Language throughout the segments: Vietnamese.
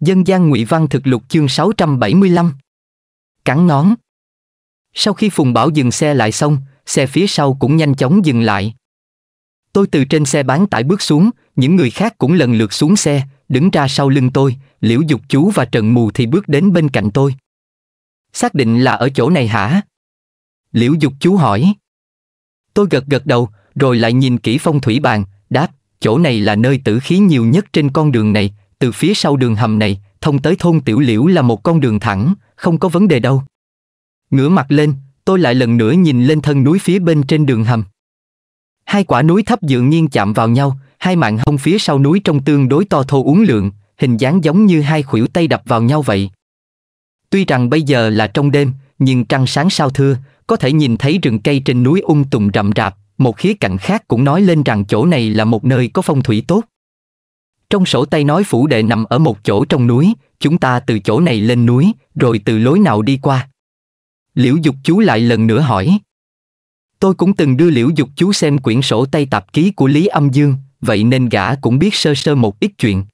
Dân gian Ngụy Văn thực lục chương 675. Cắn nón. Sau khi Phùng Bảo dừng xe lại xong, xe phía sau cũng nhanh chóng dừng lại. Tôi từ trên xe bán tải bước xuống, những người khác cũng lần lượt xuống xe, đứng ra sau lưng tôi, Liễu Dục Chú và Trần Mù thì bước đến bên cạnh tôi. Xác định là ở chỗ này hả? Liễu Dục Chú hỏi. Tôi gật gật đầu, rồi lại nhìn kỹ phong thủy bàn, đáp, chỗ này là nơi tử khí nhiều nhất trên con đường này, từ phía sau đường hầm này, thông tới thôn Tiểu Liễu là một con đường thẳng, không có vấn đề đâu. Ngửa mặt lên, tôi lại lần nữa nhìn lên thân núi phía bên trên đường hầm. Hai quả núi thấp dựa nghiêng chạm vào nhau, hai mạng hông phía sau núi trông tương đối to thô uốn lượn, hình dáng giống như hai khuỷu tay đập vào nhau vậy. Tuy rằng bây giờ là trong đêm, nhưng trăng sáng sao thưa, có thể nhìn thấy rừng cây trên núi ung tùng rậm rạp, một khía cạnh khác cũng nói lên rằng chỗ này là một nơi có phong thủy tốt. Trong sổ tay nói phủ đệ nằm ở một chỗ trong núi, chúng ta từ chỗ này lên núi, rồi từ lối nào đi qua. Liễu Dục chú lại lần nữa hỏi. Tôi cũng từng đưa Liễu Dục chú xem quyển sổ tay tạp ký của Lý Âm Dương, vậy nên gã cũng biết sơ sơ một ít chuyện.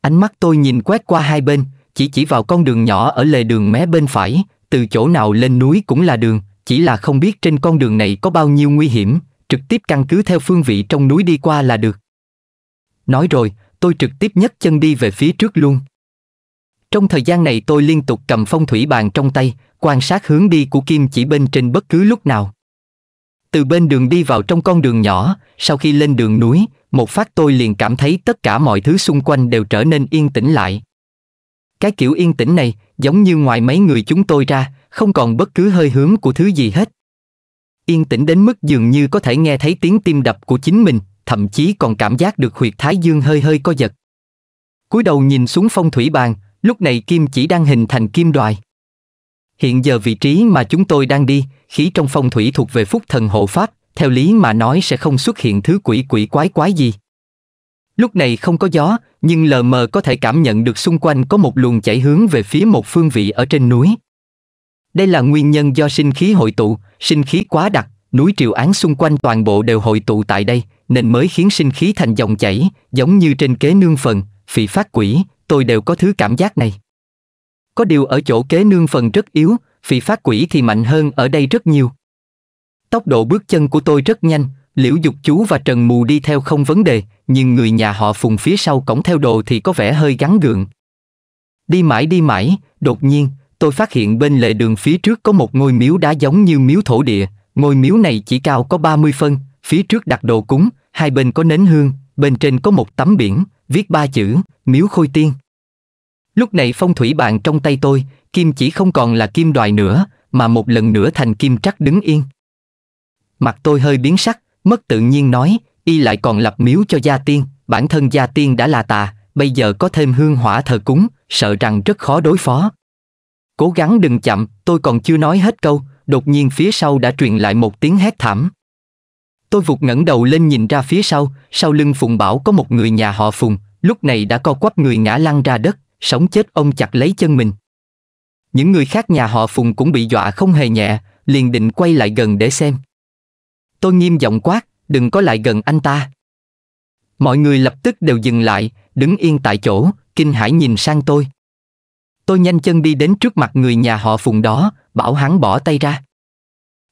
Ánh mắt tôi nhìn quét qua hai bên, chỉ chỉ vào con đường nhỏ ở lề đường mé bên phải, từ chỗ nào lên núi cũng là đường, chỉ là không biết trên con đường này có bao nhiêu nguy hiểm, trực tiếp căn cứ theo phương vị trong núi đi qua là được. Nói rồi, tôi trực tiếp nhấc chân đi về phía trước luôn. Trong thời gian này tôi liên tục cầm phong thủy bàn trong tay, quan sát hướng đi của kim chỉ bên trên bất cứ lúc nào. Từ bên đường đi vào trong con đường nhỏ, sau khi lên đường núi, một phát tôi liền cảm thấy tất cả mọi thứ xung quanh đều trở nên yên tĩnh lại. Cái kiểu yên tĩnh này, giống như ngoài mấy người chúng tôi ra, không còn bất cứ hơi hướng của thứ gì hết. Yên tĩnh đến mức dường như có thể nghe thấy tiếng tim đập của chính mình, thậm chí còn cảm giác được huyệt thái dương hơi hơi co giật. cúi đầu nhìn xuống phong thủy bàn, lúc này kim chỉ đang hình thành kim đoài. Hiện giờ vị trí mà chúng tôi đang đi, khí trong phong thủy thuộc về phúc thần hộ pháp, theo lý mà nói sẽ không xuất hiện thứ quỷ quỷ quái quái gì. Lúc này không có gió, nhưng lờ mờ có thể cảm nhận được xung quanh có một luồng chảy hướng về phía một phương vị ở trên núi. Đây là nguyên nhân do sinh khí hội tụ, sinh khí quá đặc, núi triều án xung quanh toàn bộ đều hội tụ tại đây, nên mới khiến sinh khí thành dòng chảy, giống như trên kế nương phần, phỉ phát quỷ, tôi đều có thứ cảm giác này. Có điều ở chỗ kế nương phần rất yếu, phỉ phát quỷ thì mạnh hơn ở đây rất nhiều. Tốc độ bước chân của tôi rất nhanh, liễu dục chú và trần mù đi theo không vấn đề, nhưng người nhà họ phùng phía sau cổng theo đồ thì có vẻ hơi gắn gượng. Đi mãi đi mãi, đột nhiên, tôi phát hiện bên lề đường phía trước có một ngôi miếu đá giống như miếu thổ địa, ngôi miếu này chỉ cao có 30 phân, phía trước đặt đồ cúng, hai bên có nến hương, bên trên có một tấm biển, viết ba chữ, miếu khôi tiên. Lúc này phong thủy bạn trong tay tôi, kim chỉ không còn là kim đoài nữa, mà một lần nữa thành kim trắc đứng yên. Mặt tôi hơi biến sắc, mất tự nhiên nói, y lại còn lập miếu cho gia tiên, bản thân gia tiên đã là tà, bây giờ có thêm hương hỏa thờ cúng, sợ rằng rất khó đối phó. Cố gắng đừng chậm, tôi còn chưa nói hết câu, đột nhiên phía sau đã truyền lại một tiếng hét thảm, Tôi vụt ngẩng đầu lên nhìn ra phía sau, sau lưng Phùng Bảo có một người nhà họ Phùng, lúc này đã co quắp người ngã lăn ra đất, sống chết ông chặt lấy chân mình. Những người khác nhà họ Phùng cũng bị dọa không hề nhẹ, liền định quay lại gần để xem. Tôi nghiêm giọng quát, đừng có lại gần anh ta. Mọi người lập tức đều dừng lại, đứng yên tại chỗ, kinh hãi nhìn sang tôi. Tôi nhanh chân đi đến trước mặt người nhà họ Phùng đó, bảo hắn bỏ tay ra.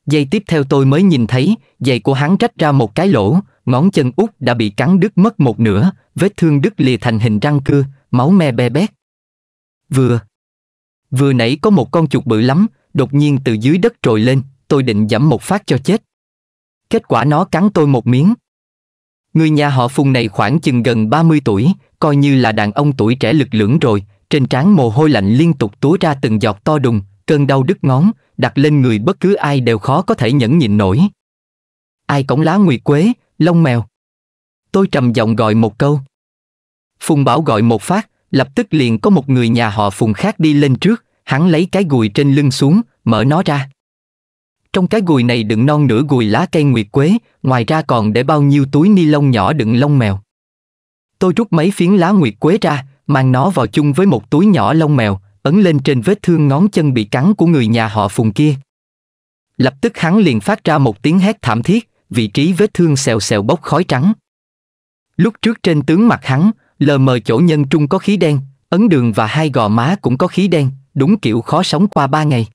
Giây tiếp theo tôi mới nhìn thấy, giày của hắn rách ra một cái lỗ, ngón chân út đã bị cắn đứt mất một nửa, vết thương đứt lìa thành hình răng cưa, máu me be bét. Vừa. Vừa nãy có một con chuột bự lắm, đột nhiên từ dưới đất trồi lên, tôi định giẫm một phát cho chết. Kết quả nó cắn tôi một miếng. Người nhà họ Phùng này khoảng chừng gần 30 tuổi, coi như là đàn ông tuổi trẻ lực lưỡng rồi, trên trán mồ hôi lạnh liên tục túa ra từng giọt to đùng, cơn đau đứt ngón, đặt lên người bất cứ ai đều khó có thể nhẫn nhịn nổi. Ai cổng lá nguyệt quế, lông mèo. Tôi trầm giọng gọi một câu. Phùng Bảo gọi một phát, lập tức liền có một người nhà họ Phùng khác đi lên trước, hắn lấy cái gùi trên lưng xuống, mở nó ra. Trong cái gùi này đựng non nửa gùi lá cây nguyệt quế, ngoài ra còn để bao nhiêu túi ni lông nhỏ đựng lông mèo. Tôi rút mấy phiến lá nguyệt quế ra, mang nó vào chung với một túi nhỏ lông mèo, ấn lên trên vết thương ngón chân bị cắn của người nhà họ Phùng kia. Lập tức hắn liền phát ra một tiếng hét thảm thiết, vị trí vết thương xèo xèo bốc khói trắng. Lúc trước trên tướng mặt hắn, lờ mờ chỗ nhân trung có khí đen, ấn đường và hai gò má cũng có khí đen, đúng kiểu khó sống qua ba ngày.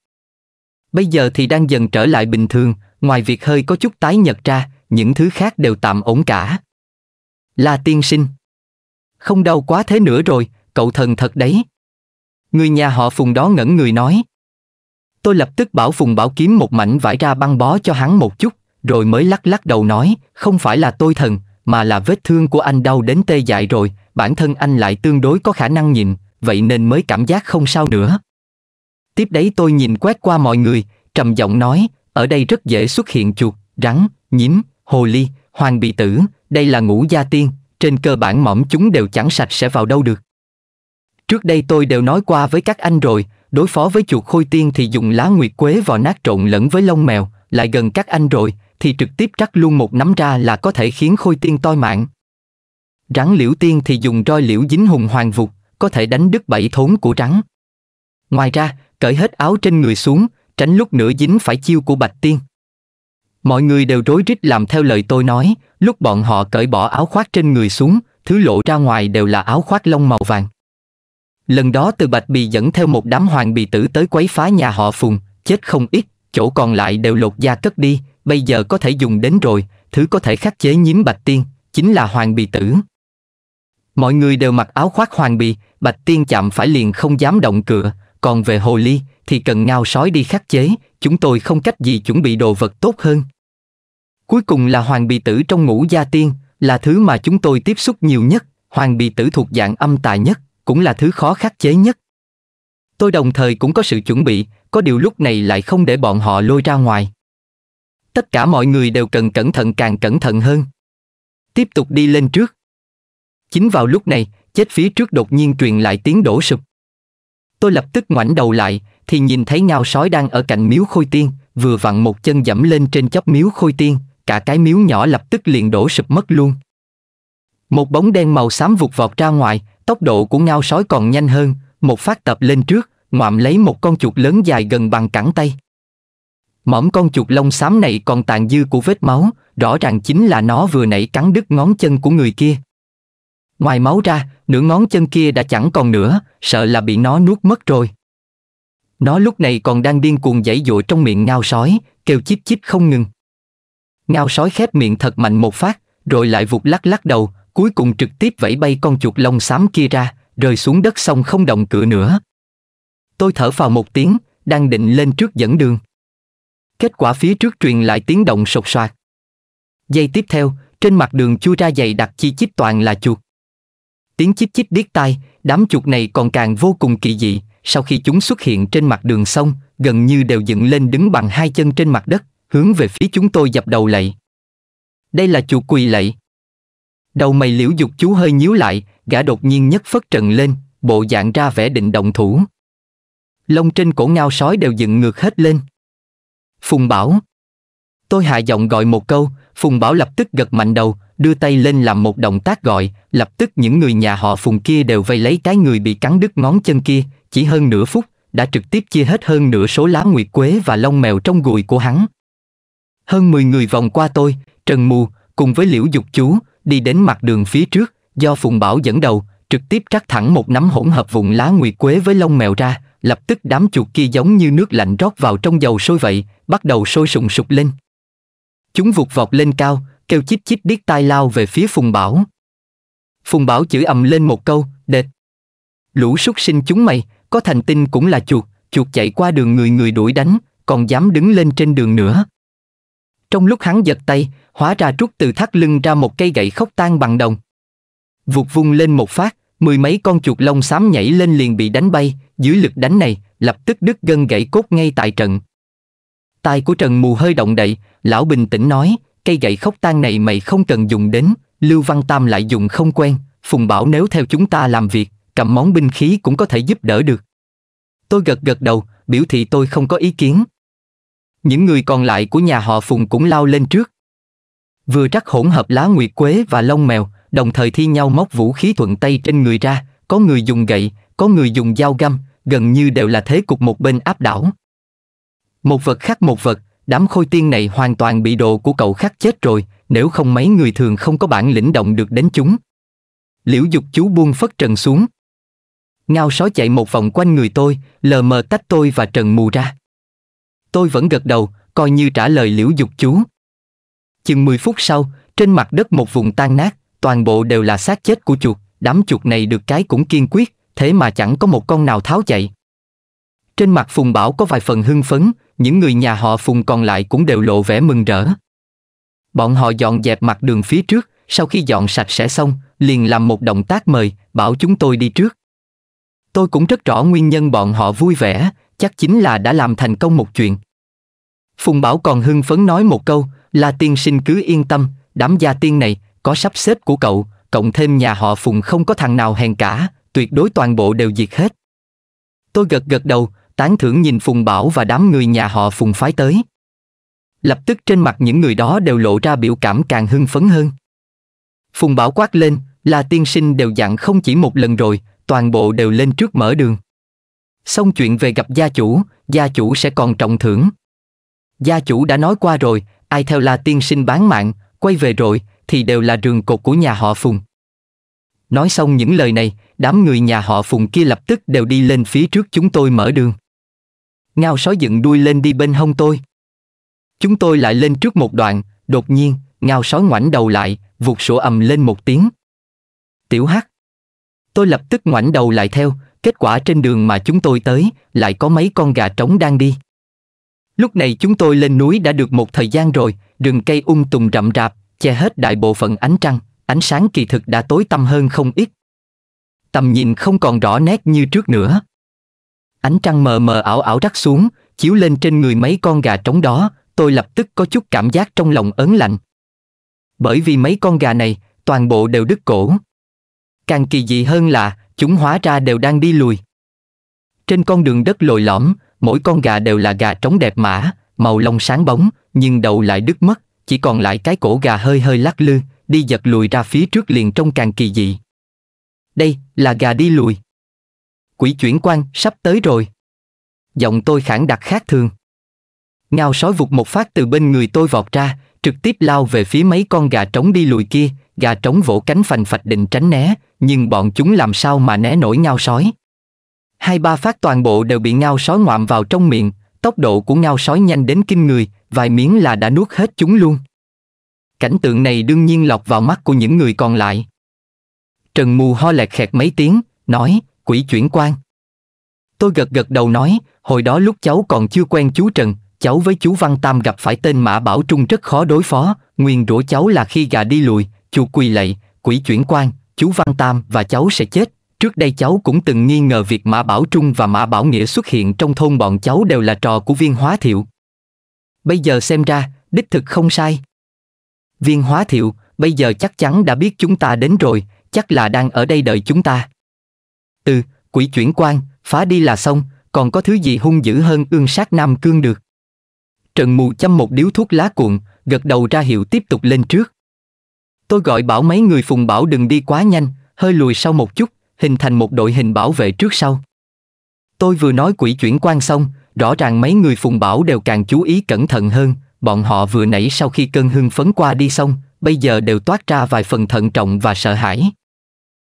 Bây giờ thì đang dần trở lại bình thường, ngoài việc hơi có chút tái nhật ra, những thứ khác đều tạm ổn cả. La tiên sinh. Không đau quá thế nữa rồi, cậu thần thật đấy. Người nhà họ Phùng đó ngẩn người nói. Tôi lập tức bảo Phùng Bảo kiếm một mảnh vải ra băng bó cho hắn một chút, rồi mới lắc lắc đầu nói, không phải là tôi thần, mà là vết thương của anh đau đến tê dại rồi, bản thân anh lại tương đối có khả năng nhìn, vậy nên mới cảm giác không sao nữa. Tiếp đấy tôi nhìn quét qua mọi người, trầm giọng nói, ở đây rất dễ xuất hiện chuột, rắn, nhím, hồ ly, hoàng bị tử, đây là ngũ gia tiên, trên cơ bản mỏm chúng đều chẳng sạch sẽ vào đâu được. Trước đây tôi đều nói qua với các anh rồi, đối phó với chuột khôi tiên thì dùng lá nguyệt quế vào nát trộn lẫn với lông mèo, lại gần các anh rồi, thì trực tiếp cắt luôn một nắm ra là có thể khiến khôi tiên toi mạng. Rắn liễu tiên thì dùng roi liễu dính hùng hoàng vụt, có thể đánh đứt bảy thốn của rắn. Ngoài ra, cởi hết áo trên người xuống, tránh lúc nữa dính phải chiêu của bạch tiên. Mọi người đều rối rít làm theo lời tôi nói, lúc bọn họ cởi bỏ áo khoác trên người xuống, thứ lộ ra ngoài đều là áo khoác lông màu vàng. Lần đó từ Bạch Bì dẫn theo một đám hoàng bì tử tới quấy phá nhà họ Phùng, chết không ít, chỗ còn lại đều lột da cất đi, bây giờ có thể dùng đến rồi, thứ có thể khắc chế nhiễm Bạch Tiên, chính là hoàng bì tử. Mọi người đều mặc áo khoác hoàng bì, Bạch Tiên chạm phải liền không dám động cửa, còn về hồ ly thì cần ngao sói đi khắc chế, chúng tôi không cách gì chuẩn bị đồ vật tốt hơn. Cuối cùng là hoàng bì tử trong ngũ gia tiên, là thứ mà chúng tôi tiếp xúc nhiều nhất, hoàng bì tử thuộc dạng âm tài nhất, cũng là thứ khó khắc chế nhất. Tôi đồng thời cũng có sự chuẩn bị, có điều lúc này lại không để bọn họ lôi ra ngoài. Tất cả mọi người đều cần cẩn thận càng cẩn thận hơn. Tiếp tục đi lên trước. Chính vào lúc này, chết phía trước đột nhiên truyền lại tiếng đổ sụp. Tôi lập tức ngoảnh đầu lại, thì nhìn thấy ngao sói đang ở cạnh miếu khôi tiên, vừa vặn một chân dẫm lên trên chóp miếu khôi tiên, cả cái miếu nhỏ lập tức liền đổ sụp mất luôn. Một bóng đen màu xám vụt vọt ra ngoài, Tốc độ của ngao sói còn nhanh hơn, một phát tập lên trước, ngoạm lấy một con chuột lớn dài gần bằng cẳng tay. Mõm con chuột lông xám này còn tàn dư của vết máu, rõ ràng chính là nó vừa nãy cắn đứt ngón chân của người kia. Ngoài máu ra, nửa ngón chân kia đã chẳng còn nữa, sợ là bị nó nuốt mất rồi. Nó lúc này còn đang điên cuồng giãy dụa trong miệng ngao sói, kêu chíp chíp không ngừng. Ngao sói khép miệng thật mạnh một phát, rồi lại vụt lắc lắc đầu, cuối cùng trực tiếp vẫy bay con chuột lông xám kia ra, rơi xuống đất xong không động cựa nữa. Tôi thở vào một tiếng, đang định lên trước dẫn đường. Kết quả phía trước truyền lại tiếng động sột soạt. Giây tiếp theo, trên mặt đường chui ra dày đặc chi chít toàn là chuột. Tiếng chít chít điếc tai, đám chuột này còn càng vô cùng kỳ dị, sau khi chúng xuất hiện trên mặt đường xong, gần như đều dựng lên đứng bằng hai chân trên mặt đất, hướng về phía chúng tôi dập đầu lạy. Đây là chuột quỳ lạy. Đầu mày liễu dục chú hơi nhíu lại, gã đột nhiên nhất phất trần lên, bộ dạng ra vẻ định động thủ. Lông trên cổ ngao sói đều dựng ngược hết lên. Phùng Bảo. Tôi hạ giọng gọi một câu, Phùng Bảo lập tức gật mạnh đầu, đưa tay lên làm một động tác gọi, lập tức những người nhà họ Phùng kia đều vây lấy cái người bị cắn đứt ngón chân kia, chỉ hơn nửa phút, đã trực tiếp chia hết hơn nửa số lá nguyệt quế và lông mèo trong gùi của hắn. Hơn 10 người vòng qua tôi, Trần Mù, cùng với Liễu Dục Chú, đi đến mặt đường phía trước, do Phùng Bảo dẫn đầu, trực tiếp trắc thẳng một nắm hỗn hợp vụn lá nguyệt quế với lông mèo ra, lập tức đám chuột kia giống như nước lạnh rót vào trong dầu sôi vậy, bắt đầu sôi sùng sục lên. Chúng vụt vọt lên cao, kêu chít chít điếc tai lao về phía Phùng Bảo. Phùng Bảo chửi ầm lên một câu, đệt. Lũ súc sinh chúng mày, có thành tinh cũng là chuột, chuột chạy qua đường người người đuổi đánh, còn dám đứng lên trên đường nữa. Trong lúc hắn giật tay, hóa ra rút từ thắt lưng ra một cây gậy khóc tan bằng đồng. Vụt vung lên một phát, mười mấy con chuột lông xám nhảy lên liền bị đánh bay, dưới lực đánh này, lập tức đứt gân gãy cốt ngay tại trận. Tai của Trần Mù hơi động đậy, lão bình tĩnh nói, cây gậy khóc tan này mày không cần dùng đến, Lưu Văn Tam lại dùng không quen, Phùng Bảo nếu theo chúng ta làm việc, cầm món binh khí cũng có thể giúp đỡ được. Tôi gật gật đầu, biểu thị tôi không có ý kiến. Những người còn lại của nhà họ Phùng cũng lao lên trước, vừa rắc hỗn hợp lá nguyệt quế và lông mèo, đồng thời thi nhau móc vũ khí thuận tay trên người ra, có người dùng gậy, có người dùng dao găm, gần như đều là thế cục một bên áp đảo. Một vật khác một vật, đám khôi tiên này hoàn toàn bị đồ của cậu khắc chết rồi, nếu không mấy người thường không có bản lĩnh động được đến chúng. Liễu dục chú buông phất trần xuống. Ngao sói chạy một vòng quanh người tôi, lờ mờ tách tôi và trần mù ra. Tôi vẫn gật đầu, coi như trả lời liễu dục chú. Chừng 10 phút sau, trên mặt đất một vùng tan nát, toàn bộ đều là xác chết của chuột, đám chuột này được cái cũng kiên quyết, thế mà chẳng có một con nào tháo chạy. Trên mặt Phùng Bảo có vài phần hưng phấn, những người nhà họ Phùng còn lại cũng đều lộ vẻ mừng rỡ. Bọn họ dọn dẹp mặt đường phía trước, sau khi dọn sạch sẽ xong, liền làm một động tác mời, bảo chúng tôi đi trước. Tôi cũng rất rõ nguyên nhân bọn họ vui vẻ, chắc chính là đã làm thành công một chuyện. Phùng Bảo còn hưng phấn nói một câu, La tiên sinh cứ yên tâm, đám gia tiên này, có sắp xếp của cậu, cộng thêm nhà họ Phùng không có thằng nào hèn cả, tuyệt đối toàn bộ đều diệt hết. Tôi gật gật đầu, tán thưởng nhìn Phùng Bảo và đám người nhà họ Phùng phái tới. Lập tức trên mặt những người đó đều lộ ra biểu cảm càng hưng phấn hơn. Phùng Bảo quát lên, La tiên sinh đều dặn không chỉ một lần rồi, toàn bộ đều lên trước mở đường. Xong chuyện về gặp gia chủ, gia chủ sẽ còn trọng thưởng. Gia chủ đã nói qua rồi, ai theo là tiên sinh bán mạng, quay về rồi, thì đều là rường cột của nhà họ Phùng. Nói xong những lời này, đám người nhà họ Phùng kia lập tức đều đi lên phía trước chúng tôi mở đường. Ngao sói dựng đuôi lên đi bên hông tôi. Chúng tôi lại lên trước một đoạn, đột nhiên, ngao sói ngoảnh đầu lại, vụt sủa ầm lên một tiếng. Tiểu Hắc. Tôi lập tức ngoảnh đầu lại theo, kết quả trên đường mà chúng tôi tới, lại có mấy con gà trống đang đi. Lúc này chúng tôi lên núi đã được một thời gian rồi, rừng cây um tùm rậm rạp, che hết đại bộ phận ánh trăng, ánh sáng kỳ thực đã tối tăm hơn không ít. Tầm nhìn không còn rõ nét như trước nữa. Ánh trăng mờ mờ ảo ảo rắc xuống, chiếu lên trên người mấy con gà trống đó, tôi lập tức có chút cảm giác trong lòng ớn lạnh. Bởi vì mấy con gà này, toàn bộ đều đứt cổ. Càng kỳ dị hơn là, chúng hóa ra đều đang đi lùi. Trên con đường đất lồi lõm, mỗi con gà đều là gà trống đẹp mã, màu lông sáng bóng, nhưng đầu lại đứt mất, chỉ còn lại cái cổ gà hơi hơi lắc lư, đi giật lùi ra phía trước liền trông càng kỳ dị. Đây, là gà đi lùi. Quỷ chuyển quan, sắp tới rồi. Giọng tôi khản đặc khác thường. Ngao sói vụt một phát từ bên người tôi vọt ra, trực tiếp lao về phía mấy con gà trống đi lùi kia, gà trống vỗ cánh phành phạch định tránh né, nhưng bọn chúng làm sao mà né nổi ngao sói. Hai ba phát toàn bộ đều bị ngao sói ngoạm vào trong miệng, tốc độ của ngao sói nhanh đến kinh người, vài miếng là đã nuốt hết chúng luôn. Cảnh tượng này đương nhiên lọc vào mắt của những người còn lại. Trần Mù ho lẹt khẹt mấy tiếng, nói, quỷ chuyển quan. Tôi gật gật đầu nói, hồi đó lúc cháu còn chưa quen chú Trần, cháu với chú Văn Tam gặp phải tên Mã Bảo Trung rất khó đối phó, nguyên rủa cháu là khi gà đi lùi, chuột quỳ lạy, quỷ chuyển quan, chú Văn Tam và cháu sẽ chết, Trước đây cháu cũng từng nghi ngờ việc Mã Bảo Trung và Mã Bảo Nghĩa xuất hiện trong thôn bọn cháu đều là trò của viên hóa thiệu. Bây giờ xem ra, đích thực không sai. Viên hóa thiệu, bây giờ chắc chắn đã biết chúng ta đến rồi, chắc là đang ở đây đợi chúng ta. Từ, quỷ chuyển quan, phá đi là xong, còn có thứ gì hung dữ hơn ương sát Nam Cương được. Trần Mù chăm một điếu thuốc lá cuộn, gật đầu ra hiệu tiếp tục lên trước. Tôi gọi bảo mấy người phùng bảo đừng đi quá nhanh, hơi lùi sau một chút, hình thành một đội hình bảo vệ trước sau. Tôi vừa nói quỷ chuyển quan xong, rõ ràng mấy người phùng bảo đều càng chú ý cẩn thận hơn, bọn họ vừa nãy sau khi cơn hưng phấn qua đi xong, bây giờ đều toát ra vài phần thận trọng và sợ hãi.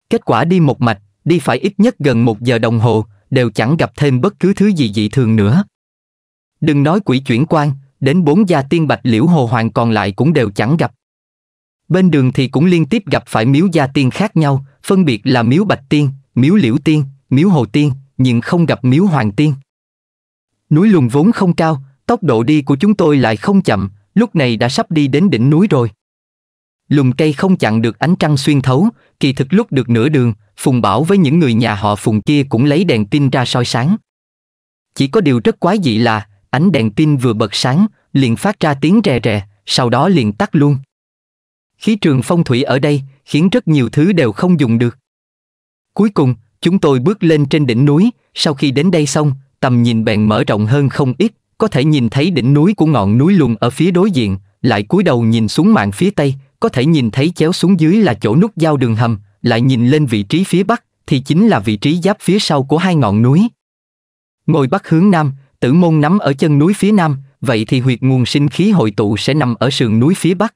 Kết quả đi một mạch, đi phải ít nhất gần một giờ đồng hồ, đều chẳng gặp thêm bất cứ thứ gì dị thường nữa. Đừng nói quỷ chuyển quan, đến bốn gia tiên bạch liễu hồ hoàng còn lại cũng đều chẳng gặp. Bên đường thì cũng liên tiếp gặp phải miếu gia tiên khác nhau, phân biệt là miếu Bạch Tiên, miếu Liễu Tiên, miếu Hồ Tiên, nhưng không gặp miếu Hoàng Tiên. Núi lùn vốn không cao, tốc độ đi của chúng tôi lại không chậm, lúc này đã sắp đi đến đỉnh núi rồi. Lùm cây không chặn được ánh trăng xuyên thấu, kỳ thực lúc được nửa đường, Phùng Bảo với những người nhà họ Phùng kia cũng lấy đèn pin ra soi sáng. Chỉ có điều rất quái dị là, ánh đèn pin vừa bật sáng, liền phát ra tiếng rè rè, sau đó liền tắt luôn. Khí trường phong thủy ở đây khiến rất nhiều thứ đều không dùng được. Cuối cùng, chúng tôi bước lên trên đỉnh núi, sau khi đến đây xong, tầm nhìn bèn mở rộng hơn không ít, có thể nhìn thấy đỉnh núi của ngọn núi lùn ở phía đối diện, lại cúi đầu nhìn xuống mạng phía tây, có thể nhìn thấy chéo xuống dưới là chỗ nút giao đường hầm, lại nhìn lên vị trí phía bắc thì chính là vị trí giáp phía sau của hai ngọn núi. Ngồi bắc hướng nam, tử môn nắm ở chân núi phía nam, vậy thì huyệt nguồn sinh khí hội tụ sẽ nằm ở sườn núi phía bắc.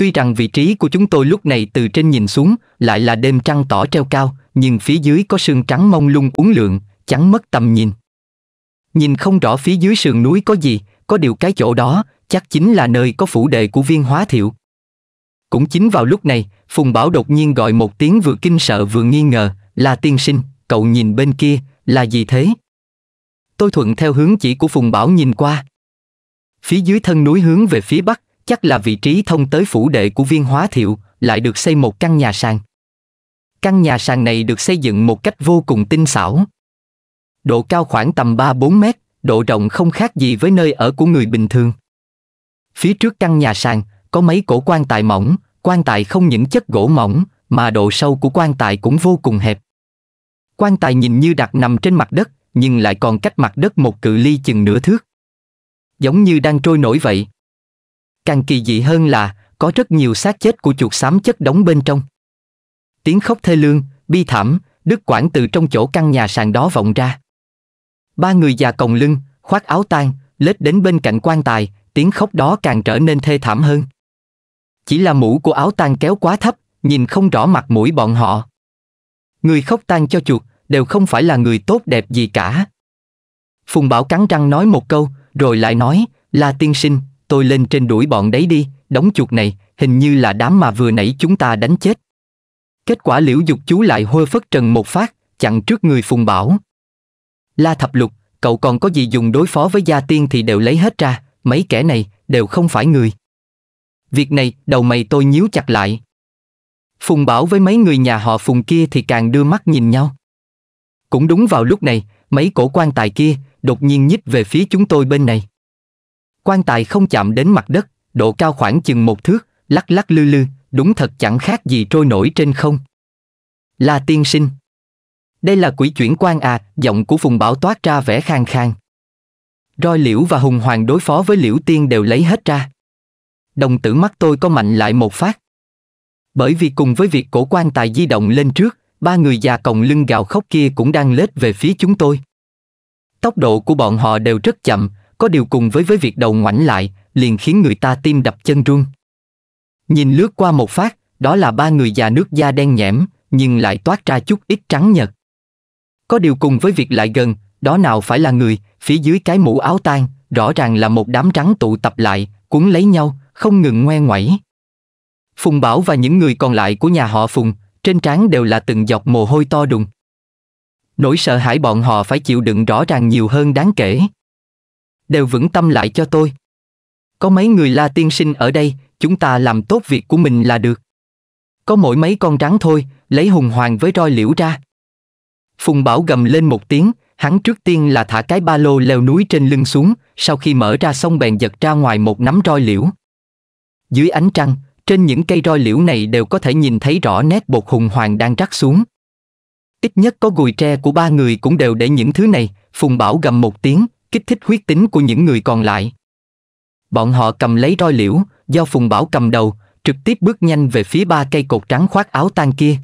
Tuy rằng vị trí của chúng tôi lúc này từ trên nhìn xuống lại là đêm trăng tỏ treo cao, nhưng phía dưới có sương trắng mông lung uốn lượn, chắn mất tầm nhìn. Nhìn không rõ phía dưới sườn núi có gì, có điều cái chỗ đó chắc chính là nơi có phủ đệ của viên hóa thiệu. Cũng chính vào lúc này, Phùng Bảo đột nhiên gọi một tiếng vừa kinh sợ vừa nghi ngờ, là tiên sinh, cậu nhìn bên kia, là gì thế? Tôi thuận theo hướng chỉ của Phùng Bảo nhìn qua. Phía dưới thân núi hướng về phía bắc, chắc là vị trí thông tới phủ đệ của viên hóa thiệu, lại được xây một căn nhà sàn. Căn nhà sàn này được xây dựng một cách vô cùng tinh xảo. Độ cao khoảng tầm ba bốn mét, độ rộng không khác gì với nơi ở của người bình thường. Phía trước căn nhà sàn, có mấy cổ quan tài mỏng, quan tài không những chất gỗ mỏng, mà độ sâu của quan tài cũng vô cùng hẹp. Quan tài nhìn như đặt nằm trên mặt đất, nhưng lại còn cách mặt đất một cự ly chừng nửa thước. Giống như đang trôi nổi vậy. Càng kỳ dị hơn là có rất nhiều xác chết của chuột xám chất đóng bên trong. Tiếng khóc thê lương, bi thảm, đứt quãng từ trong chỗ căn nhà sàn đó vọng ra. Ba người già còng lưng, khoác áo tang, lết đến bên cạnh quan tài, tiếng khóc đó càng trở nên thê thảm hơn. Chỉ là mũ của áo tang kéo quá thấp, nhìn không rõ mặt mũi bọn họ. Người khóc tang cho chuột đều không phải là người tốt đẹp gì cả. Phùng Bảo cắn răng nói một câu, rồi lại nói, là tiên sinh, tôi lên trên đuổi bọn đấy đi, đóng chuột này, hình như là đám mà vừa nãy chúng ta đánh chết. Kết quả liễu dục chú lại hôi phất trần một phát, chặn trước người phùng bảo. La thập lục, cậu còn có gì dùng đối phó với gia tiên thì đều lấy hết ra, mấy kẻ này, đều không phải người. Việc này, đầu mày tôi nhíu chặt lại. Phùng bảo với mấy người nhà họ phùng kia thì càng đưa mắt nhìn nhau. Cũng đúng vào lúc này, mấy cổ quan tài kia, đột nhiên nhích về phía chúng tôi bên này. Quan tài không chạm đến mặt đất, độ cao khoảng chừng một thước, lắc lắc lư lư, đúng thật chẳng khác gì trôi nổi trên không. La tiên sinh. Đây là quỷ chuyển quan à, giọng của Phùng Bảo toát ra vẻ khang khang. Roi Liễu và Hùng Hoàng đối phó với Liễu Tiên đều lấy hết ra. Đồng tử mắt tôi có mạnh lại một phát. Bởi vì cùng với việc cổ quan tài di động lên trước, ba người già còng lưng gào khóc kia cũng đang lết về phía chúng tôi. Tốc độ của bọn họ đều rất chậm, có điều cùng với với việc đầu ngoảnh lại, liền khiến người ta tim đập chân run. Nhìn lướt qua một phát, đó là ba người già nước da đen nhẽm, nhưng lại toát ra chút ít trắng nhật. Có điều cùng với việc lại gần, đó nào phải là người, phía dưới cái mũ áo tan, rõ ràng là một đám trắng tụ tập lại, cuốn lấy nhau, không ngừng ngoe ngoẩy. Phùng Bảo và những người còn lại của nhà họ Phùng, trên trán đều là từng dọc mồ hôi to đùng. Nỗi sợ hãi bọn họ phải chịu đựng rõ ràng nhiều hơn đáng kể đều vững tâm lại cho tôi. Có mấy người la tiên sinh ở đây, chúng ta làm tốt việc của mình là được. Có mỗi mấy con rắn thôi, lấy hùng hoàng với roi liễu ra. Phùng Bảo gầm lên một tiếng, hắn trước tiên là thả cái ba lô leo núi trên lưng xuống, sau khi mở ra xong bèn giật ra ngoài một nắm roi liễu. Dưới ánh trăng, trên những cây roi liễu này đều có thể nhìn thấy rõ nét bột hùng hoàng đang rắc xuống. Ít nhất có gùi tre của ba người cũng đều để những thứ này, Phùng Bảo gầm một tiếng, kích thích huyết tính của những người còn lại. Bọn họ cầm lấy roi liễu, do Phùng Bảo cầm đầu, trực tiếp bước nhanh về phía ba cây cột trắng khoác áo tan kia.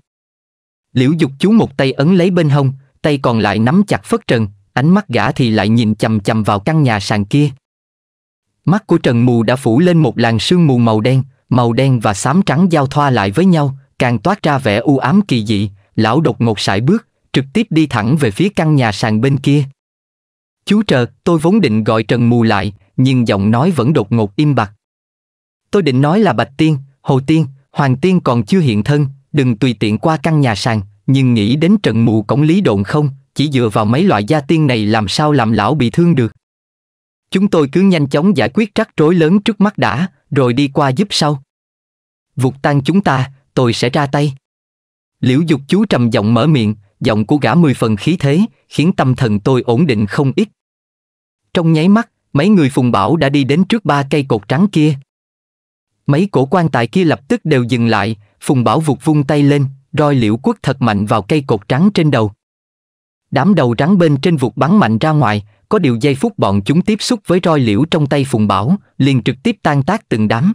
Liễu dục chú một tay ấn lấy bên hông, tay còn lại nắm chặt phất trần, ánh mắt gã thì lại nhìn chầm chầm vào căn nhà sàn kia. Mắt của Trần Mù đã phủ lên một làn sương mù màu đen, màu đen và xám trắng giao thoa lại với nhau, càng toát ra vẻ u ám kỳ dị, lão đột ngột sải bước, trực tiếp đi thẳng về phía căn nhà sàn bên kia. Chú Trờ, tôi vốn định gọi Trần Mù lại, nhưng giọng nói vẫn đột ngột im bặt. Tôi định nói là Bạch Tiên, Hồ Tiên, Hoàng Tiên còn chưa hiện thân, đừng tùy tiện qua căn nhà sàn, nhưng nghĩ đến Trần Mù cổng lý đồn không, chỉ dựa vào mấy loại gia tiên này làm sao làm lão bị thương được. Chúng tôi cứ nhanh chóng giải quyết rắc rối lớn trước mắt đã, rồi đi qua giúp sau. Vụt tan chúng ta, tôi sẽ ra tay. Liễu dục chú trầm giọng mở miệng, giọng của gã mười phần khí thế, khiến tâm thần tôi ổn định không ít, trong nháy mắt, mấy người phùng bảo đã đi đến trước ba cây cột trắng kia. Mấy cổ quan tài kia lập tức đều dừng lại, phùng bảo vụt vung tay lên, roi liễu quất thật mạnh vào cây cột trắng trên đầu. Đám đầu rắn bên trên vụt bắn mạnh ra ngoài, có điều giây phút bọn chúng tiếp xúc với roi liễu trong tay phùng bảo, liền trực tiếp tan tác từng đám.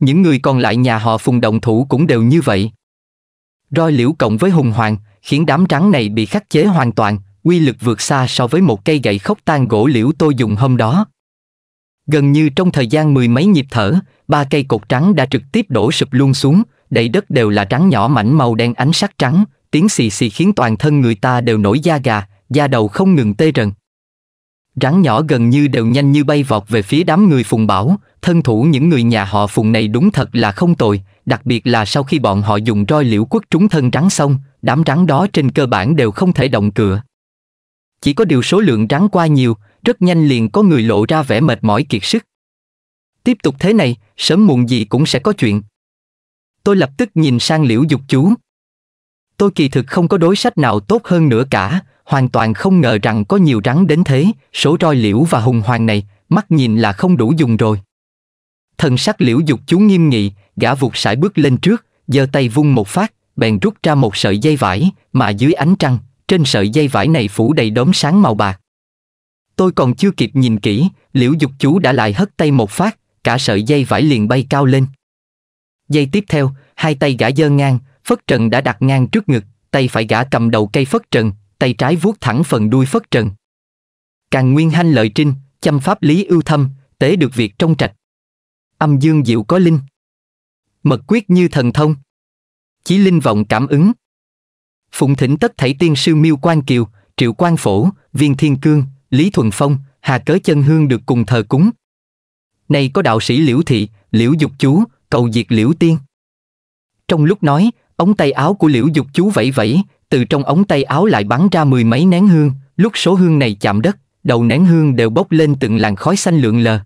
Những người còn lại nhà họ phùng động thủ cũng đều như vậy. Roi liễu cộng với hùng hoàng, khiến đám trắng này bị khắc chế hoàn toàn, quy lực vượt xa so với một cây gậy khóc tan gỗ liễu tôi dùng hôm đó. Gần như trong thời gian mười mấy nhịp thở, ba cây cột trắng đã trực tiếp đổ sụp luôn xuống, đầy đất đều là trắng nhỏ mảnh màu đen ánh sắc trắng, tiếng xì xì khiến toàn thân người ta đều nổi da gà, da đầu không ngừng tê rần. Rắn nhỏ gần như đều nhanh như bay vọt về phía đám người phùng bảo, thân thủ những người nhà họ phùng này đúng thật là không tồi, đặc biệt là sau khi bọn họ dùng roi liễu quất trúng thân rắn xong, đám rắn đó trên cơ bản đều không thể động cửa chỉ có điều số lượng rắn qua nhiều, rất nhanh liền có người lộ ra vẻ mệt mỏi kiệt sức. Tiếp tục thế này, sớm muộn gì cũng sẽ có chuyện. Tôi lập tức nhìn sang liễu dục chú. Tôi kỳ thực không có đối sách nào tốt hơn nữa cả, hoàn toàn không ngờ rằng có nhiều rắn đến thế, số roi liễu và hùng hoàng này, mắt nhìn là không đủ dùng rồi. Thần sắc liễu dục chú nghiêm nghị, gã vụt sải bước lên trước, giơ tay vung một phát, bèn rút ra một sợi dây vải, mà dưới ánh trăng, trên sợi dây vải này phủ đầy đốm sáng màu bạc. Tôi còn chưa kịp nhìn kỹ, liễu dục chú đã lại hất tay một phát, cả sợi dây vải liền bay cao lên. Dây tiếp theo, hai tay gã dơ ngang, phất trần đã đặt ngang trước ngực, tay phải gã cầm đầu cây phất trần, tay trái vuốt thẳng phần đuôi phất trần. Càng nguyên hanh lợi trinh, chăm pháp lý ưu thâm, tế được việc trong trạch. Âm dương diệu có linh. Mật quyết như thần thông. Chí linh vọng cảm ứng phụng thỉnh tất thảy tiên sư miêu quan kiều triệu quan phổ viên thiên cương lý thuần phong hà cớ chân hương được cùng thờ cúng Này có đạo sĩ liễu thị liễu dục chú cầu diệt liễu tiên trong lúc nói ống tay áo của liễu dục chú vẫy vẫy từ trong ống tay áo lại bắn ra mười mấy nén hương lúc số hương này chạm đất đầu nén hương đều bốc lên từng làn khói xanh lượn lờ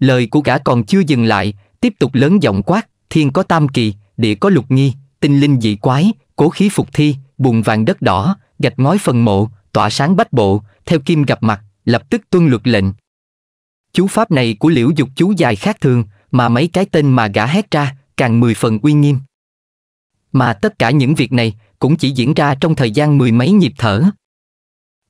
lời của gã còn chưa dừng lại tiếp tục lớn giọng quát thiên có tam kỳ địa có lục nghi tinh linh dị quái, cố khí phục thi, bùn vàng đất đỏ, gạch ngói phần mộ, tỏa sáng bách bộ, theo kim gặp mặt, lập tức tuân luật lệnh. Chú pháp này của liễu dục chú dài khác thường, mà mấy cái tên mà gã hét ra, càng mười phần uy nghiêm. Mà tất cả những việc này cũng chỉ diễn ra trong thời gian mười mấy nhịp thở.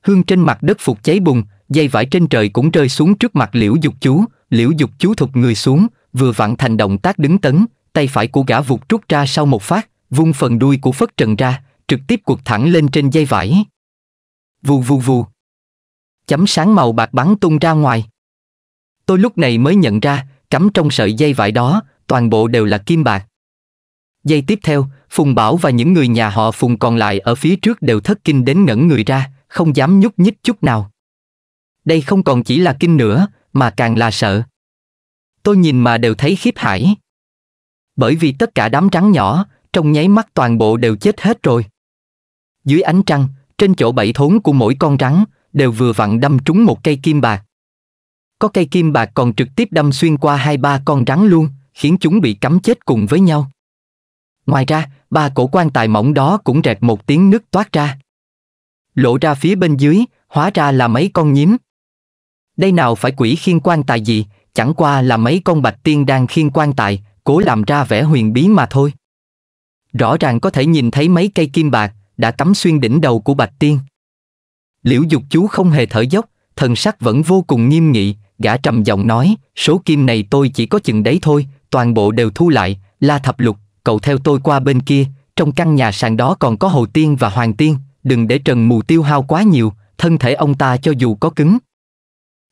Hương trên mặt đất phục cháy bùng, dây vải trên trời cũng rơi xuống trước mặt liễu dục chú, liễu dục chú thụt người xuống, vừa vặn thành động tác đứng tấn, tay phải của gã vụt rút ra sau một phát, vung phần đuôi của phất trần ra, trực tiếp cuộc thẳng lên trên dây vải. Vù vù vù. Chấm sáng màu bạc bắn tung ra ngoài. Tôi lúc này mới nhận ra, cắm trong sợi dây vải đó, toàn bộ đều là kim bạc. dây tiếp theo, Phùng Bảo và những người nhà họ Phùng còn lại ở phía trước đều thất kinh đến ngẩn người ra, không dám nhúc nhích chút nào. Đây không còn chỉ là kinh nữa, mà càng là sợ. Tôi nhìn mà đều thấy khiếp hãi. Bởi vì tất cả đám trắng nhỏ, trong nháy mắt toàn bộ đều chết hết rồi. Dưới ánh trăng, trên chỗ bảy thốn của mỗi con rắn, đều vừa vặn đâm trúng một cây kim bạc. Có cây kim bạc còn trực tiếp đâm xuyên qua hai ba con rắn luôn, khiến chúng bị cắm chết cùng với nhau. Ngoài ra, ba cổ quan tài mỏng đó cũng rẹt một tiếng nước toát ra. Lộ ra phía bên dưới, hóa ra là mấy con nhím. Đây nào phải quỷ khiên quan tài gì, chẳng qua là mấy con bạch tiên đang khiên quan tài, cố làm ra vẻ huyền bí mà thôi. Rõ ràng có thể nhìn thấy mấy cây kim bạc đã cắm xuyên đỉnh đầu của Bạch Tiên. Liễu Dục chú không hề thở dốc, thần sắc vẫn vô cùng nghiêm nghị, gã trầm giọng nói, số kim này tôi chỉ có chừng đấy thôi, toàn bộ đều thu lại, La Thập Lục, cậu theo tôi qua bên kia, trong căn nhà sàn đó còn có Hồ Tiên và Hoàng Tiên, đừng để Trần Mù tiêu hao quá nhiều, thân thể ông ta cho dù có cứng.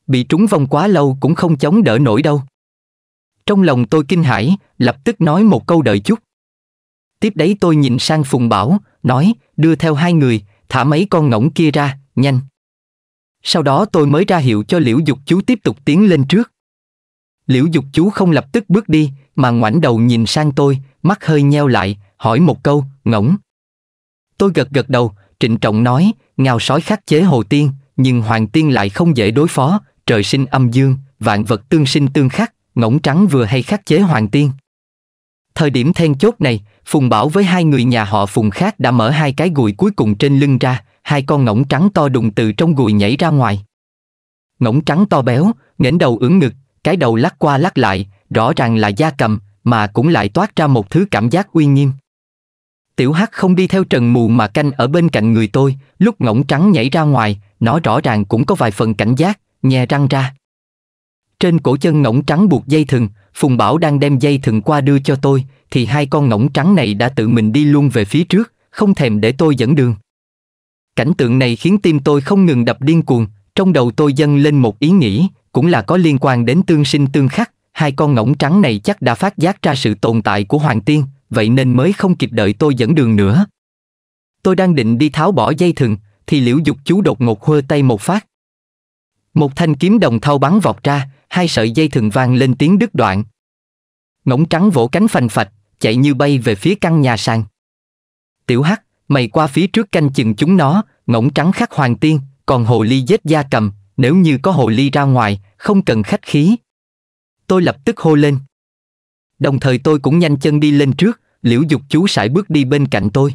Bị trúng vong quá lâu cũng không chống đỡ nổi đâu. Trong lòng tôi kinh hãi, lập tức nói một câu đợi chút. Tiếp đấy tôi nhìn sang Phùng Bảo, nói, đưa theo hai người, thả mấy con ngỗng kia ra, nhanh. Sau đó tôi mới ra hiệu cho Liễu Dục chú tiếp tục tiến lên trước. Liễu Dục chú không lập tức bước đi, mà ngoảnh đầu nhìn sang tôi, mắt hơi nheo lại, hỏi một câu, ngỗng. Tôi gật gật đầu, trịnh trọng nói, ngào sói khắc chế hồ tiên, nhưng hoàng tiên lại không dễ đối phó, trời sinh âm dương, vạn vật tương sinh tương khắc, ngỗng trắng vừa hay khắc chế hoàng tiên. Thời điểm then chốt này, Phùng Bảo với hai người nhà họ Phùng khác đã mở hai cái gùi cuối cùng trên lưng ra, hai con ngỗng trắng to đùng từ trong gùi nhảy ra ngoài. Ngỗng trắng to béo, ngẩng đầu ưỡn ngực, cái đầu lắc qua lắc lại, rõ ràng là da cầm, mà cũng lại toát ra một thứ cảm giác uy nghiêm. Tiểu Hắc không đi theo trần mù mà canh ở bên cạnh người tôi, lúc ngỗng trắng nhảy ra ngoài, nó rõ ràng cũng có vài phần cảnh giác, nhè răng ra. Trên cổ chân ngỗng trắng buộc dây thừng, Phùng Bảo đang đem dây thừng qua đưa cho tôi, thì hai con ngỗng trắng này đã tự mình đi luôn về phía trước, không thèm để tôi dẫn đường. Cảnh tượng này khiến tim tôi không ngừng đập điên cuồng, trong đầu tôi dâng lên một ý nghĩ, cũng là có liên quan đến tương sinh tương khắc, hai con ngỗng trắng này chắc đã phát giác ra sự tồn tại của Hoàng Tiên, vậy nên mới không kịp đợi tôi dẫn đường nữa. Tôi đang định đi tháo bỏ dây thừng, thì liễu dục chú đột ngột hơ tay một phát, một thanh kiếm đồng thau bắn vọt ra, hai sợi dây thừng vang lên tiếng đứt đoạn. Ngỗng trắng vỗ cánh phành phạch, chạy như bay về phía căn nhà sàn. Tiểu Hắc, mày qua phía trước canh chừng chúng nó, ngỗng trắng khắc hoàng tiên, còn hồ ly dết da cầm, nếu như có hồ ly ra ngoài, không cần khách khí. Tôi lập tức hô lên. Đồng thời tôi cũng nhanh chân đi lên trước, liễu dục chú sải bước đi bên cạnh tôi.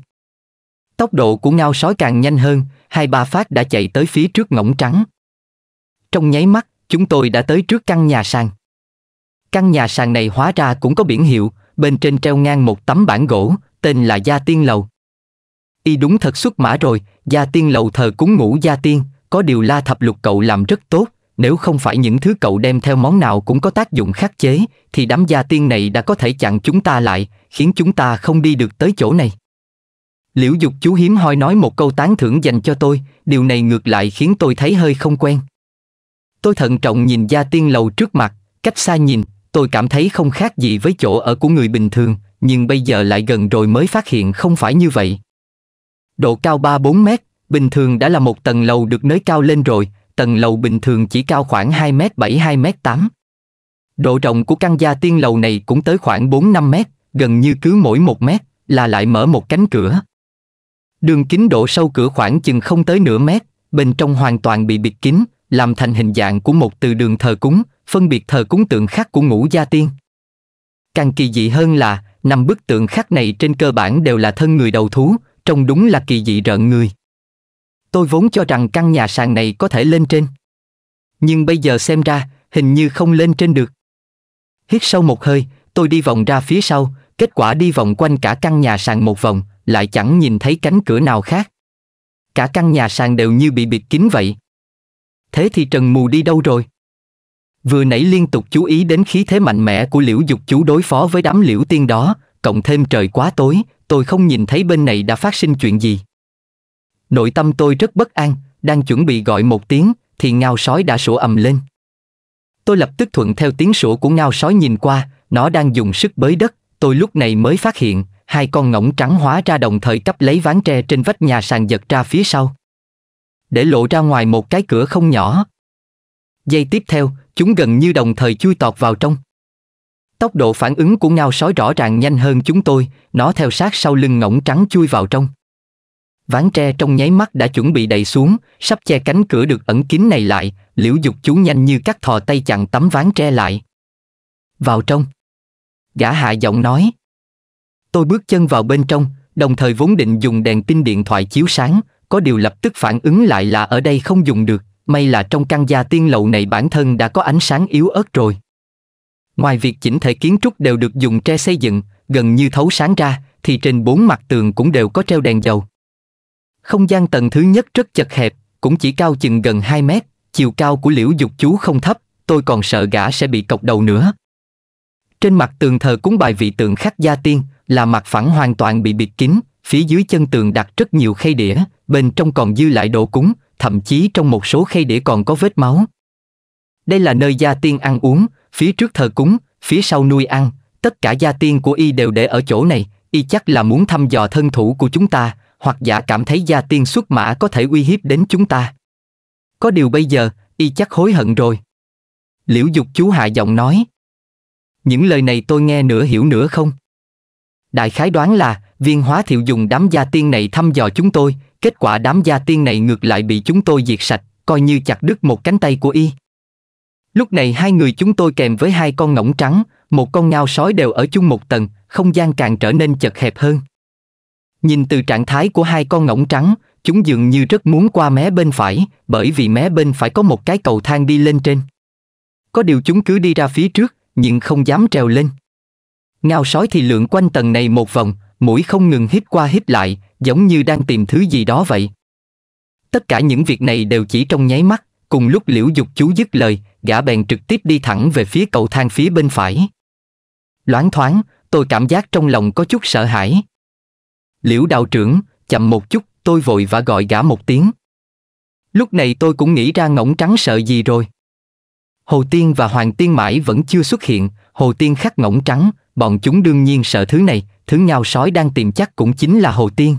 Tốc độ của ngao sói càng nhanh hơn, hai ba phát đã chạy tới phía trước ngỗng trắng. Trong nháy mắt, chúng tôi đã tới trước căn nhà sàn. Căn nhà sàn này hóa ra cũng có biển hiệu, bên trên treo ngang một tấm bản gỗ, tên là Gia Tiên Lầu. Y đúng thật xuất mã rồi, Gia Tiên Lầu thờ cúng ngũ Gia Tiên, có điều la thập lục cậu làm rất tốt, nếu không phải những thứ cậu đem theo món nào cũng có tác dụng khắc chế, thì đám Gia Tiên này đã có thể chặn chúng ta lại, khiến chúng ta không đi được tới chỗ này. Liễu Dục chú hiếm hoi nói một câu tán thưởng dành cho tôi, điều này ngược lại khiến tôi thấy hơi không quen. Tôi thận trọng nhìn gia tiên lầu trước mặt, cách xa nhìn, tôi cảm thấy không khác gì với chỗ ở của người bình thường, nhưng bây giờ lại gần rồi mới phát hiện không phải như vậy. Độ cao 3-4 mét, bình thường đã là một tầng lầu được nới cao lên rồi, tầng lầu bình thường chỉ cao khoảng 2 mét 7 2 mét 8. Độ rộng của căn gia tiên lầu này cũng tới khoảng 4 5 mét, gần như cứ mỗi 1 mét là lại mở một cánh cửa. Đường kính độ sâu cửa khoảng chừng không tới nửa mét, bên trong hoàn toàn bị bịt kín, làm thành hình dạng của một từ đường thờ cúng, phân biệt thờ cúng tượng khắc của ngũ gia tiên. Càng kỳ dị hơn là, năm bức tượng khắc này trên cơ bản đều là thân người đầu thú, trông đúng là kỳ dị rợn người. Tôi vốn cho rằng căn nhà sàn này có thể lên trên. Nhưng bây giờ xem ra, hình như không lên trên được. Hít sâu một hơi, tôi đi vòng ra phía sau, kết quả đi vòng quanh cả căn nhà sàn một vòng, lại chẳng nhìn thấy cánh cửa nào khác. Cả căn nhà sàn đều như bị bịt kín vậy, thế thì Trần Mù đi đâu rồi? Vừa nãy liên tục chú ý đến khí thế mạnh mẽ của liễu dục chú đối phó với đám liễu tiên đó, cộng thêm trời quá tối, tôi không nhìn thấy bên này đã phát sinh chuyện gì. Nội tâm tôi rất bất an, đang chuẩn bị gọi một tiếng, thì ngao sói đã sủa ầm lên. Tôi lập tức thuận theo tiếng sủa của ngao sói nhìn qua, nó đang dùng sức bới đất, tôi lúc này mới phát hiện, hai con ngỗng trắng hóa ra đồng thời cắp lấy ván tre trên vách nhà sàn giật ra phía sau để lộ ra ngoài một cái cửa không nhỏ. Giây tiếp theo, chúng gần như đồng thời chui tọt vào trong. Tốc độ phản ứng của ngao sói rõ ràng nhanh hơn chúng tôi, nó theo sát sau lưng ngỗng trắng chui vào trong. Ván tre trong nháy mắt đã chuẩn bị đầy xuống, sắp che cánh cửa được ẩn kín này lại, liễu dục chú nhanh như cắt thò tay chặn tấm ván tre lại. Vào trong. Gã hạ giọng nói. Tôi bước chân vào bên trong, đồng thời vốn định dùng đèn pin điện thoại chiếu sáng, có điều lập tức phản ứng lại là ở đây không dùng được, may là trong căn gia tiên lầu này bản thân đã có ánh sáng yếu ớt rồi. Ngoài việc chỉnh thể kiến trúc đều được dùng tre xây dựng, gần như thấu sáng ra, thì trên bốn mặt tường cũng đều có treo đèn dầu. Không gian tầng thứ nhất rất chật hẹp, cũng chỉ cao chừng gần 2 mét, chiều cao của liễu dục chú không thấp, tôi còn sợ gã sẽ bị cọc đầu nữa. Trên mặt tường thờ cúng bài vị tượng khắc gia tiên là mặt phẳng hoàn toàn bị bịt kín, Phía dưới chân tường đặt rất nhiều khay đĩa, bên trong còn dư lại đồ cúng, thậm chí trong một số khay đĩa còn có vết máu. Đây là nơi gia tiên ăn uống, phía trước thờ cúng, phía sau nuôi ăn, tất cả gia tiên của y đều để ở chỗ này, y chắc là muốn thăm dò thân thủ của chúng ta, hoặc giả cảm thấy gia tiên xuất mã có thể uy hiếp đến chúng ta. Có điều bây giờ, y chắc hối hận rồi. Liễu Dục chú hạ giọng nói. Những lời này tôi nghe nửa hiểu nửa không. Đại khái đoán là, viên hóa thiệu dùng đám gia tiên này thăm dò chúng tôi, kết quả đám gia tiên này ngược lại bị chúng tôi diệt sạch, coi như chặt đứt một cánh tay của y. Lúc này hai người chúng tôi kèm với hai con ngỗng trắng, một con ngao sói đều ở chung một tầng, không gian càng trở nên chật hẹp hơn. Nhìn từ trạng thái của hai con ngỗng trắng, chúng dường như rất muốn qua mé bên phải, bởi vì mé bên phải có một cái cầu thang đi lên trên. Có điều chúng cứ đi ra phía trước, nhưng không dám trèo lên. Ngao sói thì lượn quanh tầng này một vòng, mũi không ngừng hít qua hít lại, giống như đang tìm thứ gì đó vậy. Tất cả những việc này đều chỉ trong nháy mắt, cùng lúc liễu dục chú dứt lời, gã bèn trực tiếp đi thẳng về phía cầu thang phía bên phải. Loáng thoáng, tôi cảm giác trong lòng có chút sợ hãi. Liễu đạo trưởng, chậm một chút, tôi vội và gọi gã một tiếng. Lúc này tôi cũng nghĩ ra ngỗng trắng sợ gì rồi. Hồ Tiên và Hoàng Tiên mãi vẫn chưa xuất hiện, Hồ Tiên khắc ngỗng trắng, bọn chúng đương nhiên sợ thứ này, thứ ngao sói đang tìm chắc cũng chính là hồ tiên.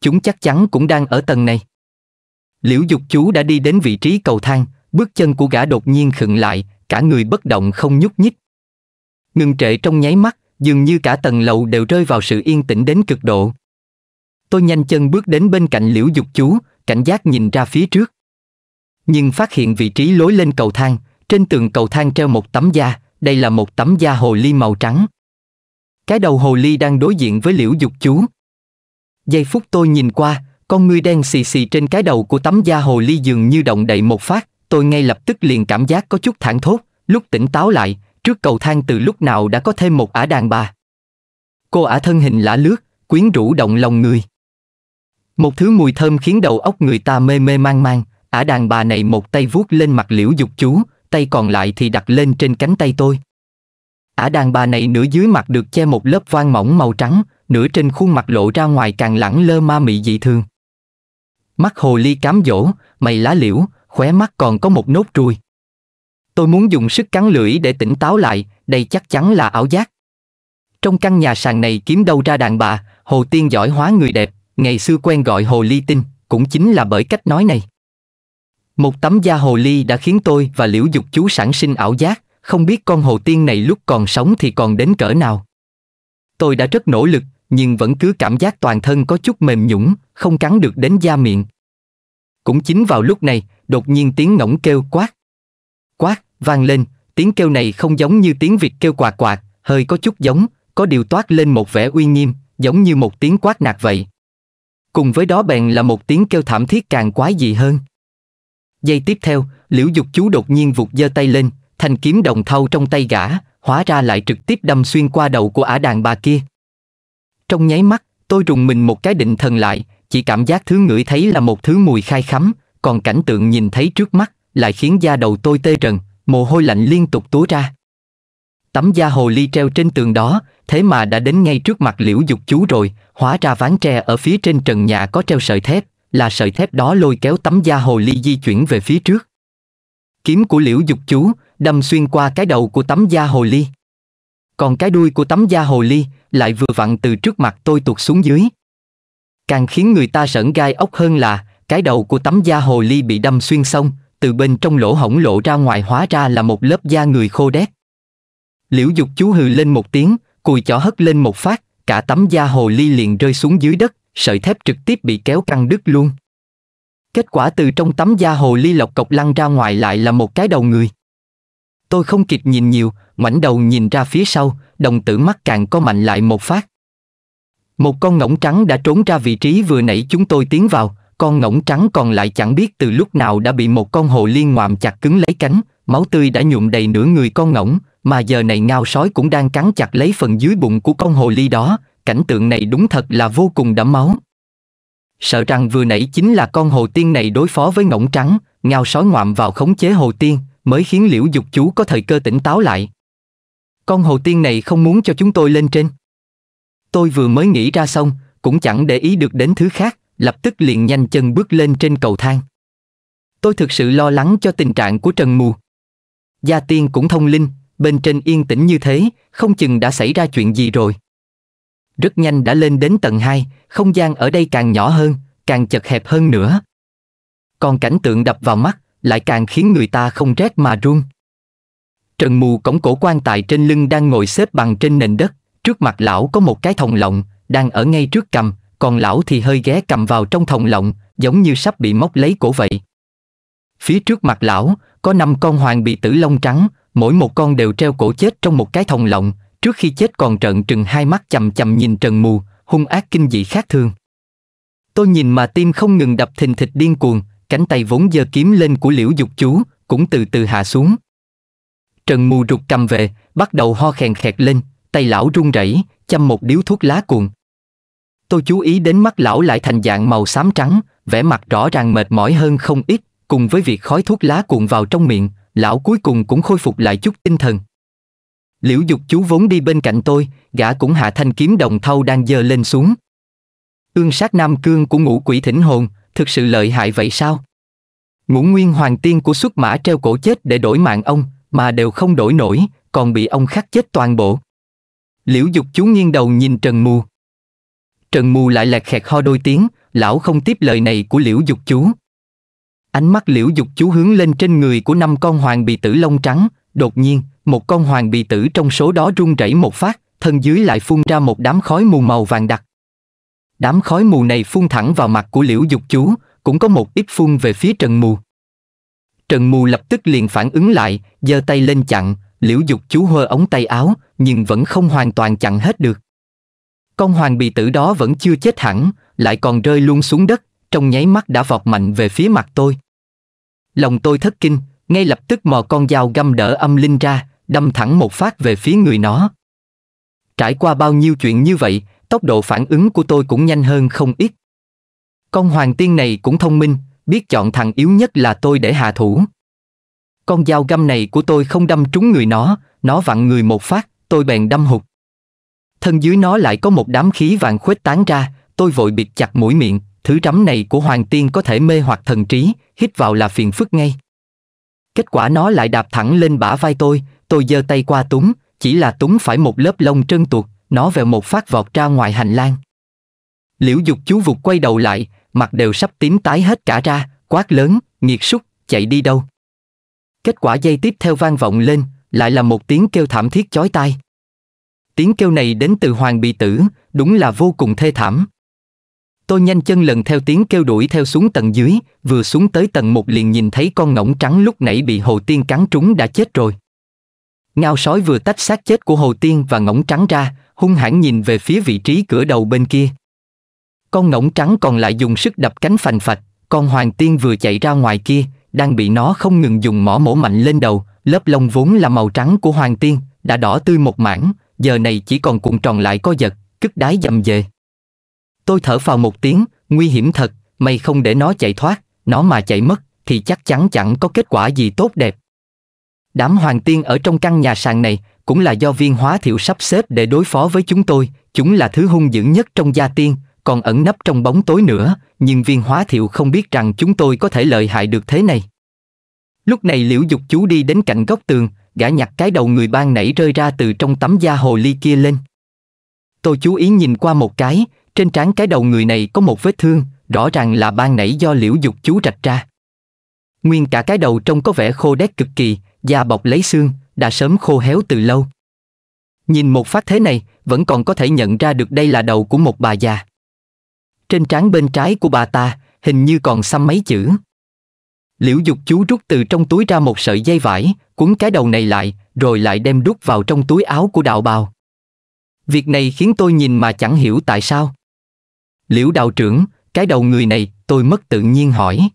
Chúng chắc chắn cũng đang ở tầng này. Liễu dục chú đã đi đến vị trí cầu thang, bước chân của gã đột nhiên khựng lại, cả người bất động không nhúc nhích. Ngừng trệ trong nháy mắt, dường như cả tầng lầu đều rơi vào sự yên tĩnh đến cực độ. Tôi nhanh chân bước đến bên cạnh liễu dục chú, cảnh giác nhìn ra phía trước. Nhưng phát hiện vị trí lối lên cầu thang, trên tường cầu thang treo một tấm da, đây là một tấm da hồ ly màu trắng. Cái đầu hồ ly đang đối diện với liễu dục chú. Giây phút tôi nhìn qua, con ngươi đen xì xì trên cái đầu của tấm da hồ ly dường như động đậy một phát, tôi ngay lập tức liền cảm giác có chút thảng thốt, lúc tỉnh táo lại, trước cầu thang từ lúc nào đã có thêm một ả đàn bà. Cô ả thân hình lả lướt, quyến rũ động lòng người. Một thứ mùi thơm khiến đầu óc người ta mê mê mang mang, ả đàn bà này một tay vuốt lên mặt liễu dục chú, tay còn lại thì đặt lên trên cánh tay tôi. Ả đàn bà này nửa dưới mặt được che một lớp vang mỏng màu trắng, nửa trên khuôn mặt lộ ra ngoài càng lẳng lơ ma mị dị thường. Mắt hồ ly cám dỗ, mày lá liễu, khóe mắt còn có một nốt ruồi. Tôi muốn dùng sức cắn lưỡi để tỉnh táo lại, đây chắc chắn là ảo giác. Trong căn nhà sàn này kiếm đâu ra đàn bà, hồ tiên giỏi hóa người đẹp, ngày xưa quen gọi hồ ly tinh, cũng chính là bởi cách nói này. Một tấm da hồ ly đã khiến tôi và liễu dục chú sản sinh ảo giác, không biết con hồ tiên này lúc còn sống thì còn đến cỡ nào. Tôi đã rất nỗ lực, nhưng vẫn cứ cảm giác toàn thân có chút mềm nhũng, không cắn được đến da miệng. Cũng chính vào lúc này, đột nhiên tiếng ngỗng kêu quát. Quát, vang lên, tiếng kêu này không giống như tiếng vịt kêu quạt quạt, hơi có chút giống, có điều toát lên một vẻ uy nghiêm, giống như một tiếng quát nạt vậy. Cùng với đó bèn là một tiếng kêu thảm thiết càng quái dị hơn. Giây tiếp theo, liễu dục chú đột nhiên vụt giơ tay lên, thanh kiếm đồng thau trong tay gã, hóa ra lại trực tiếp đâm xuyên qua đầu của ả đàn bà kia. Trong nháy mắt, tôi rùng mình một cái định thần lại, chỉ cảm giác thứ ngửi thấy là một thứ mùi khai khắm, còn cảnh tượng nhìn thấy trước mắt lại khiến da đầu tôi tê rần, mồ hôi lạnh liên tục túa ra. Tấm da hồ ly treo trên tường đó, thế mà đã đến ngay trước mặt liễu dục chú rồi, hóa ra ván tre ở phía trên trần nhà có treo sợi thép, là sợi thép đó lôi kéo tấm da hồ ly di chuyển về phía trước. Kiếm của liễu dục chú đâm xuyên qua cái đầu của tấm da hồ ly. Còn cái đuôi của tấm da hồ ly lại vừa vặn từ trước mặt tôi tuột xuống dưới. Càng khiến người ta sởn gai ốc hơn là cái đầu của tấm da hồ ly bị đâm xuyên xong, từ bên trong lỗ hổng lộ ra ngoài hóa ra là một lớp da người khô đét. Liễu dục chú hừ lên một tiếng, cùi chỏ hất lên một phát, cả tấm da hồ ly liền rơi xuống dưới đất, sợi thép trực tiếp bị kéo căng đứt luôn. Kết quả từ trong tấm da hồ ly lọc cọc lăn ra ngoài lại là một cái đầu người. Tôi không kịp nhìn nhiều, ngoảnh đầu nhìn ra phía sau, đồng tử mắt càng có mạnh lại một phát. Một con ngỗng trắng đã trốn ra vị trí vừa nãy chúng tôi tiến vào, con ngỗng trắng còn lại chẳng biết từ lúc nào đã bị một con hồ ly ngoạm chặt cứng lấy cánh, máu tươi đã nhuộm đầy nửa người con ngỗng, mà giờ này ngao sói cũng đang cắn chặt lấy phần dưới bụng của con hồ ly đó, cảnh tượng này đúng thật là vô cùng đẫm máu. Sợ rằng vừa nãy chính là con hồ tiên này đối phó với ngỗng trắng, ngao sói ngoạm vào khống chế hồ tiên, mới khiến liễu dục chú có thời cơ tỉnh táo lại. Con hồ tiên này không muốn cho chúng tôi lên trên. Tôi vừa mới nghĩ ra xong, cũng chẳng để ý được đến thứ khác, lập tức liền nhanh chân bước lên trên cầu thang. Tôi thực sự lo lắng cho tình trạng của Trần Mù. Gia Tiên cũng thông linh, bên trên yên tĩnh như thế, không chừng đã xảy ra chuyện gì rồi. Rất nhanh đã lên đến tầng 2, không gian ở đây càng nhỏ hơn, càng chật hẹp hơn nữa. Còn cảnh tượng đập vào mắt, lại càng khiến người ta không rét mà run. Trần mù cổng cổ quan tài trên lưng đang ngồi xếp bằng trên nền đất, trước mặt lão có một cái thòng lọng, đang ở ngay trước cầm, còn lão thì hơi ghé cầm vào trong thòng lọng, giống như sắp bị móc lấy cổ vậy. Phía trước mặt lão, có năm con hoàng bị tử lông trắng, mỗi một con đều treo cổ chết trong một cái thòng lọng, trước khi chết còn trận trừng hai mắt chằm chằm nhìn trần mù, hung ác kinh dị khác thường. Tôi nhìn mà tim không ngừng đập thình thịch điên cuồng, cánh tay vốn giơ kiếm lên của liễu dục chú, cũng từ từ hạ xuống. Trần mù rụt cầm về, bắt đầu ho khèn khẹt lên, tay lão run rẩy, châm một điếu thuốc lá cuồng. Tôi chú ý đến mắt lão lại thành dạng màu xám trắng, vẻ mặt rõ ràng mệt mỏi hơn không ít, cùng với việc khói thuốc lá cuộn vào trong miệng, lão cuối cùng cũng khôi phục lại chút tinh thần. Liễu dục chú vốn đi bên cạnh tôi, gã cũng hạ thanh kiếm đồng thau đang dơ lên xuống. Ương sát nam cương của ngũ quỷ thỉnh hồn, thực sự lợi hại vậy sao? Ngũ nguyên hoàng tiên của xuất mã treo cổ chết để đổi mạng ông, mà đều không đổi nổi, còn bị ông khắc chết toàn bộ. Liễu dục chú nghiêng đầu nhìn Trần Mù. Trần Mù lại lẹt khẹt ho đôi tiếng, lão không tiếp lời này của liễu dục chú. Ánh mắt liễu dục chú hướng lên trên người của năm con hoàng bị tử lông trắng, đột nhiên, một con hoàng bì tử trong số đó run rẩy một phát, thân dưới lại phun ra một đám khói mù màu vàng đặc. Đám khói mù này phun thẳng vào mặt của liễu dục chú, cũng có một ít phun về phía trần mù. Trần mù lập tức liền phản ứng lại, giơ tay lên chặn, liễu dục chú hơ ống tay áo, nhưng vẫn không hoàn toàn chặn hết được. Con hoàng bì tử đó vẫn chưa chết hẳn, lại còn rơi luôn xuống đất, trong nháy mắt đã vọt mạnh về phía mặt tôi. Lòng tôi thất kinh, ngay lập tức mò con dao găm đỡ âm linh ra, đâm thẳng một phát về phía người nó. Trải qua bao nhiêu chuyện như vậy, tốc độ phản ứng của tôi cũng nhanh hơn không ít. Con hoàng tiên này cũng thông minh, biết chọn thằng yếu nhất là tôi để hạ thủ. Con dao găm này của tôi không đâm trúng người nó, nó vặn người một phát, tôi bèn đâm hụt. Thân dưới nó lại có một đám khí vàng khuếch tán ra, tôi vội bịt chặt mũi miệng, thứ rắm này của hoàng tiên có thể mê hoặc thần trí, hít vào là phiền phức ngay. Kết quả nó lại đạp thẳng lên bả vai tôi, tôi giơ tay qua túng, chỉ là túng phải một lớp lông trơn tuột, nó vèo một phát vọt ra ngoài hành lang. Liễu dục chú vụt quay đầu lại, mặt đều sắp tím tái hết cả ra, quát lớn, nghiệt súc, chạy đi đâu. Kết quả dây tiếp theo vang vọng lên, lại là một tiếng kêu thảm thiết chói tai. Tiếng kêu này đến từ hoàng bị tử, đúng là vô cùng thê thảm. Tôi nhanh chân lần theo tiếng kêu đuổi theo xuống tầng dưới, vừa xuống tới tầng một liền nhìn thấy con ngỗng trắng lúc nãy bị hồ tiên cắn trúng đã chết rồi. Ngao sói vừa tách xác chết của Hồ Tiên và ngỗng trắng ra, hung hãn nhìn về phía vị trí cửa đầu bên kia. Con ngỗng trắng còn lại dùng sức đập cánh phành phạch, con hoàng tiên vừa chạy ra ngoài kia, đang bị nó không ngừng dùng mỏ mổ mạnh lên đầu, lớp lông vốn là màu trắng của hoàng tiên, đã đỏ tươi một mảng, giờ này chỉ còn cuộn tròn lại co giật, cứt đái dầm về. Tôi thở vào một tiếng, nguy hiểm thật, mày không để nó chạy thoát, nó mà chạy mất, thì chắc chắn chẳng có kết quả gì tốt đẹp. Đám hoàng tiên ở trong căn nhà sàn này cũng là do viên hóa thiệu sắp xếp để đối phó với chúng tôi, chúng là thứ hung dữ nhất trong gia tiên, còn ẩn nấp trong bóng tối nữa, nhưng viên hóa thiệu không biết rằng chúng tôi có thể lợi hại được thế này. Lúc này liễu dục chú đi đến cạnh góc tường, gã nhặt cái đầu người ban nảy rơi ra từ trong tấm da hồ ly kia lên. Tôi chú ý nhìn qua một cái, trên trán cái đầu người này có một vết thương, rõ ràng là ban nảy do liễu dục chú rạch ra. Nguyên cả cái đầu trông có vẻ khô đét cực kỳ, da bọc lấy xương, đã sớm khô héo từ lâu. Nhìn một phát thế này, vẫn còn có thể nhận ra được đây là đầu của một bà già. Trên trán bên trái của bà ta, hình như còn xăm mấy chữ. Liễu dục chú rút từ trong túi ra một sợi dây vải, cuốn cái đầu này lại, rồi lại đem đút vào trong túi áo của đạo bào. Việc này khiến tôi nhìn mà chẳng hiểu tại sao. Liễu đạo trưởng, cái đầu người này, tôi mất tự nhiên hỏi.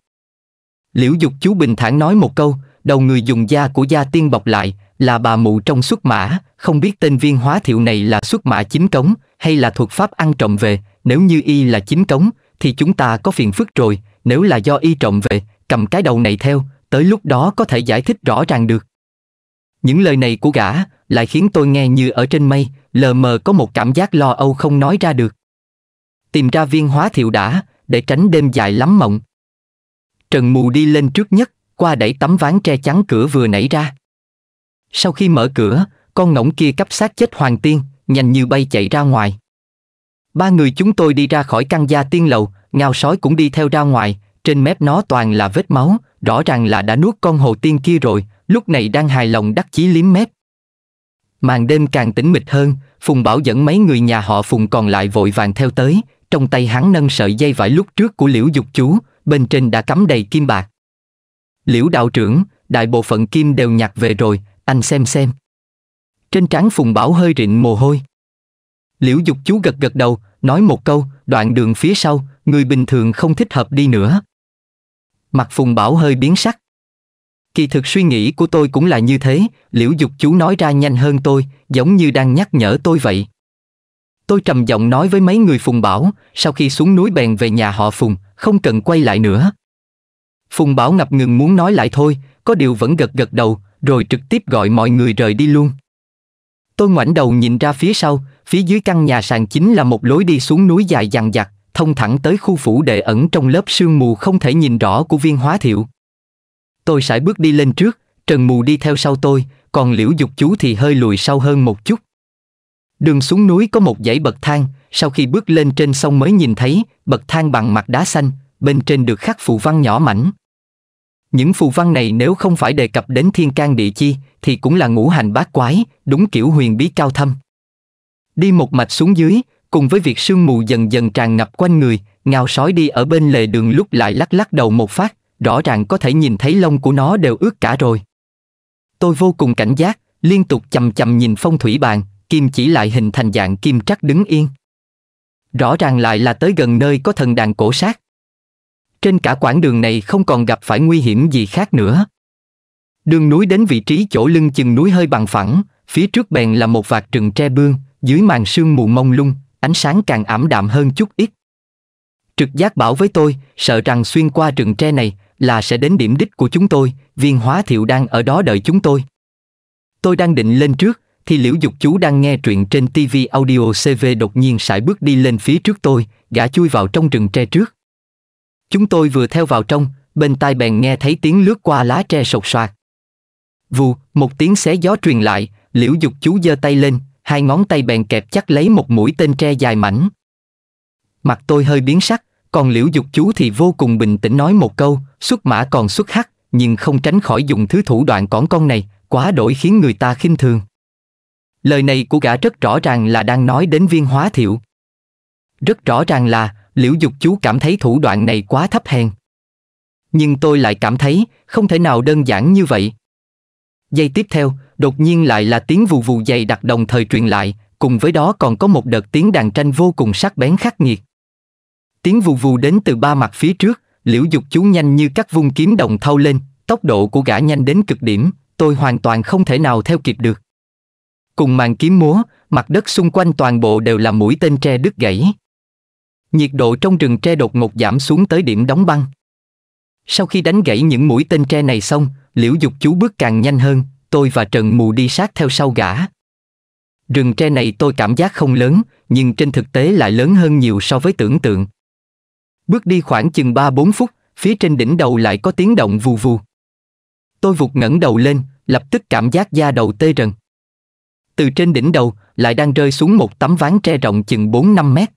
Liễu dục chú bình thản nói một câu, đầu người dùng da của gia tiên bọc lại, là bà mụ trong xuất mã, không biết tên viên hóa thiệu này là xuất mã chính cống, hay là thuật pháp ăn trộm về, nếu như y là chính cống, thì chúng ta có phiền phức rồi, nếu là do y trộm về, cầm cái đầu này theo, tới lúc đó có thể giải thích rõ ràng được. Những lời này của gã lại khiến tôi nghe như ở trên mây, lờ mờ có một cảm giác lo âu không nói ra được. Tìm ra viên hóa thiệu đã, để tránh đêm dài lắm mộng. Trần mù đi lên trước nhất, qua đẩy tấm ván tre chắn cửa vừa nảy ra. Sau khi mở cửa, con ngỗng kia cấp sát chết hoàng tiên, nhanh như bay chạy ra ngoài. Ba người chúng tôi đi ra khỏi căn gia tiên lầu, ngao sói cũng đi theo ra ngoài, trên mép nó toàn là vết máu, rõ ràng là đã nuốt con hồ tiên kia rồi, lúc này đang hài lòng đắc chí liếm mép. Màn đêm càng tĩnh mịch hơn, Phùng Bảo dẫn mấy người nhà họ Phùng còn lại vội vàng theo tới, trong tay hắn nâng sợi dây vải lúc trước của liễu dục chú, bên trên đã cắm đầy kim bạc. Liễu đạo trưởng, đại bộ phận kim đều nhặt về rồi, anh xem xem. Trên trán Phùng Bảo hơi rịn mồ hôi. Liễu dục chú gật gật đầu, nói một câu, đoạn đường phía sau, người bình thường không thích hợp đi nữa. Mặt Phùng Bảo hơi biến sắc. Kỳ thực suy nghĩ của tôi cũng là như thế, liễu dục chú nói ra nhanh hơn tôi, giống như đang nhắc nhở tôi vậy. Tôi trầm giọng nói với mấy người Phùng Bảo, sau khi xuống núi bèn về nhà họ Phùng, không cần quay lại nữa. Phùng Bảo ngập ngừng muốn nói lại thôi, có điều vẫn gật gật đầu, rồi trực tiếp gọi mọi người rời đi luôn. Tôi ngoảnh đầu nhìn ra phía sau, phía dưới căn nhà sàn chính là một lối đi xuống núi dài dằng dặc, thông thẳng tới khu phủ đệ ẩn trong lớp sương mù không thể nhìn rõ của viên hóa thiệu. Tôi sải bước đi lên trước, Trần Mù đi theo sau tôi, còn Liễu Dục Chú thì hơi lùi sau hơn một chút. Đường xuống núi có một dãy bậc thang, sau khi bước lên trên sông mới nhìn thấy, bậc thang bằng mặt đá xanh, bên trên được khắc phù văn nhỏ mảnh. Những phù văn này nếu không phải đề cập đến thiên can địa chi, thì cũng là ngũ hành bát quái, đúng kiểu huyền bí cao thâm. Đi một mạch xuống dưới, cùng với việc sương mù dần dần tràn ngập quanh người, ngao sói đi ở bên lề đường lúc lại lắc lắc đầu một phát, rõ ràng có thể nhìn thấy lông của nó đều ướt cả rồi. Tôi vô cùng cảnh giác, liên tục chầm chầm nhìn phong thủy bàn, kim chỉ lại hình thành dạng kim trắc đứng yên. Rõ ràng lại là tới gần nơi có thần đàn cổ sát trên cả quãng đường này không còn gặp phải nguy hiểm gì khác nữa. Đường núi đến vị trí chỗ lưng chừng núi hơi bằng phẳng, phía trước bèn là một vạt rừng tre bương, dưới màn sương mù mông lung, ánh sáng càng ảm đạm hơn chút ít. Trực giác bảo với tôi, sợ rằng xuyên qua rừng tre này là sẽ đến điểm đích của chúng tôi, viên hóa thiệu đang ở đó đợi chúng tôi. Tôi đang định lên trước, thì liễu dục chú đang nghe truyện trên TV audio CV đột nhiên sải bước đi lên phía trước tôi, gã chui vào trong rừng tre trước. Chúng tôi vừa theo vào trong, bên tai bèn nghe thấy tiếng lướt qua lá tre sột soạt. Vù, một tiếng xé gió truyền lại, liễu dục chú giơ tay lên, hai ngón tay bèn kẹp chắc lấy một mũi tên tre dài mảnh. Mặt tôi hơi biến sắc, còn liễu dục chú thì vô cùng bình tĩnh nói một câu, xuất mã còn xuất hắc, nhưng không tránh khỏi dùng thứ thủ đoạn cỏn con này, quá đổi khiến người ta khinh thường. Lời này của gã rất rõ ràng là đang nói đến viên hóa thiệu. Rất rõ ràng là liễu dục chú cảm thấy thủ đoạn này quá thấp hèn. Nhưng tôi lại cảm thấy không thể nào đơn giản như vậy. Giây tiếp theo, đột nhiên lại là tiếng vù vù dày đặc đồng thời truyền lại, cùng với đó còn có một đợt tiếng đàn tranh vô cùng sắc bén khắc nghiệt. Tiếng vù vù đến từ ba mặt phía trước, liễu dục chú nhanh như các vung kiếm đồng thau lên, tốc độ của gã nhanh đến cực điểm, tôi hoàn toàn không thể nào theo kịp được. Cùng màn kiếm múa, mặt đất xung quanh toàn bộ đều là mũi tên tre đứt gãy. Nhiệt độ trong rừng tre đột ngột giảm xuống tới điểm đóng băng. Sau khi đánh gãy những mũi tên tre này xong, liễu dục chú bước càng nhanh hơn, tôi và Trần Mù đi sát theo sau gã. Rừng tre này tôi cảm giác không lớn, nhưng trên thực tế lại lớn hơn nhiều so với tưởng tượng. Bước đi khoảng chừng 3-4 phút, phía trên đỉnh đầu lại có tiếng động vù vù. Tôi vụt ngẩng đầu lên, lập tức cảm giác da đầu tê rần. Từ trên đỉnh đầu lại đang rơi xuống một tấm ván tre rộng chừng 4-5 mét.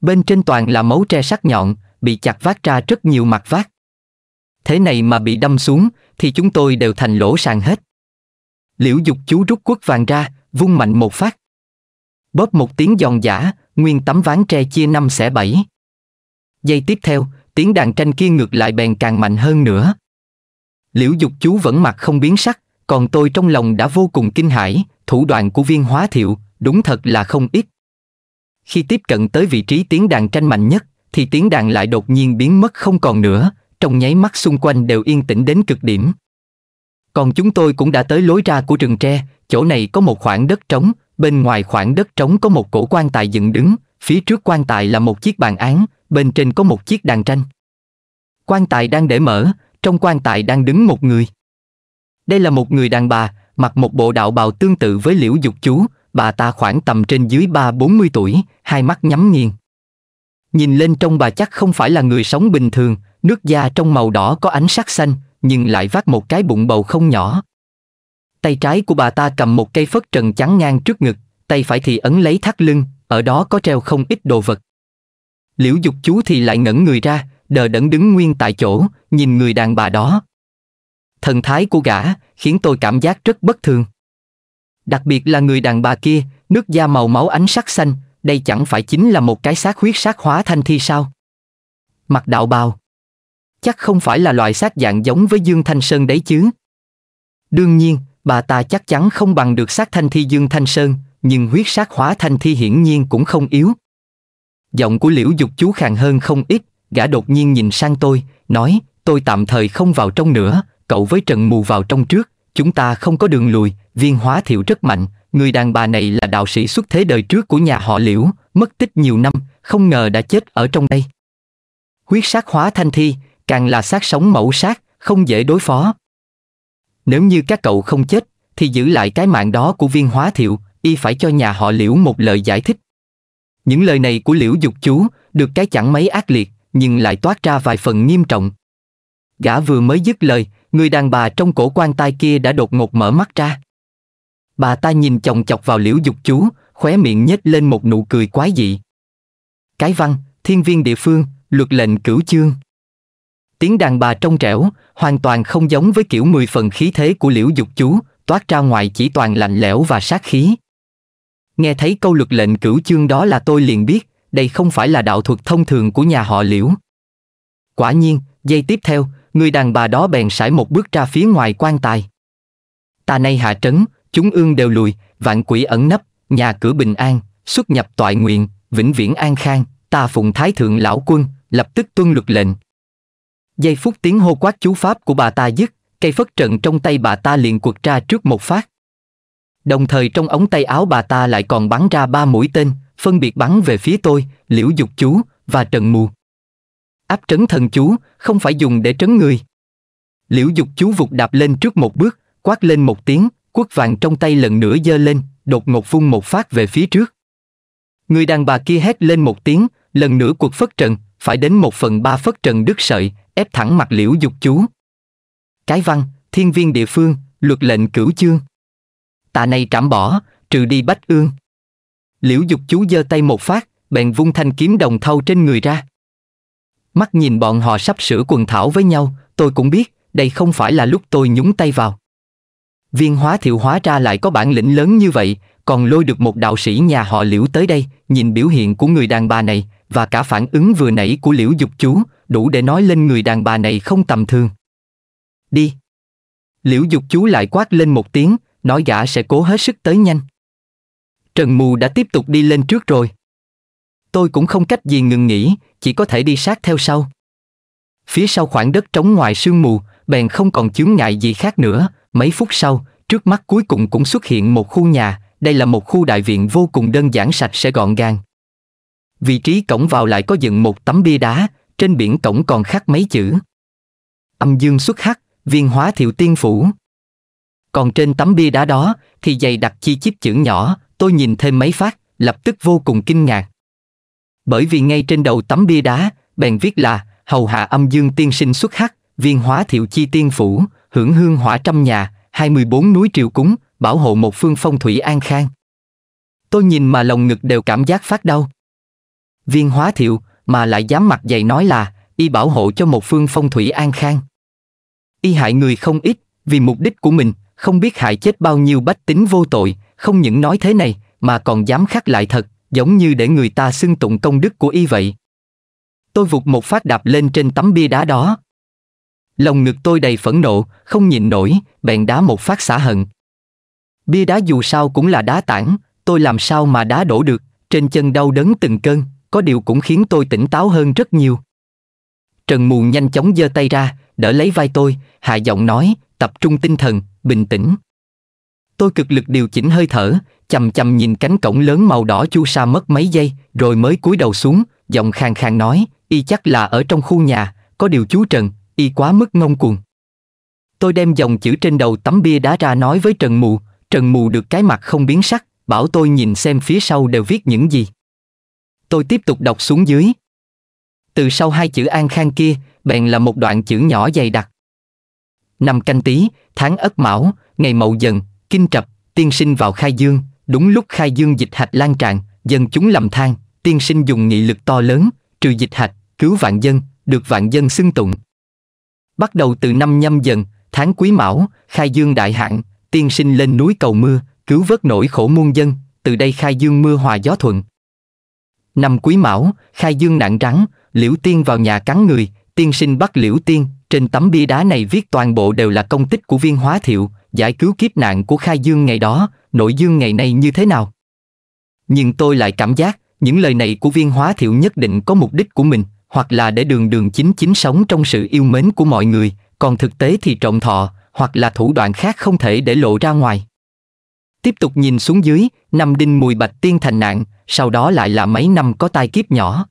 Bên trên toàn là mấu tre sắc nhọn, bị chặt vát ra rất nhiều mặt vát. Thế này mà bị đâm xuống, thì chúng tôi đều thành lỗ sàn hết. Liễu dục chú rút quất vàng ra, vung mạnh một phát. Bóp một tiếng giòn giả, nguyên tấm ván tre chia năm xẻ bảy. Giây tiếp theo, tiếng đàn tranh kia ngược lại bèn càng mạnh hơn nữa. Liễu dục chú vẫn mặt không biến sắc, còn tôi trong lòng đã vô cùng kinh hãi, thủ đoạn của viên hóa thiệu, đúng thật là không ít. Khi tiếp cận tới vị trí tiếng đàn tranh mạnh nhất, thì tiếng đàn lại đột nhiên biến mất không còn nữa, trong nháy mắt xung quanh đều yên tĩnh đến cực điểm. Còn chúng tôi cũng đã tới lối ra của rừng tre, chỗ này có một khoảng đất trống, bên ngoài khoảng đất trống có một cổ quan tài dựng đứng, phía trước quan tài là một chiếc bàn án, bên trên có một chiếc đàn tranh. Quan tài đang để mở, trong quan tài đang đứng một người. Đây là một người đàn bà, mặc một bộ đạo bào tương tự với liễu dục chú, bà ta khoảng tầm trên dưới ba bốn mươi tuổi, hai mắt nhắm nghiền. Nhìn lên trông bà chắc không phải là người sống bình thường, nước da trong màu đỏ có ánh sắc xanh, nhưng lại vác một cái bụng bầu không nhỏ. Tay trái của bà ta cầm một cây phất trần trắng ngang trước ngực, tay phải thì ấn lấy thắt lưng, ở đó có treo không ít đồ vật. Liễu dục chú thì lại ngẩn người ra, đờ đẫn đứng nguyên tại chỗ, nhìn người đàn bà đó. Thần thái của gã khiến tôi cảm giác rất bất thường. Đặc biệt là người đàn bà kia, nước da màu máu ánh sắc xanh, đây chẳng phải chính là một cái xác huyết sát hóa thanh thi sao? Mặc đạo bào. Chắc không phải là loại xác dạng giống với Dương Thanh Sơn đấy chứ. Đương nhiên, bà ta chắc chắn không bằng được xác thanh thi Dương Thanh Sơn, nhưng huyết sát hóa thanh thi hiển nhiên cũng không yếu. Giọng của liễu dục chú khàn hơn không ít, gã đột nhiên nhìn sang tôi, nói, tôi tạm thời không vào trong nữa, cậu với Trần Mù vào trong trước, chúng ta không có đường lùi, viên hóa thiệu rất mạnh, người đàn bà này là đạo sĩ xuất thế đời trước của nhà họ Liễu, mất tích nhiều năm, không ngờ đã chết ở trong đây. Huyết sát hóa thanh thi, càng là xác sống mẫu sát, không dễ đối phó. Nếu như các cậu không chết, thì giữ lại cái mạng đó của viên hóa thiệu, y phải cho nhà họ Liễu một lời giải thích. Những lời này của Liễu Dục Chú được cái chẳng mấy ác liệt, nhưng lại toát ra vài phần nghiêm trọng. Gã vừa mới dứt lời, người đàn bà trong cổ quan tai kia đã đột ngột mở mắt ra. Bà ta nhìn chồng chọc vào liễu dục chú, khóe miệng nhếch lên một nụ cười quái dị. Cái văn, thiên viên địa phương, luật lệnh cửu chương. Tiếng đàn bà trong trẻo, hoàn toàn không giống với kiểu mười phần khí thế của liễu dục chú, toát ra ngoài chỉ toàn lạnh lẽo và sát khí. Nghe thấy câu luật lệnh cửu chương đó là tôi liền biết, đây không phải là đạo thuật thông thường của nhà họ liễu. Quả nhiên, giây tiếp theo, người đàn bà đó bèn sải một bước ra phía ngoài quan tài. Ta nay hạ trấn, chúng ương đều lùi, vạn quỷ ẩn nấp, nhà cửa bình an, xuất nhập toại nguyện, vĩnh viễn an khang, ta phụng thái thượng lão quân, lập tức tuân luật lệnh. Giây phút tiếng hô quát chú pháp của bà ta dứt, cây phất trận trong tay bà ta liền quật ra trước một phát. Đồng thời trong ống tay áo bà ta lại còn bắn ra ba mũi tên, phân biệt bắn về phía tôi, liễu dục chú và trần mù. Áp trấn thần chú, không phải dùng để trấn người. Liễu dục chú vụt đạp lên trước một bước, quát lên một tiếng, Quốc vàng trong tay lần nữa giơ lên, đột ngột vung một phát về phía trước. Người đàn bà kia hét lên một tiếng, lần nữa cuộc phất trần, phải đến một phần ba phất trần đứt sợi, ép thẳng mặt liễu dục chú. Cái văn, thiên viên địa phương, luật lệnh cửu chương. Tạ này trảm bỏ, trừ đi bách ương. Liễu dục chú giơ tay một phát, bèn vung thanh kiếm đồng thau trên người ra. Mắt nhìn bọn họ sắp sửa quần thảo với nhau, tôi cũng biết, đây không phải là lúc tôi nhúng tay vào. Viên hóa thiệu hóa ra lại có bản lĩnh lớn như vậy, còn lôi được một đạo sĩ nhà họ liễu tới đây, nhìn biểu hiện của người đàn bà này, và cả phản ứng vừa nãy của liễu dục chú, đủ để nói lên người đàn bà này không tầm thường. Đi. Liễu dục chú lại quát lên một tiếng, nói gã sẽ cố hết sức tới nhanh. Trần Mù đã tiếp tục đi lên trước rồi. Tôi cũng không cách gì ngừng nghỉ, chỉ có thể đi sát theo sau. Phía sau khoảng đất trống ngoài sương mù, bèn không còn chướng ngại gì khác nữa, Mấy phút sau, trước mắt cuối cùng cũng xuất hiện một khu nhà, đây là một khu đại viện vô cùng đơn giản sạch sẽ gọn gàng. Vị trí cổng vào lại có dựng một tấm bia đá, trên biển cổng còn khắc mấy chữ. Âm dương xuất hắc, viên hóa thiệu tiên phủ. Còn trên tấm bia đá đó thì dày đặc chi chít chữ nhỏ, tôi nhìn thêm mấy phát, lập tức vô cùng kinh ngạc. Bởi vì ngay trên đầu tấm bia đá, bèn viết là Hầu hạ âm dương tiên sinh xuất hắc, viên hóa thiệu chi tiên phủ, hưởng hương hỏa trăm nhà, 24 núi triều cúng, bảo hộ một phương phong thủy an khang. Tôi nhìn mà lòng ngực đều cảm giác phát đau. Viên hóa thiệu, mà lại dám mặt dày nói là, y bảo hộ cho một phương phong thủy an khang. Y hại người không ít, vì mục đích của mình, không biết hại chết bao nhiêu bách tính vô tội, không những nói thế này, mà còn dám khắc lại thật, giống như để người ta xưng tụng công đức của y vậy. Tôi vụt một phát đạp lên trên tấm bia đá đó. Lòng ngực tôi đầy phẫn nộ, không nhịn nổi, bèn đá một phát xả hận. Bia đá dù sao cũng là đá tảng, tôi làm sao mà đá đổ được, trên chân đau đớn từng cơn, có điều cũng khiến tôi tỉnh táo hơn rất nhiều. Trần Mù nhanh chóng giơ tay ra, đỡ lấy vai tôi, hạ giọng nói, tập trung tinh thần, bình tĩnh. Tôi cực lực điều chỉnh hơi thở, chầm chầm nhìn cánh cổng lớn màu đỏ chu sa mất mấy giây, rồi mới cúi đầu xuống, giọng khàn khàn nói, y chắc là ở trong khu nhà, có điều chú Trần, y quá mức ngông cuồng. Tôi đem dòng chữ trên đầu tấm bia đá ra nói với Trần Mù, Trần Mù được cái mặt không biến sắc, bảo tôi nhìn xem phía sau đều viết những gì. Tôi tiếp tục đọc xuống dưới. Từ sau hai chữ an khang kia, bèn là một đoạn chữ nhỏ dày đặc. Năm canh tí, tháng ất mão, ngày mậu dần, kinh trập, tiên sinh vào khai dương, đúng lúc khai dương dịch hạch lan tràn, dân chúng lầm than, tiên sinh dùng nghị lực to lớn, trừ dịch hạch, cứu vạn dân, được vạn dân xưng tụng bắt đầu từ năm nhâm dần, tháng quý mão, khai dương đại hạn, tiên sinh lên núi cầu mưa, cứu vớt nỗi khổ muôn dân, từ đây khai dương mưa hòa gió thuận. Năm quý mão, khai dương nạn rắn, liễu tiên vào nhà cắn người, tiên sinh bắt liễu tiên, trên tấm bia đá này viết toàn bộ đều là công tích của viên hóa thiệu, giải cứu kiếp nạn của khai dương ngày đó, nội dương ngày nay như thế nào. Nhưng tôi lại cảm giác, những lời này của viên hóa thiệu nhất định có mục đích của mình, hoặc là để đường đường chính chính sống trong sự yêu mến của mọi người, còn thực tế thì trọng thọ, hoặc là thủ đoạn khác không thể để lộ ra ngoài. Tiếp tục nhìn xuống dưới, năm đinh mùi bạch tiên thành nạn, sau đó lại là mấy năm có tai kiếp nhỏ.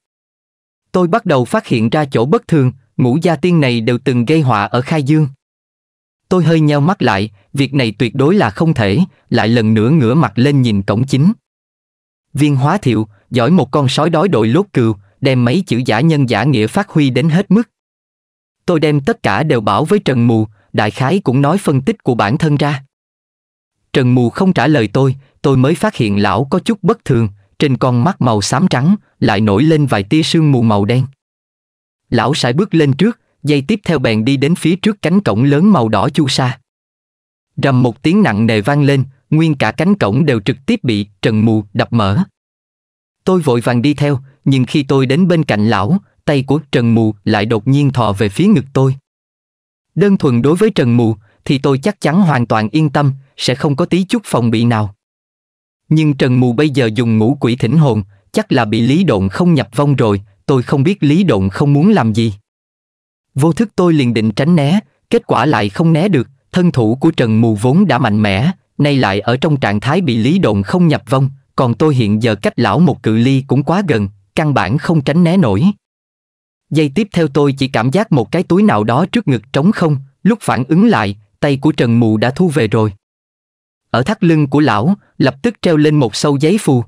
Tôi bắt đầu phát hiện ra chỗ bất thường, ngũ gia tiên này đều từng gây họa ở Khai Dương. Tôi hơi nheo mắt lại, việc này tuyệt đối là không thể, lại lần nữa ngửa mặt lên nhìn cổng chính. Viên hóa thiệu, giỏi một con sói đói đội lốt cừu, đem mấy chữ giả nhân giả nghĩa phát huy đến hết mức. Tôi đem tất cả đều bảo với Trần Mù, đại khái cũng nói phân tích của bản thân ra. Trần Mù không trả lời tôi, tôi mới phát hiện lão có chút bất thường, trên con mắt màu xám trắng lại nổi lên vài tia sương mù màu đen. Lão sải bước lên trước, dây tiếp theo bèn đi đến phía trước cánh cổng lớn màu đỏ chu sa. Rầm một tiếng nặng nề vang lên, nguyên cả cánh cổng đều trực tiếp bị trần mù đập mở. Tôi vội vàng đi theo, nhưng khi tôi đến bên cạnh lão, tay của Trần Mù lại đột nhiên thò về phía ngực tôi. Đơn thuần đối với Trần Mù, thì tôi chắc chắn hoàn toàn yên tâm, sẽ không có tí chút phòng bị nào. Nhưng Trần Mù bây giờ dùng ngũ quỷ thỉnh hồn, chắc là bị Lý Độn không nhập vong rồi, tôi không biết Lý Độn không muốn làm gì. Vô thức tôi liền định tránh né, kết quả lại không né được, thân thủ của Trần Mù vốn đã mạnh mẽ, nay lại ở trong trạng thái bị Lý Độn không nhập vong, còn tôi hiện giờ cách lão một cự ly cũng quá gần, căn bản không tránh né nổi. Giây tiếp theo tôi chỉ cảm giác một cái túi nào đó trước ngực trống không, lúc phản ứng lại, tay của Trần Mù đã thu về rồi. Ở thắt lưng của lão, lập tức treo lên một sâu giấy phù.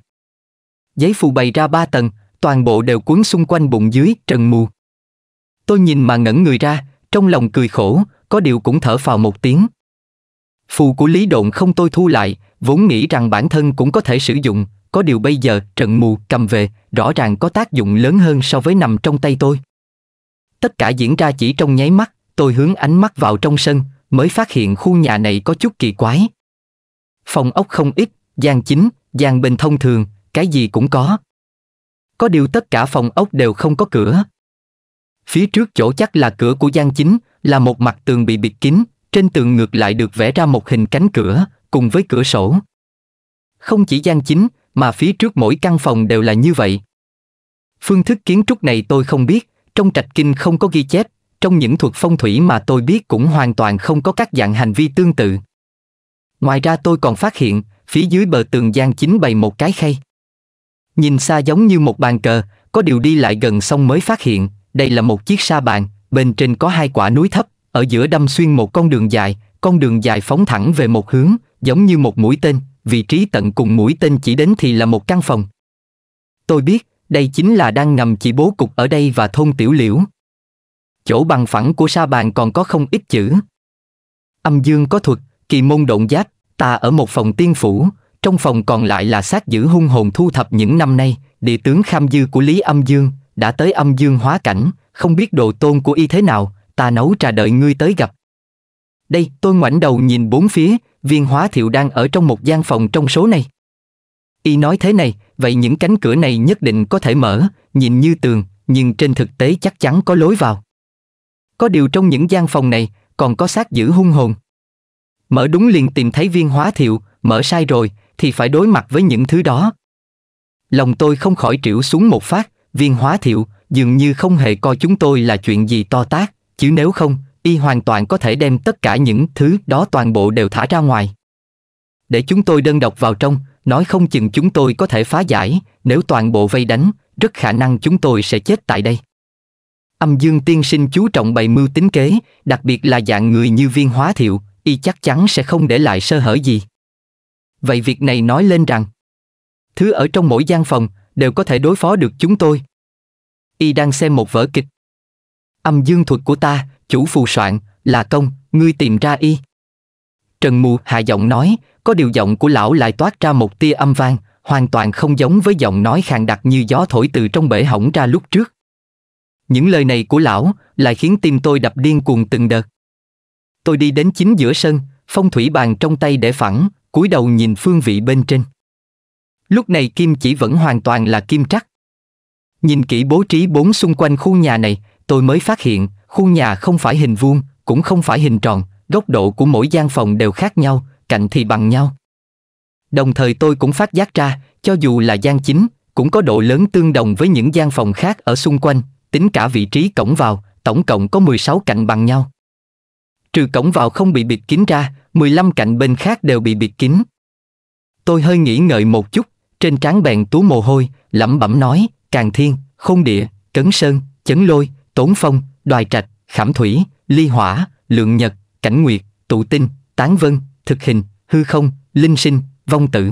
Giấy phù bày ra ba tầng, toàn bộ đều cuốn xung quanh bụng dưới Trần Mù. Tôi nhìn mà ngẩn người ra, trong lòng cười khổ, có điều cũng thở phào một tiếng. Phù của Lý Độn không tôi thu lại, vốn nghĩ rằng bản thân cũng có thể sử dụng, có điều bây giờ Trần Mù cầm về, rõ ràng có tác dụng lớn hơn so với nằm trong tay tôi. Tất cả diễn ra chỉ trong nháy mắt, tôi hướng ánh mắt vào trong sân, mới phát hiện khu nhà này có chút kỳ quái. Phòng ốc không ít, gian chính, gian bên thông thường, cái gì cũng có. Có điều tất cả phòng ốc đều không có cửa. Phía trước chỗ chắc là cửa của gian chính, là một mặt tường bị bịt kín, trên tường ngược lại được vẽ ra một hình cánh cửa, cùng với cửa sổ. Không chỉ gian chính, mà phía trước mỗi căn phòng đều là như vậy. Phương thức kiến trúc này tôi không biết, trong trạch kinh không có ghi chép, trong những thuật phong thủy mà tôi biết cũng hoàn toàn không có các dạng hành vi tương tự. Ngoài ra tôi còn phát hiện, phía dưới bờ tường gian chính bày một cái khay. Nhìn xa giống như một bàn cờ, có điều đi lại gần xong mới phát hiện, đây là một chiếc sa bàn, bên trên có hai quả núi thấp, ở giữa đâm xuyên một con đường dài, con đường dài phóng thẳng về một hướng, giống như một mũi tên, vị trí tận cùng mũi tên chỉ đến thì là một căn phòng. Tôi biết, đây chính là đang ngầm chỉ bố cục ở đây và thôn tiểu liễu. Chỗ bằng phẳng của sa bàn còn có không ít chữ. Âm dương có thuật, kỳ môn động giác, ta ở một phòng tiên phủ, trong phòng còn lại là sát giữ hung hồn thu thập những năm nay, địa tướng kham dư của Lý Âm Dương, đã tới âm dương hóa cảnh, không biết độ tôn của y thế nào, ta nấu trà đợi ngươi tới gặp. Đây, tôi ngoảnh đầu nhìn bốn phía, viên hóa thiệu đang ở trong một gian phòng trong số này. Y nói thế này, vậy những cánh cửa này nhất định có thể mở, nhìn như tường, nhưng trên thực tế chắc chắn có lối vào. Có điều trong những gian phòng này còn có xác giữ hung hồn. Mở đúng liền tìm thấy viên hóa thiệu, mở sai rồi thì phải đối mặt với những thứ đó. Lòng tôi không khỏi triệu xuống một phát, viên hóa thiệu dường như không hề coi chúng tôi là chuyện gì to tát, chứ nếu không, y hoàn toàn có thể đem tất cả những thứ đó toàn bộ đều thả ra ngoài. Để chúng tôi đơn độc vào trong, nói không chừng chúng tôi có thể phá giải, nếu toàn bộ vây đánh, rất khả năng chúng tôi sẽ chết tại đây. Âm Dương Tiên Sinh chú trọng bày mưu tính kế, đặc biệt là dạng người như viên hóa thiệu, y chắc chắn sẽ không để lại sơ hở gì. Vậy việc này nói lên rằng, thứ ở trong mỗi gian phòng đều có thể đối phó được chúng tôi. Y đang xem một vở kịch. Âm dương thuật của ta chủ phù soạn, là công, ngươi tìm ra y. Trần Mù hạ giọng nói, có điều giọng của lão lại toát ra một tia âm vang, hoàn toàn không giống với giọng nói khàn đặc như gió thổi từ trong bể hỏng ra lúc trước. Những lời này của lão lại khiến tim tôi đập điên cuồng từng đợt. Tôi đi đến chính giữa sân, phong thủy bàn trong tay để phẳng, cúi đầu nhìn phương vị bên trên. Lúc này kim chỉ vẫn hoàn toàn là kim trắc. Nhìn kỹ bố trí bốn xung quanh khu nhà này, tôi mới phát hiện, Khuôn nhà không phải hình vuông, cũng không phải hình tròn, góc độ của mỗi gian phòng đều khác nhau, cạnh thì bằng nhau. Đồng thời tôi cũng phát giác ra, cho dù là gian chính, cũng có độ lớn tương đồng với những gian phòng khác ở xung quanh, tính cả vị trí cổng vào, tổng cộng có 16 cạnh bằng nhau. Trừ cổng vào không bị bịt kín ra, 15 cạnh bên khác đều bị bịt kín. Tôi hơi nghĩ ngợi một chút, trên trán bèn tú mồ hôi, lẩm bẩm nói, Càng Thiên, không Địa, Cấn Sơn, Chấn Lôi, Tốn Phong, đoài trạch, khảm thủy, ly hỏa, lượng nhật, cảnh nguyệt, tụ tinh, tán vân, thực hình, hư không, linh sinh, vong tử.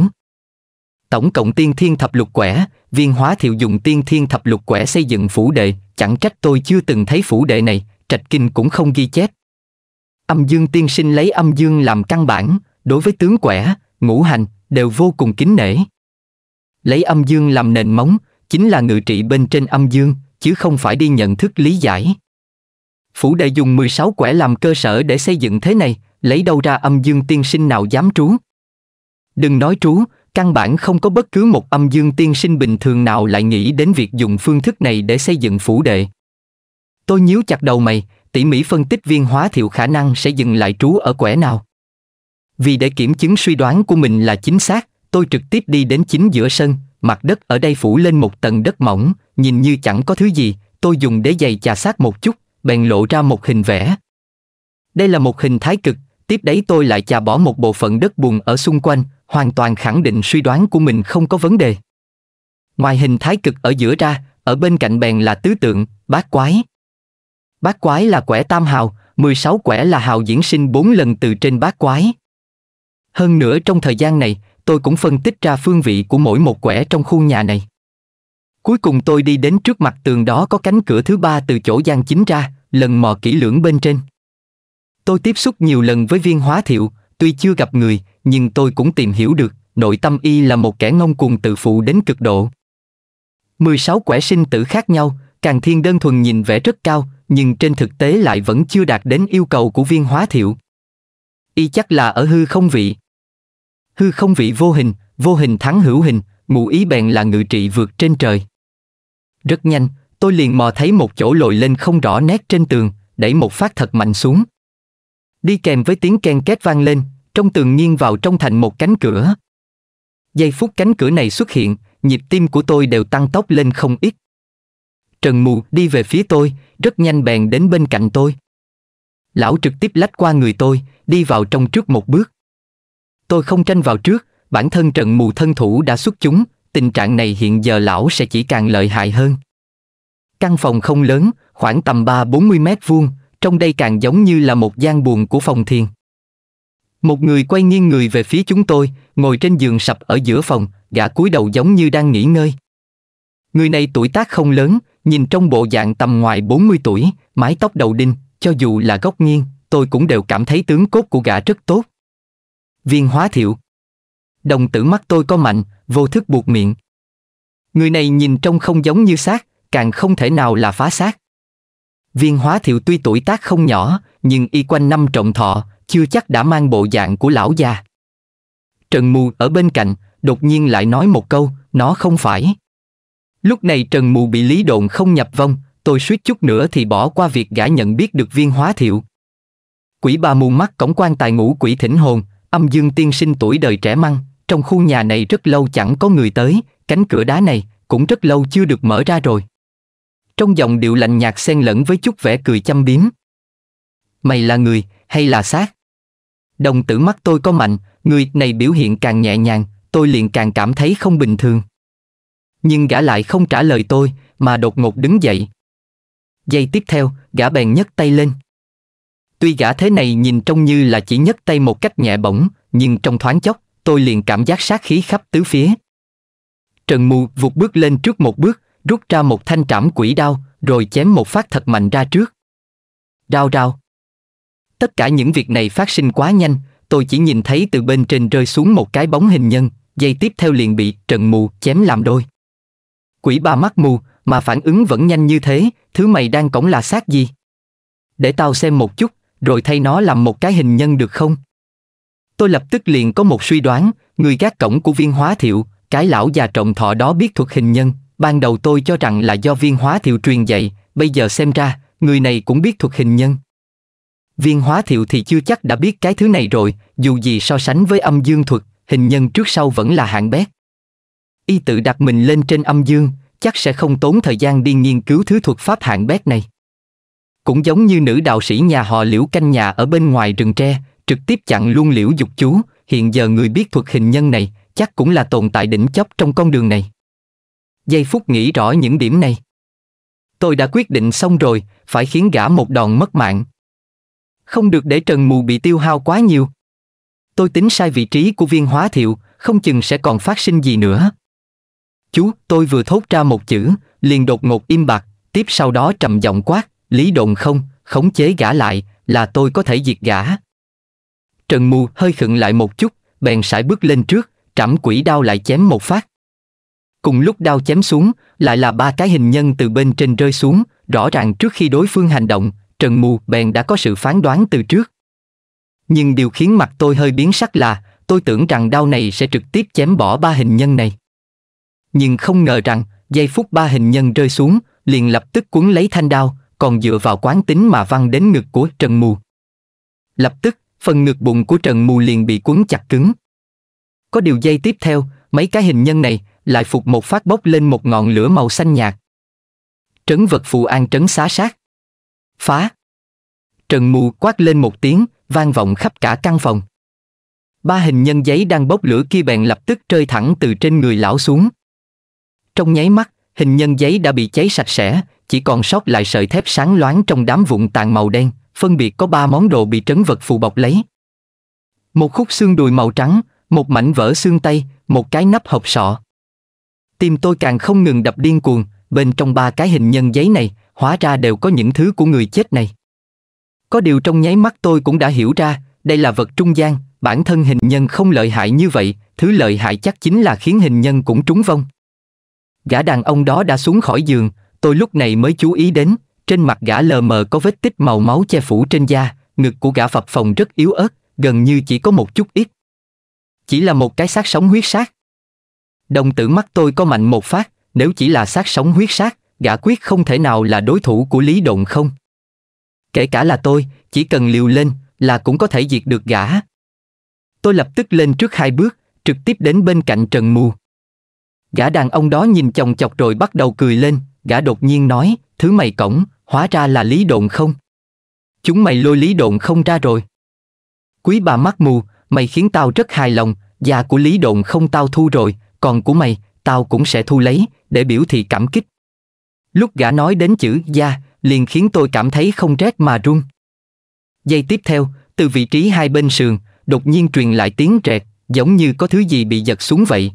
Tổng cộng tiên thiên thập lục quẻ, viên hóa thiệu dùng tiên thiên thập lục quẻ xây dựng phủ đệ, chẳng trách tôi chưa từng thấy phủ đệ này, trạch kinh cũng không ghi chép. Âm dương tiên sinh lấy âm dương làm căn bản, đối với tướng quẻ, ngũ hành, đều vô cùng kính nể. Lấy âm dương làm nền móng, chính là ngự trị bên trên âm dương, chứ không phải đi nhận thức lý giải phủ đệ dùng 16 quẻ làm cơ sở để xây dựng thế này, lấy đâu ra âm dương tiên sinh nào dám trú. Đừng nói trú, căn bản không có bất cứ một âm dương tiên sinh bình thường nào lại nghĩ đến việc dùng phương thức này để xây dựng phủ đệ. Tôi nhíu chặt đầu mày, tỉ mỉ phân tích viên hóa thiệu khả năng sẽ dừng lại trú ở quẻ nào. Vì để kiểm chứng suy đoán của mình là chính xác, tôi trực tiếp đi đến chính giữa sân, mặt đất ở đây phủ lên một tầng đất mỏng, nhìn như chẳng có thứ gì, tôi dùng đế giày chà sát một chút, bèn lộ ra một hình vẽ. Đây là một hình thái cực, tiếp đấy tôi lại chà bỏ một bộ phận đất bùn ở xung quanh, hoàn toàn khẳng định suy đoán của mình không có vấn đề. Ngoài hình thái cực ở giữa ra, ở bên cạnh bèn là tứ tượng, bát quái. Bát quái là quẻ tam hào, 16 quẻ là hào diễn sinh 4 lần từ trên bát quái. Hơn nữa trong thời gian này, tôi cũng phân tích ra phương vị của mỗi một quẻ trong khu nhà này. Cuối cùng tôi đi đến trước mặt tường đó có cánh cửa thứ ba từ chỗ gian chính ra, lần mò kỹ lưỡng bên trên. Tôi tiếp xúc nhiều lần với viên hóa thiệu, tuy chưa gặp người, nhưng tôi cũng tìm hiểu được, nội tâm y là một kẻ ngông cuồng tự phụ đến cực độ. 16 quẻ sinh tử khác nhau, càng thiên đơn thuần nhìn vẻ rất cao, nhưng trên thực tế lại vẫn chưa đạt đến yêu cầu của viên hóa thiệu. Y chắc là ở hư không vị. Hư không vị vô hình, vô hình thắng hữu hình, ngụ ý bèn là ngự trị vượt trên trời. Rất nhanh, tôi liền mò thấy một chỗ lồi lên không rõ nét trên tường, đẩy một phát thật mạnh xuống. Đi kèm với tiếng ken két vang lên, trong tường nghiêng vào trong thành một cánh cửa. Giây phút cánh cửa này xuất hiện, nhịp tim của tôi đều tăng tốc lên không ít. Trần Mù đi về phía tôi, rất nhanh bèn đến bên cạnh tôi. Lão trực tiếp lách qua người tôi, đi vào trong trước một bước. Tôi không tranh vào trước, bản thân trận mù thân thủ đã xuất chúng, tình trạng này hiện giờ lão sẽ chỉ càng lợi hại hơn. Căn phòng không lớn, khoảng tầm 3-40 mét vuông, trong đây càng giống như là một gian buồn của phòng thiền. Một người quay nghiêng người về phía chúng tôi, ngồi trên giường sập ở giữa phòng, gã cúi đầu giống như đang nghỉ ngơi. Người này tuổi tác không lớn, nhìn trong bộ dạng tầm ngoài 40 tuổi, mái tóc đầu đinh, cho dù là góc nghiêng, tôi cũng đều cảm thấy tướng cốt của gã rất tốt. Viên hóa thiệu Đồng tử mắt tôi có mạnh, vô thức buộc miệng. Người này nhìn trông không giống như xác, càng không thể nào là phá xác. Viên hóa thiệu tuy tuổi tác không nhỏ, nhưng y quanh năm trọng thọ, chưa chắc đã mang bộ dạng của lão già. Trần Mù ở bên cạnh, đột nhiên lại nói một câu, nó không phải. Lúc này Trần Mù bị lý độn không nhập vong, tôi suýt chút nữa thì bỏ qua việc gã nhận biết được viên hóa thiệu. Quỷ bà mù mắt cổng quan tài ngũ quỷ thỉnh hồn, âm dương tiên sinh tuổi đời trẻ măng, trong khu nhà này rất lâu chẳng có người tới, cánh cửa đá này cũng rất lâu chưa được mở ra rồi. Trong giọng điệu lạnh nhạt xen lẫn với chút vẻ cười chăm biếm. Mày là người hay là xác? Đồng tử mắt tôi có mạnh, người này biểu hiện càng nhẹ nhàng, tôi liền càng cảm thấy không bình thường. Nhưng gã lại không trả lời tôi, mà đột ngột đứng dậy. Giây tiếp theo, gã bèn nhấc tay lên. Tuy gã thế này nhìn trông như là chỉ nhấc tay một cách nhẹ bổng, nhưng trong thoáng chốc, tôi liền cảm giác sát khí khắp tứ phía. Trần Mù vụt bước lên trước một bước, rút ra một thanh trảm quỷ đao, rồi chém một phát thật mạnh ra trước. Rao rao. Tất cả những việc này phát sinh quá nhanh, tôi chỉ nhìn thấy từ bên trên rơi xuống một cái bóng hình nhân, dây tiếp theo liền bị Trần Mù chém làm đôi. Quỷ ba mắt mù, mà phản ứng vẫn nhanh như thế, thứ mày đang cổng là xác gì? Để tao xem một chút, rồi thay nó làm một cái hình nhân được không? Tôi lập tức liền có một suy đoán, người gác cổng của viên hóa thiệu, cái lão già trọng thọ đó biết thuật hình nhân, ban đầu tôi cho rằng là do viên hóa thiệu truyền dạy, bây giờ xem ra, người này cũng biết thuật hình nhân. Viên hóa thiệu thì chưa chắc đã biết cái thứ này rồi, dù gì so sánh với âm dương thuật, hình nhân trước sau vẫn là hạng bét. Y tự đặt mình lên trên âm dương, chắc sẽ không tốn thời gian đi nghiên cứu thứ thuật pháp hạng bét này. Cũng giống như nữ đạo sĩ nhà họ liễu canh nhà ở bên ngoài rừng tre, trực tiếp chặn luôn liễu dục chú, hiện giờ người biết thuật hình nhân này, chắc cũng là tồn tại đỉnh chóp trong con đường này. Giây phút nghĩ rõ những điểm này. Tôi đã quyết định xong rồi, phải khiến gã một đòn mất mạng. Không được để Trần Mù bị tiêu hao quá nhiều. Tôi tính sai vị trí của viên hóa thiệu, không chừng sẽ còn phát sinh gì nữa. Chú, tôi vừa thốt ra một chữ, liền đột ngột im bặt, tiếp sau đó trầm giọng quát, Lý đồn không, khống chế gã lại, là tôi có thể diệt gã. Trần Mù hơi khựng lại một chút, bèn sải bước lên trước, trảm quỷ đao lại chém một phát. Cùng lúc đao chém xuống, lại là ba cái hình nhân từ bên trên rơi xuống, rõ ràng trước khi đối phương hành động, Trần Mù bèn đã có sự phán đoán từ trước. Nhưng điều khiến mặt tôi hơi biến sắc là, tôi tưởng rằng đao này sẽ trực tiếp chém bỏ ba hình nhân này. Nhưng không ngờ rằng, giây phút ba hình nhân rơi xuống, liền lập tức cuốn lấy thanh đao, còn dựa vào quán tính mà văng đến ngực của Trần Mù. Lập tức, phần ngực bụng của Trần Mù liền bị quấn chặt cứng. Có điều dây tiếp theo, mấy cái hình nhân này lại phục một phát bốc lên một ngọn lửa màu xanh nhạt. Trấn vật phù an trấn xá sát. Phá. Trần Mù quát lên một tiếng, vang vọng khắp cả căn phòng. Ba hình nhân giấy đang bốc lửa kia bèn lập tức rơi thẳng từ trên người lão xuống. Trong nháy mắt, hình nhân giấy đã bị cháy sạch sẽ, chỉ còn sót lại sợi thép sáng loáng trong đám vụn tàn màu đen, phân biệt có ba món đồ bị trấn vật phù bọc lấy. Một khúc xương đùi màu trắng, một mảnh vỡ xương tay, một cái nắp hộp sọ. Tim tôi càng không ngừng đập điên cuồng, bên trong ba cái hình nhân giấy này, hóa ra đều có những thứ của người chết này. Có điều trong nháy mắt tôi cũng đã hiểu ra, đây là vật trung gian, bản thân hình nhân không lợi hại như vậy, thứ lợi hại chắc chính là khiến hình nhân cũng trúng vong. Gã đàn ông đó đã xuống khỏi giường, tôi lúc này mới chú ý đến, trên mặt gã lờ mờ có vết tích màu máu che phủ trên da, ngực của gã phập phồng rất yếu ớt, gần như chỉ có một chút ít. Chỉ là một cái xác sống huyết sát. Đồng tử mắt tôi có mạnh một phát, nếu chỉ là xác sống huyết sát, gã quyết không thể nào là đối thủ của Lý Độn không. Kể cả là tôi, chỉ cần liều lên là cũng có thể diệt được gã. Tôi lập tức lên trước hai bước, trực tiếp đến bên cạnh Trần Mù. Gã đàn ông đó nhìn chồng chọc rồi bắt đầu cười lên, gã đột nhiên nói, thứ mày cổng, Hóa ra là lý độn không? Chúng mày lôi lý độn không ra rồi. Quý bà mắt mù, mày khiến tao rất hài lòng, già của lý độn không tao thu rồi, còn của mày, tao cũng sẽ thu lấy, để biểu thị cảm kích. Lúc gã nói đến chữ gia, liền khiến tôi cảm thấy không rét mà run. Giây tiếp theo, từ vị trí hai bên sườn, đột nhiên truyền lại tiếng rẹt, giống như có thứ gì bị giật xuống vậy.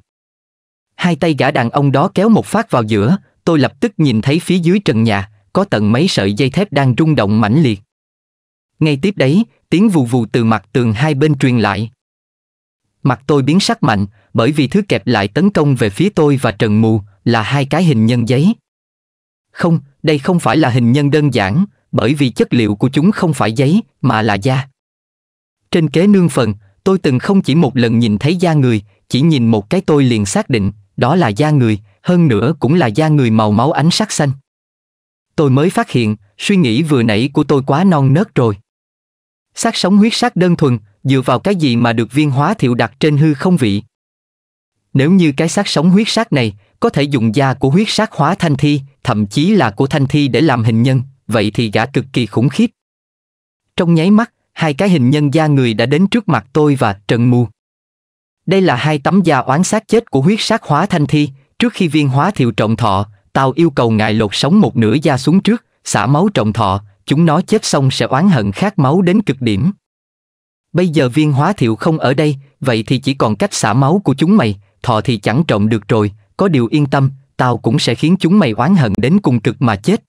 Hai tay gã đàn ông đó kéo một phát vào giữa, tôi lập tức nhìn thấy phía dưới trần nhà, có tận mấy sợi dây thép đang rung động mãnh liệt. Ngay tiếp đấy, tiếng vù vù từ mặt tường hai bên truyền lại. Mặt tôi biến sắc mạnh, bởi vì thứ kẹp lại tấn công về phía tôi và Trần Mù là hai cái hình nhân giấy. Không, đây không phải là hình nhân đơn giản, bởi vì chất liệu của chúng không phải giấy, mà là da. Trên kế nương phần, tôi từng không chỉ một lần nhìn thấy da người, chỉ nhìn một cái tôi liền xác định, đó là da người, hơn nữa cũng là da người màu máu ánh sắc xanh tôi mới phát hiện, suy nghĩ vừa nãy của tôi quá non nớt rồi. Xác sống huyết sắc đơn thuần, dựa vào cái gì mà được viên hóa thiệu đặt trên hư không vị? Nếu như cái xác sống huyết sắc này có thể dùng da của huyết sắc hóa thanh thi, thậm chí là của thanh thi để làm hình nhân, vậy thì gã cực kỳ khủng khiếp. Trong nháy mắt, hai cái hình nhân da người đã đến trước mặt tôi và Trần Mù. Đây là hai tấm da oán xác chết của huyết sắc hóa thanh thi, trước khi viên hóa thiệu trọng thọ, Tao yêu cầu ngài lột sống một nửa da xuống trước, xả máu trọng thọ, chúng nó chết xong sẽ oán hận khát máu đến cực điểm. Bây giờ viên hóa thiệu không ở đây, vậy thì chỉ còn cách xả máu của chúng mày, thọ thì chẳng trọng được rồi, có điều yên tâm, tao cũng sẽ khiến chúng mày oán hận đến cùng cực mà chết.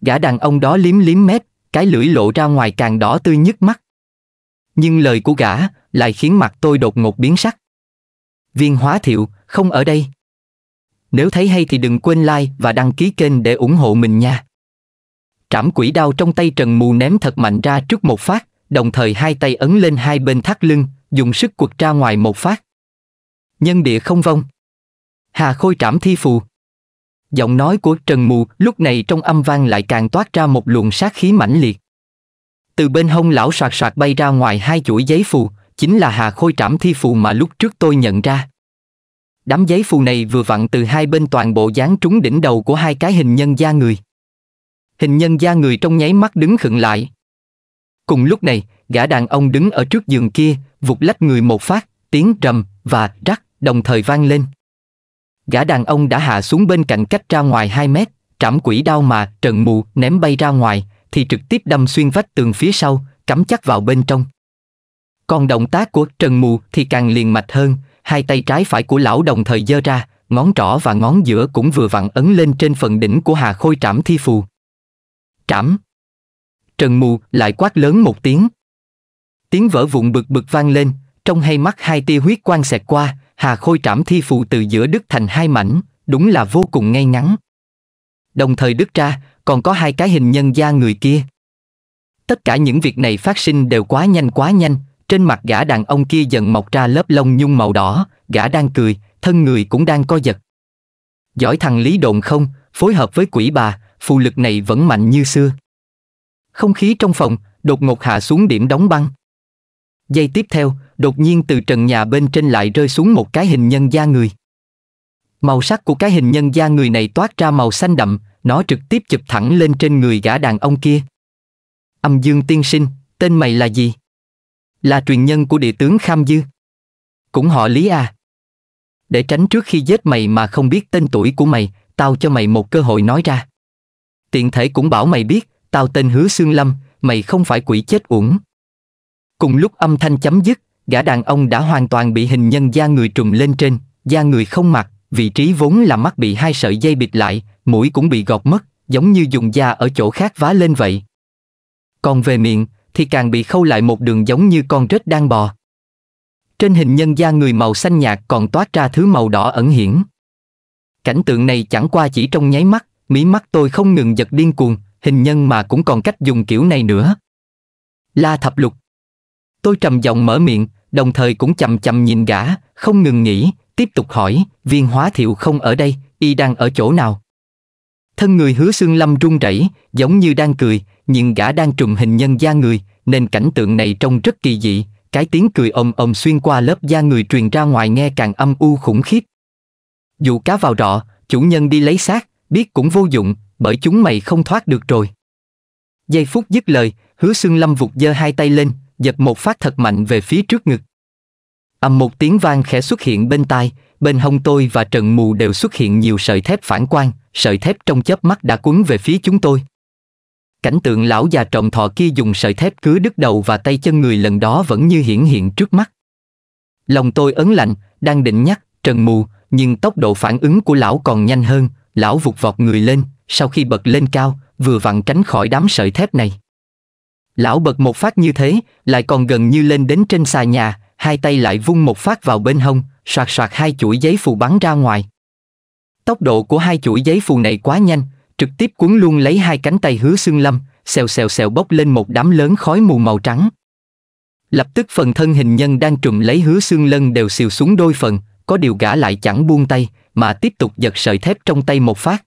Gã đàn ông đó liếm liếm mép, cái lưỡi lộ ra ngoài càng đỏ tươi nhức mắt. Nhưng lời của gã lại khiến mặt tôi đột ngột biến sắc. Viên hóa thiệu, không ở đây, nếu thấy hay thì đừng quên like và đăng ký kênh để ủng hộ mình nha. Trảm quỷ đao trong tay Trần Mù ném thật mạnh ra trước một phát, đồng thời hai tay ấn lên hai bên thắt lưng, dùng sức quật ra ngoài một phát. Nhân địa không vong. Hà Khôi trảm thi phù. Giọng nói của Trần Mù lúc này trong âm vang lại càng toát ra một luồng sát khí mãnh liệt. Từ bên hông lão soạt soạt bay ra ngoài hai chuỗi giấy phù, chính là Hà Khôi trảm thi phù mà lúc trước tôi nhận ra đám giấy phù này vừa vặn từ hai bên toàn bộ dán trúng đỉnh đầu của hai cái hình nhân da người. Hình nhân da người trong nháy mắt đứng khựng lại. Cùng lúc này, gã đàn ông đứng ở trước giường kia, vụt lách người một phát, tiếng trầm và rắc đồng thời vang lên. Gã đàn ông đã hạ xuống bên cạnh cách ra ngoài 2 mét, trảm quỷ đao mà trần mù ném bay ra ngoài, thì trực tiếp đâm xuyên vách tường phía sau, cắm chắc vào bên trong. Còn động tác của Trần Mù thì càng liền mạch hơn, hai tay trái phải của lão đồng thời giơ ra, ngón trỏ và ngón giữa cũng vừa vặn ấn lên trên phần đỉnh của Hà Khôi Trảm Thi Phù. Trảm! Trần Mù lại quát lớn một tiếng. Tiếng vỡ vụn bực bực vang lên, trong hai mắt hai tia huyết quang xẹt qua, Hà Khôi Trảm Thi Phù từ giữa đứt thành hai mảnh, đúng là vô cùng ngay ngắn. Đồng thời đứt ra, còn có hai cái hình nhân da người kia. Tất cả những việc này phát sinh đều quá nhanh quá nhanh, trên mặt gã đàn ông kia dần mọc ra lớp lông nhung màu đỏ, gã đang cười, thân người cũng đang co giật. Giỏi thằng Lý Đồn không, phối hợp với quỷ bà, phù lực này vẫn mạnh như xưa. Không khí trong phòng đột ngột hạ xuống điểm đóng băng. Giây tiếp theo, đột nhiên từ trần nhà bên trên lại rơi xuống một cái hình nhân da người. Màu sắc của cái hình nhân da người này toát ra màu xanh đậm, nó trực tiếp chụp thẳng lên trên người gã đàn ông kia. Âm Dương tiên sinh, tên mày là gì? Là truyền nhân của địa tướng Kham Dư. Cũng họ Lý à. Để tránh trước khi giết mày mà không biết tên tuổi của mày, tao cho mày một cơ hội nói ra. Tiện thể cũng bảo mày biết, tao tên Hứa Sương Lâm, mày không phải quỷ chết uổng. Cùng lúc âm thanh chấm dứt, gã đàn ông đã hoàn toàn bị hình nhân da người trùng lên trên, da người không mặt, vị trí vốn là mắt bị hai sợi dây bịt lại, mũi cũng bị gọt mất, giống như dùng da ở chỗ khác vá lên vậy. Còn về miệng, thì càng bị khâu lại một đường giống như con rết đang bò. Trên hình nhân da người màu xanh nhạt còn toát ra thứ màu đỏ ẩn hiển. Cảnh tượng này chẳng qua chỉ trong nháy mắt, mí mắt tôi không ngừng giật điên cuồng, hình nhân mà cũng còn cách dùng kiểu này nữa. La thập lục. Tôi trầm giọng mở miệng, đồng thời cũng chậm chậm nhìn gã, không ngừng nghĩ, tiếp tục hỏi, viên hóa thiệu không ở đây, y đang ở chỗ nào? Thân người hứa xương lâm run rẩy, giống như đang cười, nhưng gã đang trùm hình nhân da người, nên cảnh tượng này trông rất kỳ dị, cái tiếng cười ồm ồm xuyên qua lớp da người truyền ra ngoài nghe càng âm u khủng khiếp. Dù cá vào rọ, chủ nhân đi lấy xác, biết cũng vô dụng, bởi chúng mày không thoát được rồi. Giây phút dứt lời, hứa xương lâm vụt giơ hai tay lên, giật một phát thật mạnh về phía trước ngực. Âm một tiếng vang khẽ xuất hiện bên tai, bên hông tôi và trận mù đều xuất hiện nhiều sợi thép phản quang, sợi thép trong chớp mắt đã cuốn về phía chúng tôi. Cảnh tượng lão già trọng thọ kia dùng sợi thép cứ đứt đầu và tay chân người lần đó vẫn như hiển hiện trước mắt. Lòng tôi ấn lạnh, đang định nhắc, trần mù, nhưng tốc độ phản ứng của lão còn nhanh hơn, lão vụt vọt người lên, sau khi bật lên cao, vừa vặn tránh khỏi đám sợi thép này. Lão bật một phát như thế, lại còn gần như lên đến trên xà nhà, hai tay lại vung một phát vào bên hông, soạt soạt hai chuỗi giấy phù bắn ra ngoài. Tốc độ của hai chuỗi giấy phù này quá nhanh, trực tiếp cuốn luôn lấy hai cánh tay hứa xương lâm, xèo xèo xèo bốc lên một đám lớn khói mù màu trắng. Lập tức phần thân hình nhân đang trùm lấy hứa xương lân đều xìu xuống đôi phần, có điều gã lại chẳng buông tay, mà tiếp tục giật sợi thép trong tay một phát.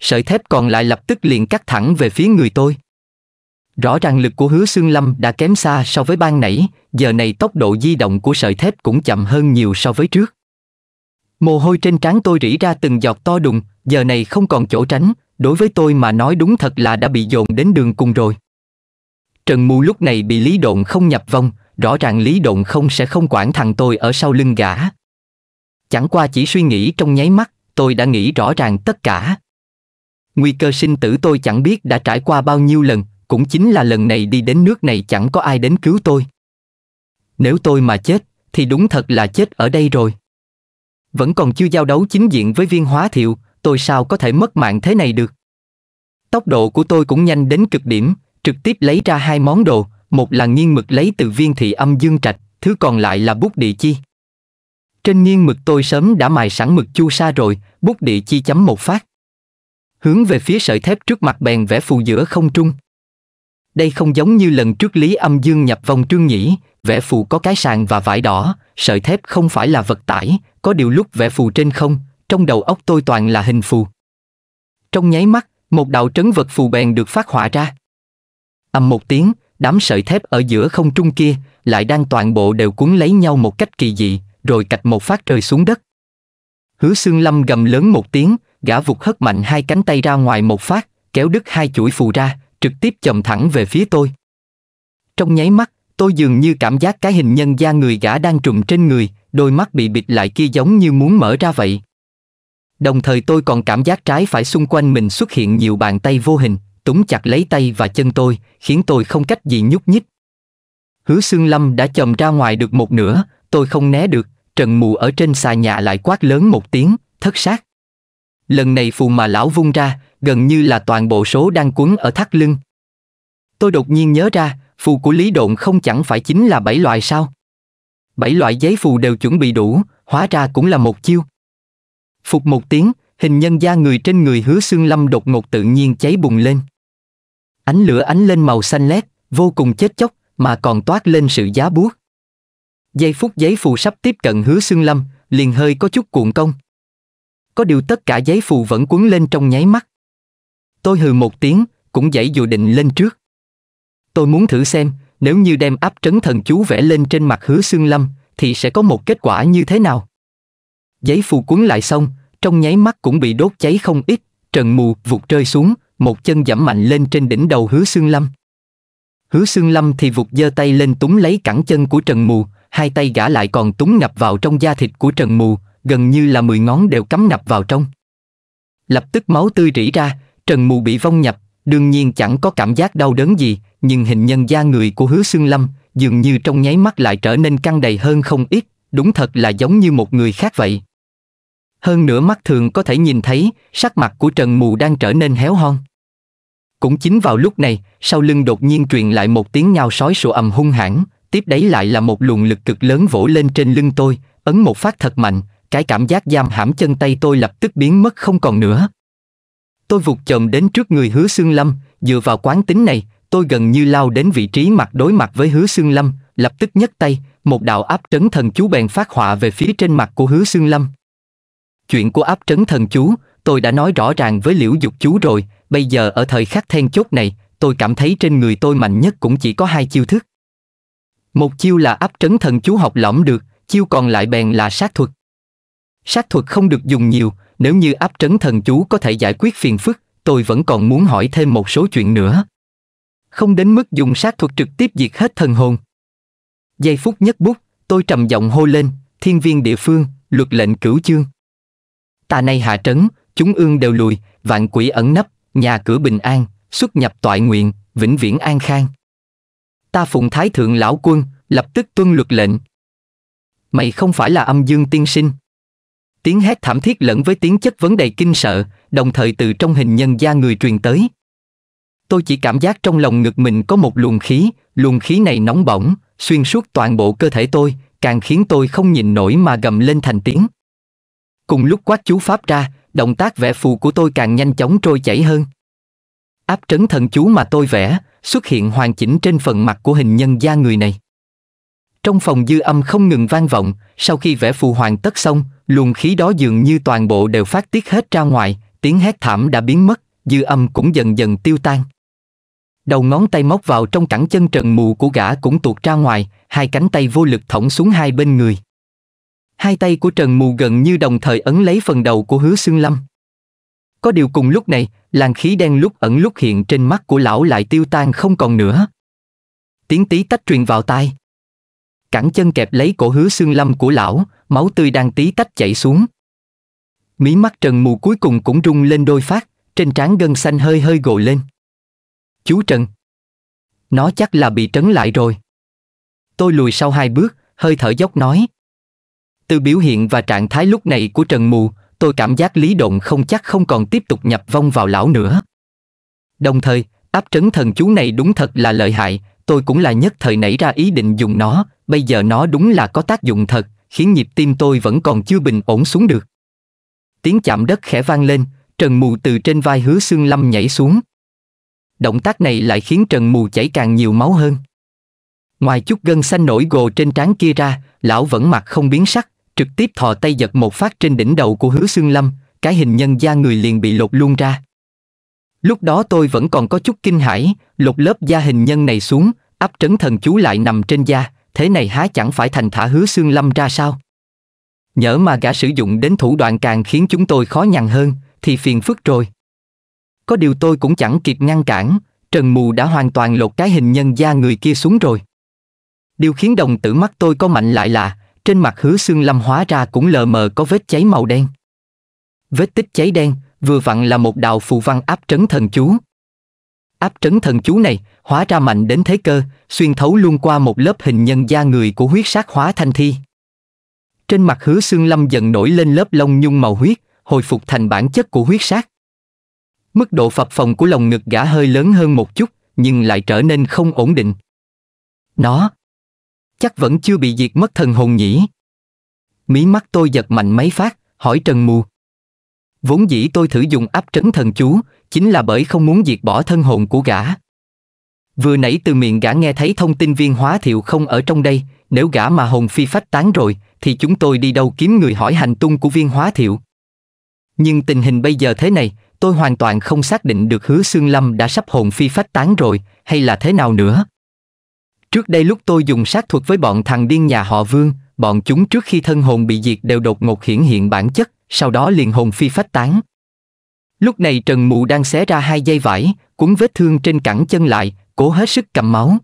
Sợi thép còn lại lập tức liền cắt thẳng về phía người tôi. Rõ ràng lực của hứa xương lâm đã kém xa so với ban nãy, giờ này tốc độ di động của sợi thép cũng chậm hơn nhiều so với trước. Mồ hôi trên trán tôi rỉ ra từng giọt to đùng, giờ này không còn chỗ tránh, đối với tôi mà nói đúng thật là đã bị dồn đến đường cùng rồi. Trần Mù lúc này bị Lý Độn không nhập vong, rõ ràng Lý Độn không sẽ không quản thằng tôi ở sau lưng gã. Chẳng qua chỉ suy nghĩ trong nháy mắt, tôi đã nghĩ rõ ràng tất cả. Nguy cơ sinh tử tôi chẳng biết đã trải qua bao nhiêu lần, cũng chính là lần này đi đến nước này chẳng có ai đến cứu tôi. Nếu tôi mà chết, thì đúng thật là chết ở đây rồi. Vẫn còn chưa giao đấu chính diện với viên hóa thiệu, tôi sao có thể mất mạng thế này được. Tốc độ của tôi cũng nhanh đến cực điểm, trực tiếp lấy ra hai món đồ, một là nghiêng mực lấy từ viên thị âm dương trạch, thứ còn lại là bút địa chi. Trên nghiêng mực tôi sớm đã mài sẵn mực chu sa rồi, bút địa chi chấm một phát. Hướng về phía sợi thép trước mặt bèn vẽ phù giữa không trung. Đây không giống như lần trước Lý Âm Dương nhập vòng trương nhĩ, vẽ phù có cái sàn và vải đỏ, sợi thép không phải là vật tải, có điều lúc vẽ phù trên không, trong đầu óc tôi toàn là hình phù. Trong nháy mắt, một đạo trấn vật phù bèn được phát họa ra. Âm một tiếng, đám sợi thép ở giữa không trung kia lại đang toàn bộ đều cuốn lấy nhau một cách kỳ dị, rồi cạch một phát rơi xuống đất. Hứa xương lâm gầm lớn một tiếng, gã vụt hất mạnh hai cánh tay ra ngoài một phát, kéo đứt hai chuỗi phù ra, trực tiếp chồng thẳng về phía tôi. Trong nháy mắt, tôi dường như cảm giác cái hình nhân da người gã đang trùm trên người, đôi mắt bị bịt lại kia giống như muốn mở ra vậy. Đồng thời tôi còn cảm giác trái phải xung quanh mình xuất hiện nhiều bàn tay vô hình, túm chặt lấy tay và chân tôi, khiến tôi không cách gì nhúc nhích. Hứa Sương Lâm đã chồm ra ngoài được một nửa, tôi không né được, Trần Mù ở trên xà nhà lại quát lớn một tiếng, thất sát. Lần này phù mà lão vung ra, gần như là toàn bộ số đang quấn ở thắt lưng. Tôi đột nhiên nhớ ra, phù của Lý Độn không chẳng phải chính là bảy loại sao? Bảy loại giấy phù đều chuẩn bị đủ, hóa ra cũng là một chiêu. Phục một tiếng, hình nhân da người trên người hứa xương lâm đột ngột tự nhiên cháy bùng lên. Ánh lửa ánh lên màu xanh lét, vô cùng chết chóc, mà còn toát lên sự giá buốt. Giây phút giấy phù sắp tiếp cận hứa xương lâm, liền hơi có chút cuộn công có điều tất cả giấy phù vẫn quấn lên trong nháy mắt. Tôi hừ một tiếng, cũng dãy dù định lên trước. Tôi muốn thử xem, nếu như đem áp trấn thần chú vẽ lên trên mặt hứa xương lâm, thì sẽ có một kết quả như thế nào? Giấy phù cuốn lại xong, trong nháy mắt cũng bị đốt cháy không ít, trần mù vụt rơi xuống, một chân dẫm mạnh lên trên đỉnh đầu hứa xương lâm. Hứa xương lâm thì vụt giơ tay lên túm lấy cẳng chân của trần mù, hai tay gã lại còn túm ngập vào trong da thịt của trần mù, gần như là 10 ngón đều cắm ngập vào trong. Lập tức máu tươi rỉ ra, Trần Mù bị vong nhập, đương nhiên chẳng có cảm giác đau đớn gì, nhưng hình nhân da người của Hứa Xương Lâm dường như trong nháy mắt lại trở nên căng đầy hơn không ít, đúng thật là giống như một người khác vậy. Hơn nữa mắt thường có thể nhìn thấy, sắc mặt của Trần Mù đang trở nên héo hon. Cũng chính vào lúc này, sau lưng đột nhiên truyền lại một tiếng nhao sói sủa ầm hung hãn, tiếp đấy lại là một luồng lực cực lớn vỗ lên trên lưng tôi, ấn một phát thật mạnh, cái cảm giác giam hãm chân tay tôi lập tức biến mất không còn nữa. Tôi vụt chồm đến trước người hứa xương lâm, dựa vào quán tính này, tôi gần như lao đến vị trí mặt đối mặt với hứa xương lâm, lập tức nhấc tay, một đạo áp trấn thần chú bèn phát họa về phía trên mặt của hứa xương lâm. Chuyện của áp trấn thần chú, tôi đã nói rõ ràng với liễu dục chú rồi, bây giờ ở thời khắc then chốt này, tôi cảm thấy trên người tôi mạnh nhất cũng chỉ có hai chiêu thức. Một chiêu là áp trấn thần chú học lõm được, chiêu còn lại bèn là sát thuật. Sát thuật không được dùng nhiều, nếu như áp trấn thần chú có thể giải quyết phiền phức, tôi vẫn còn muốn hỏi thêm một số chuyện nữa. Không đến mức dùng sát thuật trực tiếp diệt hết thần hồn. Giây phút nhất bút, tôi trầm giọng hô lên, thiên viên địa phương, luật lệnh cửu chương. Tà nay hạ trấn, chúng ương đều lùi, vạn quỷ ẩn nấp, nhà cửa bình an, xuất nhập toại nguyện, vĩnh viễn an khang. Ta phụng thái thượng lão quân, lập tức tuân luật lệnh. Mày không phải là âm dương tiên sinh tiếng hét thảm thiết lẫn với tiếng chất vấn đầy kinh sợ, đồng thời từ trong hình nhân da người truyền tới. Tôi chỉ cảm giác trong lòng ngực mình có một luồng khí, luồng khí này nóng bỏng, xuyên suốt toàn bộ cơ thể tôi, càng khiến tôi không nhìn nổi mà gầm lên thành tiếng. Cùng lúc quát chú Pháp ra, động tác vẽ phù của tôi càng nhanh chóng trôi chảy hơn. Áp trấn thần chú mà tôi vẽ, xuất hiện hoàn chỉnh trên phần mặt của hình nhân da người này. Trong phòng dư âm không ngừng vang vọng, sau khi vẽ phù hoàng tất xong, luồng khí đó dường như toàn bộ đều phát tiết hết ra ngoài, tiếng hét thảm đã biến mất, dư âm cũng dần dần tiêu tan. Đầu ngón tay móc vào trong cẳng chân trần mù của gã cũng tuột ra ngoài, hai cánh tay vô lực thõng xuống hai bên người. Hai tay của Trần Mù gần như đồng thời ấn lấy phần đầu của Hứa Xương Lâm. Có điều cùng lúc này, làn khí đen lúc ẩn lúc hiện trên mắt của lão lại tiêu tan không còn nữa. Tiếng tí tách truyền vào tai cẳng chân kẹp lấy cổ hứa xương lâm của lão, máu tươi đang tí tách chảy xuống. Mí mắt Trần mù cuối cùng cũng rung lên đôi phát, trên trán gân xanh hơi hơi gồ lên. Chú Trần! Nó chắc là bị trấn lại rồi. Tôi lùi sau hai bước, hơi thở dốc nói. Từ biểu hiện và trạng thái lúc này của Trần Mù, tôi cảm giác Lý Động không chắc không còn tiếp tục nhập vong vào lão nữa. Đồng thời, áp trấn thần chú này đúng thật là lợi hại, tôi cũng là nhất thời nảy ra ý định dùng nó, bây giờ nó đúng là có tác dụng thật, khiến nhịp tim tôi vẫn còn chưa bình ổn xuống được. Tiếng chạm đất khẽ vang lên, Trần Mù từ trên vai hứa xương lâm nhảy xuống. Động tác này lại khiến Trần Mù chảy càng nhiều máu hơn. Ngoài chút gân xanh nổi gồ trên trán kia ra, lão vẫn mặt không biến sắc, trực tiếp thò tay giật một phát trên đỉnh đầu của hứa xương lâm, cái hình nhân da người liền bị lột luôn ra. Lúc đó tôi vẫn còn có chút kinh hãi, lột lớp da hình nhân này xuống, áp trấn thần chú lại nằm trên da, thế này há chẳng phải thành thả hứa xương lâm ra sao? Nhỡ mà gã sử dụng đến thủ đoạn càng khiến chúng tôi khó nhằn hơn, thì phiền phức rồi. Có điều tôi cũng chẳng kịp ngăn cản, Trần Mù đã hoàn toàn lột cái hình nhân da người kia xuống rồi. Điều khiến đồng tử mắt tôi có mạnh lại là, trên mặt hứa xương lâm hóa ra cũng lờ mờ có vết cháy màu đen. Vết tích cháy đen, vừa vặn là một đạo phù văn áp trấn thần chú. Áp trấn thần chú này, hóa ra mạnh đến thế cơ, xuyên thấu luôn qua một lớp hình nhân da người của huyết sát hóa thanh thi. Trên mặt hứa xương lâm dần nổi lên lớp lông nhung màu huyết, hồi phục thành bản chất của huyết sát. Mức độ phập phồng của lồng ngực gã hơi lớn hơn một chút, nhưng lại trở nên không ổn định. Nó chắc vẫn chưa bị diệt mất thần hồn nhỉ. Mí mắt tôi giật mạnh mấy phát, hỏi Trần Mù. Vốn dĩ tôi thử dùng áp trấn thần chú, chính là bởi không muốn diệt bỏ thân hồn của gã. Vừa nãy từ miệng gã nghe thấy thông tin viên hóa thiệu không ở trong đây, nếu gã mà hồn phi phách tán rồi, thì chúng tôi đi đâu kiếm người hỏi hành tung của viên hóa thiệu. Nhưng tình hình bây giờ thế này, tôi hoàn toàn không xác định được hứa xương lâm đã sắp hồn phi phách tán rồi, hay là thế nào nữa. Trước đây lúc tôi dùng sát thuật với bọn thằng điên nhà họ Vương, bọn chúng trước khi thân hồn bị diệt đều đột ngột hiển hiện bản chất, sau đó liền hồn phi phách tán. Lúc này Trần Mụ đang xé ra hai dây vải, cuốn vết thương trên cẳng chân lại, cố hết sức cầm máu.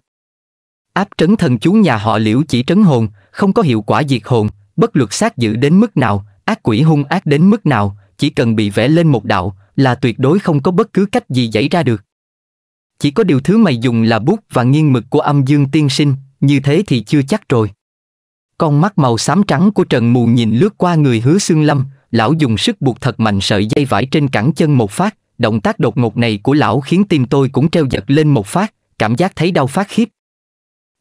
Áp trấn thần chú nhà họ liễu chỉ trấn hồn, không có hiệu quả diệt hồn, bất luật sát giữ đến mức nào, ác quỷ hung ác đến mức nào, chỉ cần bị vẽ lên một đạo là tuyệt đối không có bất cứ cách gì xảy ra được. Chỉ có điều thứ mày dùng là bút và nghiêng mực của âm dương tiên sinh, như thế thì chưa chắc rồi. Con mắt màu xám trắng của Trần Mù nhìn lướt qua người hứa xương lâm, lão dùng sức buộc thật mạnh sợi dây vải trên cẳng chân một phát, động tác đột ngột này của lão khiến tim tôi cũng treo giật lên một phát, cảm giác thấy đau phát khiếp.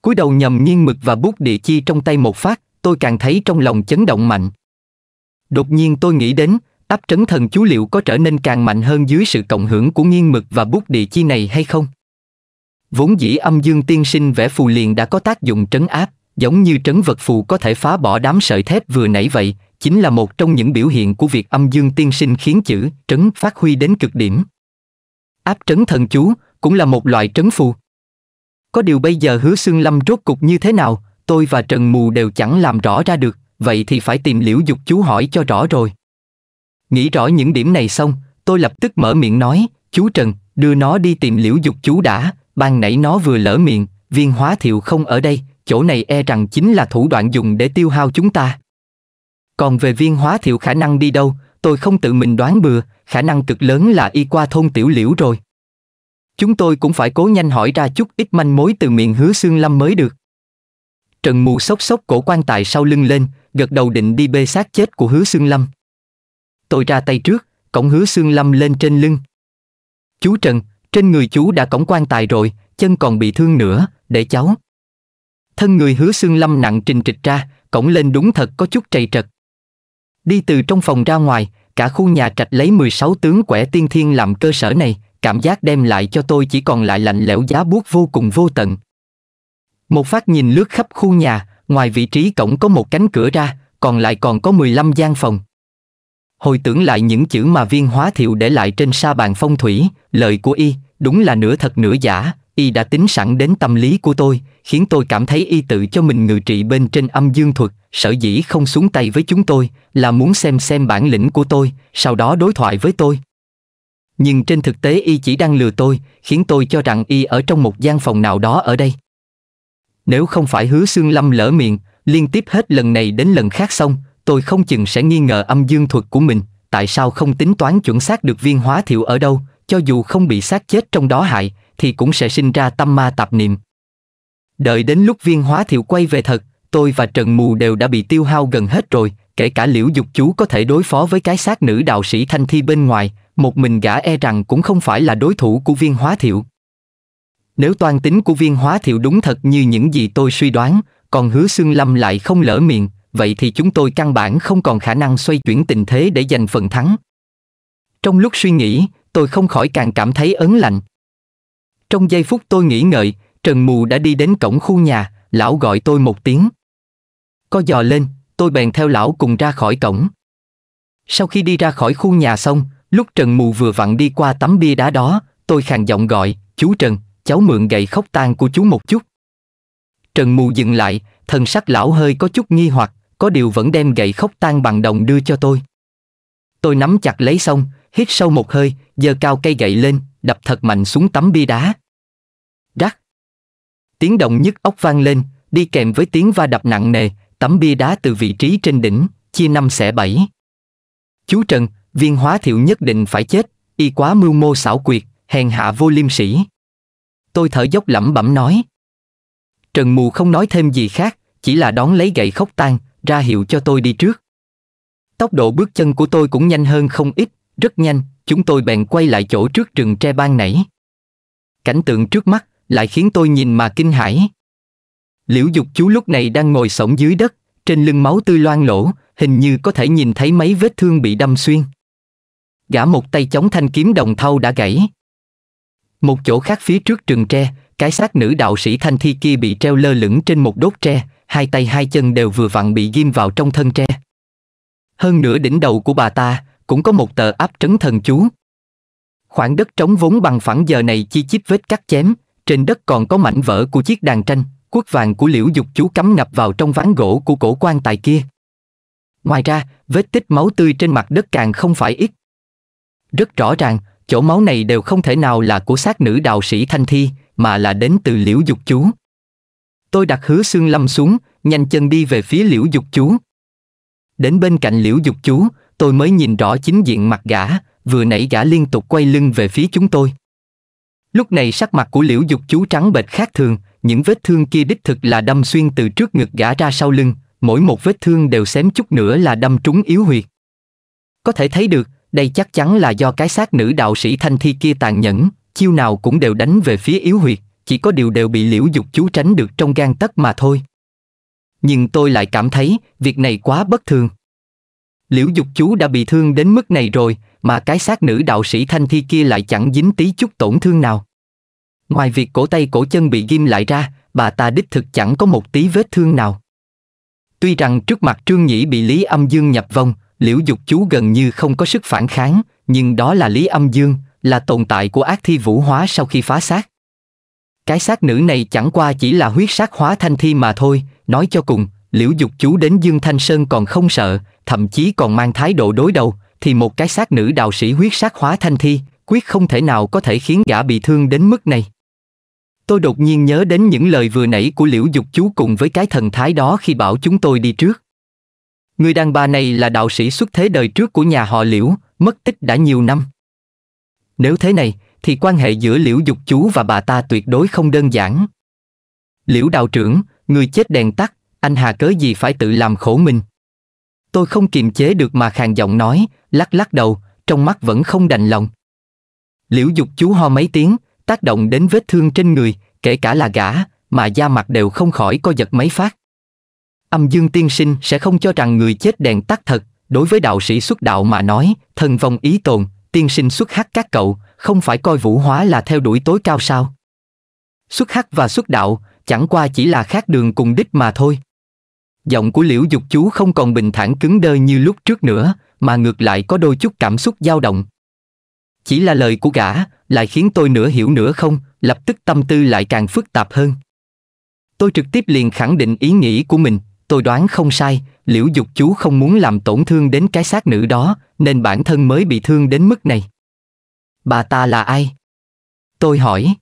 cúi đầu nhầm nghiêng mực và bút địa chi trong tay một phát, tôi càng thấy trong lòng chấn động mạnh. Đột nhiên tôi nghĩ đến, áp trấn thần chú liệu có trở nên càng mạnh hơn dưới sự cộng hưởng của nghiêng mực và bút địa chi này hay không? Vốn dĩ âm dương tiên sinh vẽ phù liền đã có tác dụng trấn áp, giống như trấn vật phù có thể phá bỏ đám sợi thép vừa nãy vậy, chính là một trong những biểu hiện của việc âm dương tiên sinh khiến chữ trấn phát huy đến cực điểm. Áp trấn thần chú cũng là một loại trấn phù. Có điều bây giờ hứa xương lâm rốt cục như thế nào, tôi và Trần Mù đều chẳng làm rõ ra được, vậy thì phải tìm liễu dục chú hỏi cho rõ rồi. Nghĩ rõ những điểm này xong, tôi lập tức mở miệng nói, chú Trần, đưa nó đi tìm liễu dục chú đã, ban nãy nó vừa lỡ miệng, viên hóa thiệu không ở đây, chỗ này e rằng chính là thủ đoạn dùng để tiêu hao chúng ta. Còn về viên hóa thiệu khả năng đi đâu, tôi không tự mình đoán bừa, khả năng cực lớn là y qua thôn tiểu liễu rồi. Chúng tôi cũng phải cố nhanh hỏi ra chút ít manh mối từ miệng hứa xương lâm mới được. Trần mù sốc sốc cổ quan tài sau lưng lên, gật đầu định đi bê xác chết của hứa xương lâm. Tôi ra tay trước, cổng hứa xương lâm lên trên lưng. Chú Trần, trên người chú đã cổng quan tài rồi, chân còn bị thương nữa, để cháu. Thân người hứa xương lâm nặng trình trịch ra, cổng lên đúng thật có chút trầy trật. Đi từ trong phòng ra ngoài, cả khu nhà trạch lấy 16 tướng quẻ tiên thiên làm cơ sở này, cảm giác đem lại cho tôi chỉ còn lại lạnh lẽo giá buốt vô cùng vô tận. Một phát nhìn lướt khắp khu nhà, ngoài vị trí cổng có một cánh cửa ra, còn lại còn có 15 gian phòng. Hồi tưởng lại những chữ mà viên hóa thiệu để lại trên sa bàn phong thủy, lời của y, Đúng là nửa thật nửa giả, y đã tính sẵn đến tâm lý của tôi, khiến tôi cảm thấy y tự cho mình ngự trị bên trên âm dương thuật, sở dĩ không xuống tay với chúng tôi, là muốn xem xem bản lĩnh của tôi, sau đó đối thoại với tôi. Nhưng trên thực tế y chỉ đang lừa tôi, khiến tôi cho rằng y ở trong một gian phòng nào đó ở đây. Nếu không phải hứa xương lâm lỡ miệng, liên tiếp hết lần này đến lần khác xong, tôi không chừng sẽ nghi ngờ âm dương thuật của mình, tại sao không tính toán chuẩn xác được viên hóa thiệu ở đâu, cho dù không bị xác chết trong đó hại, thì cũng sẽ sinh ra tâm ma tạp niệm. Đợi đến lúc viên hóa thiệu quay về thật, tôi và Trần Mù đều đã bị tiêu hao gần hết rồi, kể cả liễu dục chú có thể đối phó với cái xác nữ đạo sĩ thanh thi bên ngoài, một mình gã e rằng cũng không phải là đối thủ của viên hóa thiệu. Nếu toan tính của viên hóa thiệu đúng thật như những gì tôi suy đoán, còn hứa xương lâm lại không lỡ miệng, vậy thì chúng tôi căn bản không còn khả năng xoay chuyển tình thế để giành phần thắng. Trong lúc suy nghĩ, tôi không khỏi càng cảm thấy ấn lạnh. Trong giây phút tôi nghĩ ngợi, Trần Mù đã đi đến cổng khu nhà, lão gọi tôi một tiếng. có dò lên, tôi bèn theo lão cùng ra khỏi cổng. Sau khi đi ra khỏi khu nhà xong, lúc Trần Mù vừa vặn đi qua tấm bia đá đó, tôi khàn giọng gọi, chú Trần, cháu mượn gậy khóc tang của chú một chút. Trần Mù dừng lại, thần sắc lão hơi có chút nghi hoặc, có điều vẫn đem gậy khóc tang bằng đồng đưa cho tôi. Tôi nắm chặt lấy xong, hít sâu một hơi, giơ cao cây gậy lên, đập thật mạnh xuống tấm bia đá. Rắc. Tiếng động nhức ốc vang lên, đi kèm với tiếng va đập nặng nề, tấm bia đá từ vị trí trên đỉnh, chia năm xẻ bảy. Chú Trần, viên hóa thiệu nhất định phải chết, y quá mưu mô xảo quyệt, hèn hạ vô liêm sĩ. Tôi thở dốc lẩm bẩm nói. Trần Mù không nói thêm gì khác, chỉ là đón lấy gậy khóc tan, ra hiệu cho tôi đi trước. Tốc độ bước chân của tôi cũng nhanh hơn không ít, rất nhanh, chúng tôi bèn quay lại chỗ trước rừng tre ban nãy. Cảnh tượng trước mắt lại khiến tôi nhìn mà kinh hãi. Liễu dục chú lúc này đang ngồi sổng dưới đất, trên lưng máu tươi loang lỗ, hình như có thể nhìn thấy mấy vết thương bị đâm xuyên. Gã một tay chống thanh kiếm đồng thau đã gãy. Một chỗ khác phía trước rừng tre, cái xác nữ đạo sĩ thanh thi kia bị treo lơ lửng trên một đốt tre, hai tay hai chân đều vừa vặn bị ghim vào trong thân tre. Hơn nửa đỉnh đầu của bà ta, cũng có một tờ áp trấn thần chú. Khoảng đất trống vốn bằng phẳng giờ này chi chít vết cắt chém, trên đất còn có mảnh vỡ của chiếc đàn tranh, quốc vàng của liễu dục chú cắm ngập vào trong ván gỗ của cổ quan tài kia. Ngoài ra, vết tích máu tươi trên mặt đất càng không phải ít. Rất rõ ràng, chỗ máu này đều không thể nào là của sát nữ đạo sĩ Thanh Thi, mà là đến từ liễu dục chú. Tôi đặt hứa xương lâm xuống, nhanh chân đi về phía liễu dục chú. Đến bên cạnh liễu dục chú, tôi mới nhìn rõ chính diện mặt gã, vừa nãy gã liên tục quay lưng về phía chúng tôi. Lúc này sắc mặt của liễu dục chú trắng bệch khác thường, những vết thương kia đích thực là đâm xuyên từ trước ngực gã ra sau lưng, mỗi một vết thương đều xém chút nữa là đâm trúng yếu huyệt. Có thể thấy được, đây chắc chắn là do cái xác nữ đạo sĩ thanh thi kia tàn nhẫn, chiêu nào cũng đều đánh về phía yếu huyệt, chỉ có điều đều bị liễu dục chú tránh được trong gan tất mà thôi. Nhưng tôi lại cảm thấy, việc này quá bất thường. Liễu Dục chú đã bị thương đến mức này rồi, mà cái xác nữ đạo sĩ Thanh Thi kia lại chẳng dính tí chút tổn thương nào. Ngoài việc cổ tay cổ chân bị ghim lại ra, bà ta đích thực chẳng có một tí vết thương nào. Tuy rằng trước mặt Trương Nhĩ bị Lý Âm Dương nhập vong, Liễu Dục chú gần như không có sức phản kháng, nhưng đó là Lý Âm Dương, là tồn tại của ác thi vũ hóa sau khi phá xác. Cái xác nữ này chẳng qua chỉ là huyết sát hóa thanh thi mà thôi, nói cho cùng, liễu dục chú đến Dương Thanh Sơn còn không sợ, thậm chí còn mang thái độ đối đầu, thì một cái xác nữ đạo sĩ huyết sát hóa thanh thi, quyết không thể nào có thể khiến gã bị thương đến mức này. Tôi đột nhiên nhớ đến những lời vừa nãy của liễu dục chú cùng với cái thần thái đó khi bảo chúng tôi đi trước. Người đàn bà này là đạo sĩ xuất thế đời trước của nhà họ liễu, mất tích đã nhiều năm. Nếu thế này, thì quan hệ giữa liễu dục chú và bà ta tuyệt đối không đơn giản. Liễu đạo trưởng, người chết đèn tắt, anh hà cớ gì phải tự làm khổ mình. Tôi không kiềm chế được mà khàn giọng nói, lắc lắc đầu, trong mắt vẫn không đành lòng. Liễu dục chú ho mấy tiếng, tác động đến vết thương trên người, kể cả là gã, mà da mặt đều không khỏi co giật mấy phát. Âm dương tiên sinh sẽ không cho rằng người chết đèn tắt thật, đối với đạo sĩ xuất đạo mà nói, thần vong ý tồn, tiên sinh xuất hắc các cậu, không phải coi vũ hóa là theo đuổi tối cao sao. Xuất hắc và xuất đạo, chẳng qua chỉ là khác đường cùng đích mà thôi. Giọng của liễu dục chú không còn bình thản cứng đơ như lúc trước nữa, mà ngược lại có đôi chút cảm xúc dao động. Chỉ là lời của gã, lại khiến tôi nửa hiểu nửa không, lập tức tâm tư lại càng phức tạp hơn. Tôi trực tiếp liền khẳng định ý nghĩ của mình, tôi đoán không sai, liễu dục chú không muốn làm tổn thương đến cái xác nữ đó, nên bản thân mới bị thương đến mức này. Bà ta là ai? Tôi hỏi.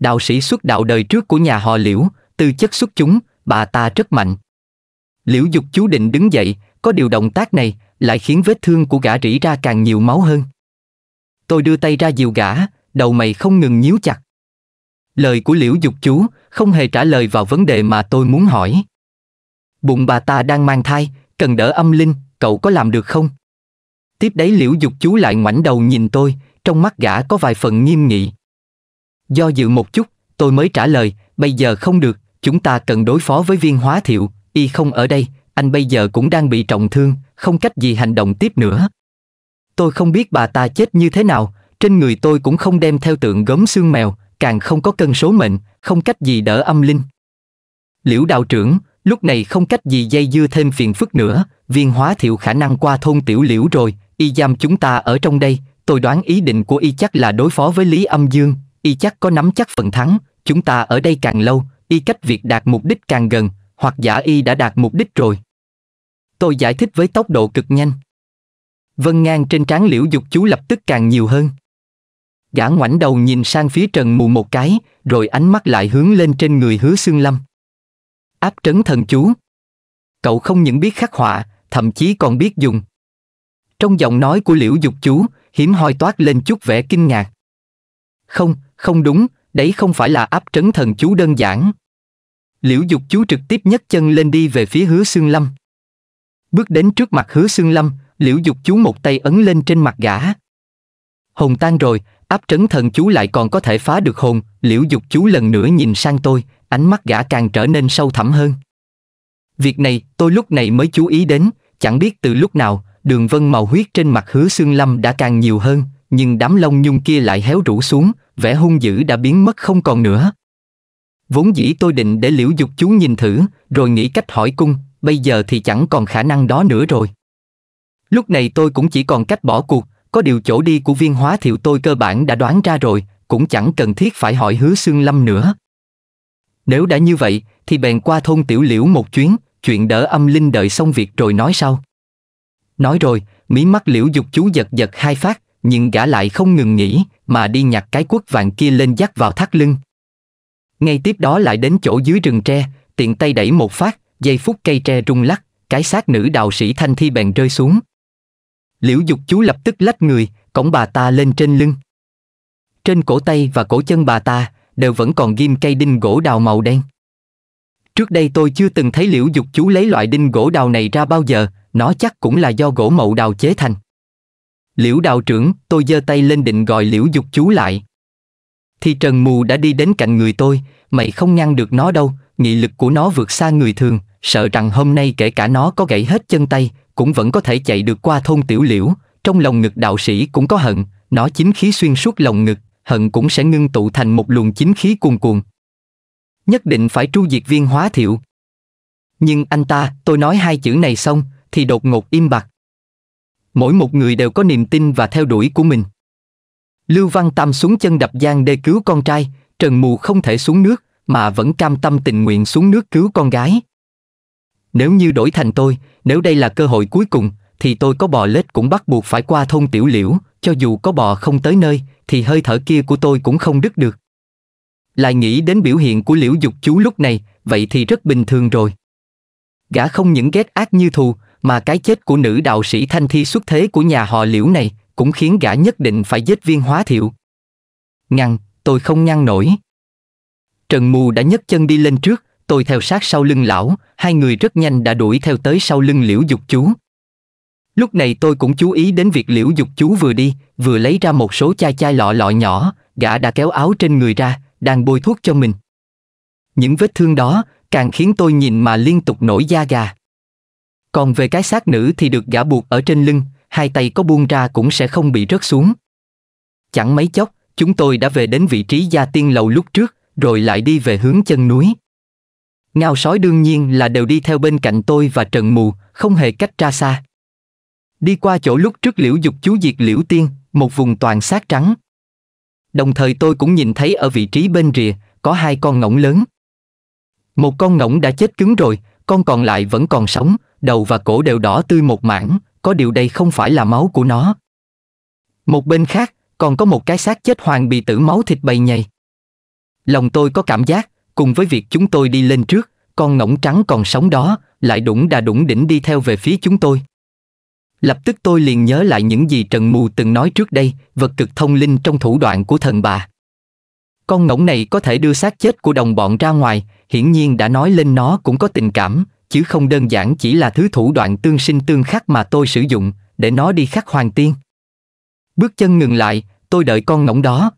Đạo sĩ xuất đạo đời trước của nhà họ liễu, tư chất xuất chúng, bà ta rất mạnh. Liễu Dục chú định đứng dậy, có điều động tác này lại khiến vết thương của gã rỉ ra càng nhiều máu hơn. Tôi đưa tay ra dìu gã, đầu mày không ngừng nhíu chặt. Lời của Liễu Dục chú không hề trả lời vào vấn đề mà tôi muốn hỏi. Bụng bà ta đang mang thai, cần đỡ âm linh, cậu có làm được không? Tiếp đấy Liễu Dục chú lại ngoảnh đầu nhìn tôi, trong mắt gã có vài phần nghiêm nghị. Do dự một chút, tôi mới trả lời, bây giờ không được, chúng ta cần đối phó với viên hóa thiệu, Y không ở đây, anh bây giờ cũng đang bị trọng thương, không cách gì hành động tiếp nữa. Tôi không biết bà ta chết như thế nào, trên người tôi cũng không đem theo tượng gốm xương mèo, càng không có cân số mệnh, không cách gì đỡ âm linh. Liễu đạo trưởng, lúc này không cách gì dây dưa thêm phiền phức nữa, viên hóa thiệu khả năng qua thôn tiểu liễu rồi, y giam chúng ta ở trong đây, tôi đoán ý định của y chắc là đối phó với Lý Âm Dương, y chắc có nắm chắc phần thắng, chúng ta ở đây càng lâu, y cách việc đạt mục đích càng gần, hoặc giả y đã đạt mục đích rồi. Tôi giải thích với tốc độ cực nhanh. Vân ngang trên trán liễu dục chú lập tức càng nhiều hơn. Gã ngoảnh đầu nhìn sang phía trần mù một cái, rồi ánh mắt lại hướng lên trên người hứa xương lâm. Áp trấn thần chú. Cậu không những biết khắc họa, thậm chí còn biết dùng. Trong giọng nói của liễu dục chú, hiếm hoi toát lên chút vẻ kinh ngạc. Không, không đúng, đấy không phải là áp trấn thần chú đơn giản. Liễu Dục Chú trực tiếp nhấc chân lên đi về phía Hứa Xương Lâm. Bước đến trước mặt Hứa Xương Lâm, Liễu Dục Chú một tay ấn lên trên mặt gã. Hồn tan rồi, áp trấn thần chú lại còn có thể phá được hồn, Liễu Dục Chú lần nữa nhìn sang tôi, ánh mắt gã càng trở nên sâu thẳm hơn. Việc này, tôi lúc này mới chú ý đến, chẳng biết từ lúc nào, đường vân màu huyết trên mặt Hứa Xương Lâm đã càng nhiều hơn, nhưng đám lông nhung kia lại héo rũ xuống, vẻ hung dữ đã biến mất không còn nữa. Vốn dĩ tôi định để liễu dục chú nhìn thử, rồi nghĩ cách hỏi cung, bây giờ thì chẳng còn khả năng đó nữa rồi. Lúc này tôi cũng chỉ còn cách bỏ cuộc, có điều chỗ đi của viên hóa thiệu tôi cơ bản đã đoán ra rồi, cũng chẳng cần thiết phải hỏi hứa xương lâm nữa. Nếu đã như vậy, thì bèn qua thôn tiểu liễu một chuyến, chuyện đỡ âm linh đợi xong việc rồi nói sau. Nói rồi, mí mắt liễu dục chú giật giật hai phát, nhưng gã lại không ngừng nghỉ, mà đi nhặt cái quất vàng kia lên dắt vào thắt lưng. Ngay tiếp đó lại đến chỗ dưới rừng tre, tiện tay đẩy một phát, giây phút cây tre rung lắc, cái xác nữ đạo sĩ thanh thi bèn rơi xuống. Liễu dục chú lập tức lách người, cổng bà ta lên trên lưng. Trên cổ tay và cổ chân bà ta đều vẫn còn ghim cây đinh gỗ đào màu đen. Trước đây tôi chưa từng thấy liễu dục chú lấy loại đinh gỗ đào này ra bao giờ, nó chắc cũng là do gỗ mậu đào chế thành. Liễu đạo trưởng, tôi giơ tay lên định gọi liễu dục chú lại thì Trần Mù đã đi đến cạnh người tôi, mày không ngăn được nó đâu, nghị lực của nó vượt xa người thường, sợ rằng hôm nay kể cả nó có gãy hết chân tay, cũng vẫn có thể chạy được qua thôn tiểu liễu, trong lòng ngực đạo sĩ cũng có hận, nó chính khí xuyên suốt lòng ngực, hận cũng sẽ ngưng tụ thành một luồng chính khí cuồn cuồn. Nhất định phải tru diệt viên hóa thiệu. Nhưng anh ta, tôi nói hai chữ này xong, thì đột ngột im bặt. Mỗi một người đều có niềm tin và theo đuổi của mình. Lưu Văn Tam xuống chân đập giang để cứu con trai, Trần Mù không thể xuống nước, mà vẫn cam tâm tình nguyện xuống nước cứu con gái. Nếu như đổi thành tôi, nếu đây là cơ hội cuối cùng, thì tôi có bò lết cũng bắt buộc phải qua thôn tiểu liễu, cho dù có bò không tới nơi, thì hơi thở kia của tôi cũng không đứt được. Lại nghĩ đến biểu hiện của liễu dục chú lúc này, vậy thì rất bình thường rồi. Gã không những ghét ác như thù, mà cái chết của nữ đạo sĩ thanh thi xuất thế của nhà họ liễu này cũng khiến gã nhất định phải giết viên hóa thiệu. Ngăn, tôi không ngăn nổi. Trần Mù đã nhấc chân đi lên trước, tôi theo sát sau lưng lão, hai người rất nhanh đã đuổi theo tới sau lưng liễu dục chú. Lúc này tôi cũng chú ý đến việc liễu dục chú vừa đi, vừa lấy ra một số chai chai lọ lọ nhỏ, gã đã kéo áo trên người ra, đang bôi thuốc cho mình. Những vết thương đó càng khiến tôi nhìn mà liên tục nổi da gà. Còn về cái xác nữ thì được gã buộc ở trên lưng, hai tay có buông ra cũng sẽ không bị rớt xuống. Chẳng mấy chốc, chúng tôi đã về đến vị trí gia tiên lầu lúc trước, rồi lại đi về hướng chân núi. Ngao sói đương nhiên là đều đi theo bên cạnh tôi và Trần Mù, không hề cách ra xa. Đi qua chỗ lúc trước liễu dục chú diệt liễu tiên, một vùng toàn sát trắng. Đồng thời tôi cũng nhìn thấy ở vị trí bên rìa, có hai con ngỗng lớn. Một con ngỗng đã chết cứng rồi, con còn lại vẫn còn sống, đầu và cổ đều đỏ tươi một mảng, có điều đây không phải là máu của nó. Một bên khác, còn có một cái xác chết hoàng bị tử máu thịt bầy nhầy. Lòng tôi có cảm giác, cùng với việc chúng tôi đi lên trước, con ngỗng trắng còn sống đó, lại đủng đà đủng đỉnh đi theo về phía chúng tôi. Lập tức tôi liền nhớ lại những gì Trần Mù từng nói trước đây, vật cực thông linh trong thủ đoạn của thần bà. Con ngỗng này có thể đưa xác chết của đồng bọn ra ngoài, hiển nhiên đã nói lên nó cũng có tình cảm, chứ không đơn giản chỉ là thứ thủ đoạn tương sinh tương khắc mà tôi sử dụng để nó đi khắc hoàng tiên. Bước chân ngừng lại, tôi đợi con ngỗng đó.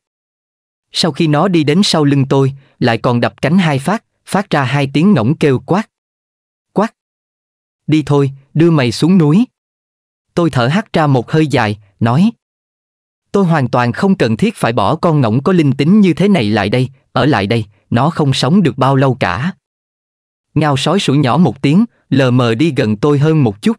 Sau khi nó đi đến sau lưng tôi, lại còn đập cánh hai phát, phát ra hai tiếng ngỗng kêu quát. Quát. Đi thôi, đưa mày xuống núi. Tôi thở hắt ra một hơi dài, nói. Tôi hoàn toàn không cần thiết phải bỏ con ngỗng có linh tính như thế này lại đây, ở lại đây, nó không sống được bao lâu cả. Ngao sói sủa nhỏ một tiếng, lờ mờ đi gần tôi hơn một chút.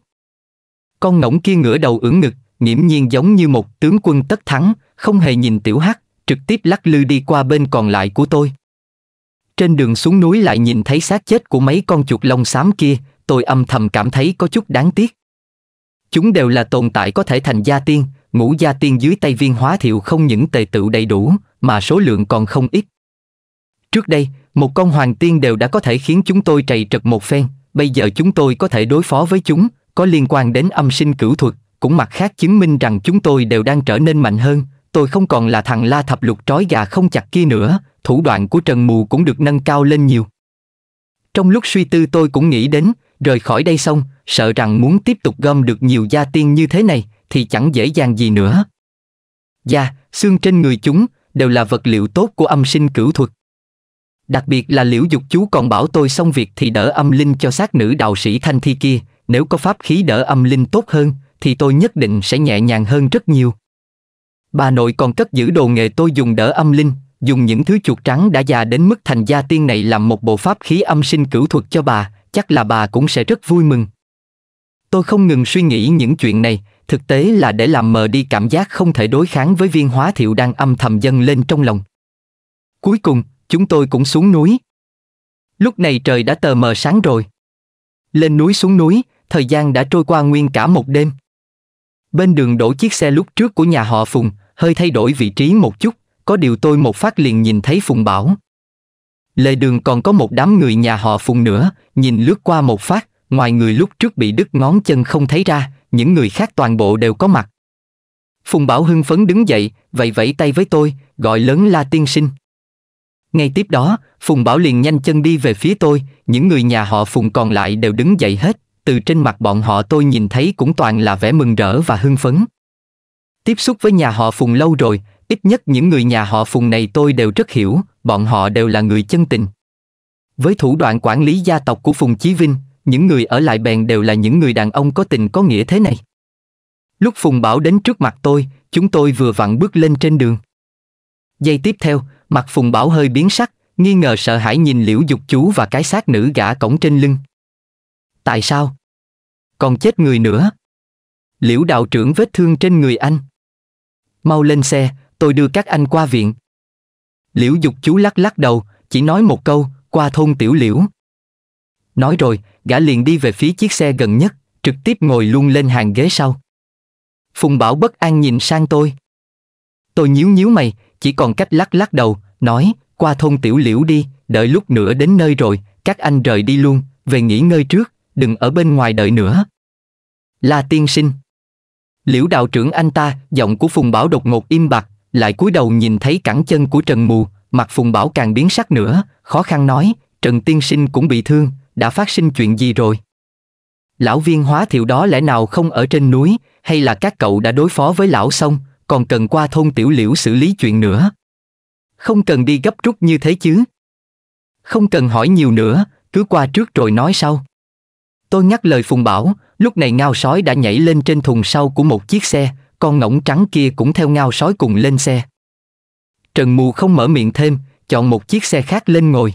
Con ngỗng kia ngửa đầu ưỡn ngực, nghiễm nhiên giống như một tướng quân tất thắng, không hề nhìn tiểu hắc, trực tiếp lắc lư đi qua bên còn lại của tôi. Trên đường xuống núi lại nhìn thấy xác chết của mấy con chuột lông xám kia, tôi âm thầm cảm thấy có chút đáng tiếc. Chúng đều là tồn tại có thể thành gia tiên, ngũ gia tiên dưới tay viên hóa thiệu không những tề tựu đầy đủ, mà số lượng còn không ít. Trước đây, một con hoàng tiên đều đã có thể khiến chúng tôi trầy trật một phen, bây giờ chúng tôi có thể đối phó với chúng, có liên quan đến âm sinh cửu thuật, cũng mặt khác chứng minh rằng chúng tôi đều đang trở nên mạnh hơn, tôi không còn là thằng la thập lục trói gà không chặt kia nữa, thủ đoạn của Trần Mù cũng được nâng cao lên nhiều. Trong lúc suy tư tôi cũng nghĩ đến, rời khỏi đây xong, sợ rằng muốn tiếp tục gom được nhiều gia tiên như thế này thì chẳng dễ dàng gì nữa. Da, dạ, xương trên người chúng đều là vật liệu tốt của âm sinh cửu thuật. Đặc biệt là liễu dục chú còn bảo tôi xong việc thì đỡ âm linh cho sát nữ đạo sĩ thanh thi kia, nếu có pháp khí đỡ âm linh tốt hơn, thì tôi nhất định sẽ nhẹ nhàng hơn rất nhiều. Bà nội còn cất giữ đồ nghề tôi dùng đỡ âm linh, dùng những thứ chuột trắng đã già đến mức thành gia tiên này làm một bộ pháp khí âm sinh cửu thuật cho bà, chắc là bà cũng sẽ rất vui mừng. Tôi không ngừng suy nghĩ những chuyện này, thực tế là để làm mờ đi cảm giác không thể đối kháng với viên hóa thiệu đang âm thầm dâng lên trong lòng. Cuối cùng, chúng tôi cũng xuống núi. Lúc này trời đã tờ mờ sáng rồi. Lên núi xuống núi, thời gian đã trôi qua nguyên cả một đêm. Bên đường đổ chiếc xe lúc trước của nhà họ Phùng, hơi thay đổi vị trí một chút, có điều tôi một phát liền nhìn thấy Phùng Bảo. Lề đường còn có một đám người nhà họ Phùng nữa, nhìn lướt qua một phát, ngoài người lúc trước bị đứt ngón chân không thấy ra, những người khác toàn bộ đều có mặt. Phùng Bảo hưng phấn đứng dậy, vẫy vẫy tay với tôi, gọi lớn la tiên sinh. Ngay tiếp đó, Phùng Bảo liền nhanh chân đi về phía tôi, những người nhà họ Phùng còn lại đều đứng dậy hết, từ trên mặt bọn họ tôi nhìn thấy cũng toàn là vẻ mừng rỡ và hưng phấn. Tiếp xúc với nhà họ Phùng lâu rồi, ít nhất những người nhà họ Phùng này tôi đều rất hiểu, bọn họ đều là người chân tình. Với thủ đoạn quản lý gia tộc của Phùng Chí Vinh, những người ở lại bèn đều là những người đàn ông có tình có nghĩa thế này. Lúc Phùng Bảo đến trước mặt tôi, chúng tôi vừa vặn bước lên trên đường. Giây tiếp theo, Mặt Phùng Bảo hơi biến sắc, nghi ngờ sợ hãi nhìn liễu dục chú và cái xác nữ gã cổng trên lưng. Tại sao? Còn chết người nữa. Liễu đạo trưởng vết thương trên người anh. Mau lên xe, tôi đưa các anh qua viện. Liễu dục chú lắc lắc đầu, chỉ nói một câu, qua thôn tiểu liễu. Nói rồi, gã liền đi về phía chiếc xe gần nhất, trực tiếp ngồi luôn lên hàng ghế sau. Phùng Bảo bất an nhìn sang tôi. Tôi nhíu nhíu mày, chỉ còn cách lắc lắc đầu, nói, qua thôn tiểu liễu đi, đợi lúc nữa đến nơi rồi, các anh rời đi luôn, về nghỉ ngơi trước, đừng ở bên ngoài đợi nữa. La tiên sinh. Liễu đạo trưởng anh ta, giọng của Phùng Bảo đột ngột im bặt, lại cúi đầu nhìn thấy cẳng chân của Trần Mù, mặt Phùng Bảo càng biến sắc nữa, khó khăn nói, Trần tiên sinh cũng bị thương, đã phát sinh chuyện gì rồi? Lão viên hóa thiệu đó lẽ nào không ở trên núi, hay là các cậu đã đối phó với lão xong, còn cần qua thôn tiểu liễu xử lý chuyện nữa. Không cần đi gấp rút như thế chứ. Không cần hỏi nhiều nữa, cứ qua trước rồi nói sau. Tôi nhắc lời Phùng Bảo, lúc này ngao sói đã nhảy lên trên thùng sau của một chiếc xe, con ngỗng trắng kia cũng theo ngao sói cùng lên xe. Trần Mù không mở miệng thêm, chọn một chiếc xe khác lên ngồi.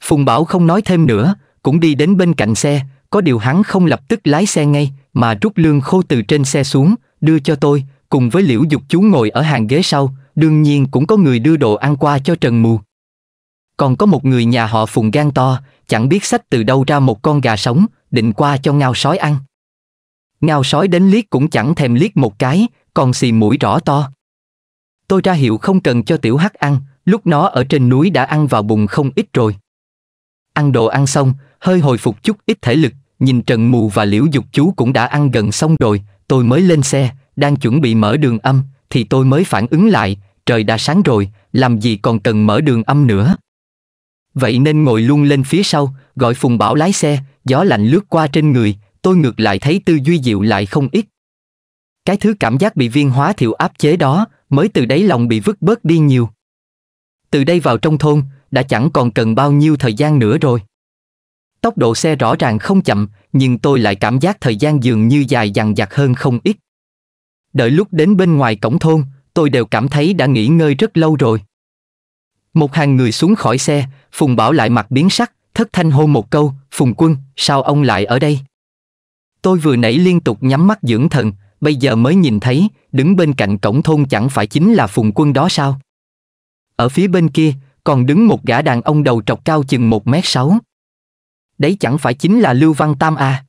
Phùng Bảo không nói thêm nữa, cũng đi đến bên cạnh xe, có điều hắn không lập tức lái xe ngay, mà rút lương khô từ trên xe xuống, đưa cho tôi, cùng với liễu dục chú ngồi ở hàng ghế sau, đương nhiên cũng có người đưa đồ ăn qua cho Trần Mù. Còn có một người nhà họ phùng gan to, chẳng biết sách từ đâu ra một con gà sống, định qua cho ngao sói ăn. Ngao sói đến liếc cũng chẳng thèm liếc một cái, còn xì mũi rõ to. Tôi ra hiệu không cần cho tiểu hắc ăn, lúc nó ở trên núi đã ăn vào bụng không ít rồi. Ăn đồ ăn xong, hơi hồi phục chút ít thể lực, nhìn Trần Mù và Liễu Dục chú cũng đã ăn gần xong rồi, tôi mới lên xe, đang chuẩn bị mở đường âm, thì tôi mới phản ứng lại, trời đã sáng rồi, làm gì còn cần mở đường âm nữa. Vậy nên ngồi luôn lên phía sau, gọi Phùng Bảo lái xe, gió lạnh lướt qua trên người, tôi ngược lại thấy tư duy dịu lại không ít. Cái thứ cảm giác bị viên hóa thiệu áp chế đó, mới từ đấy lòng bị vứt bớt đi nhiều. Từ đây vào trong thôn, đã chẳng còn cần bao nhiêu thời gian nữa rồi. Tốc độ xe rõ ràng không chậm, nhưng tôi lại cảm giác thời gian dường như dài dằng dặc hơn không ít đợi lúc đến bên ngoài cổng thôn, tôi đều cảm thấy đã nghỉ ngơi rất lâu rồi. Một hàng người xuống khỏi xe, Phùng Bảo lại mặt biến sắc, thất thanh hô một câu, Phùng Quân, sao ông lại ở đây? Tôi vừa nãy liên tục nhắm mắt dưỡng thần, bây giờ mới nhìn thấy, đứng bên cạnh cổng thôn chẳng phải chính là Phùng Quân đó sao? Ở phía bên kia, còn đứng một gã đàn ông đầu trọc cao chừng 1 mét 6. Đấy chẳng phải chính là Lưu Văn Tam à?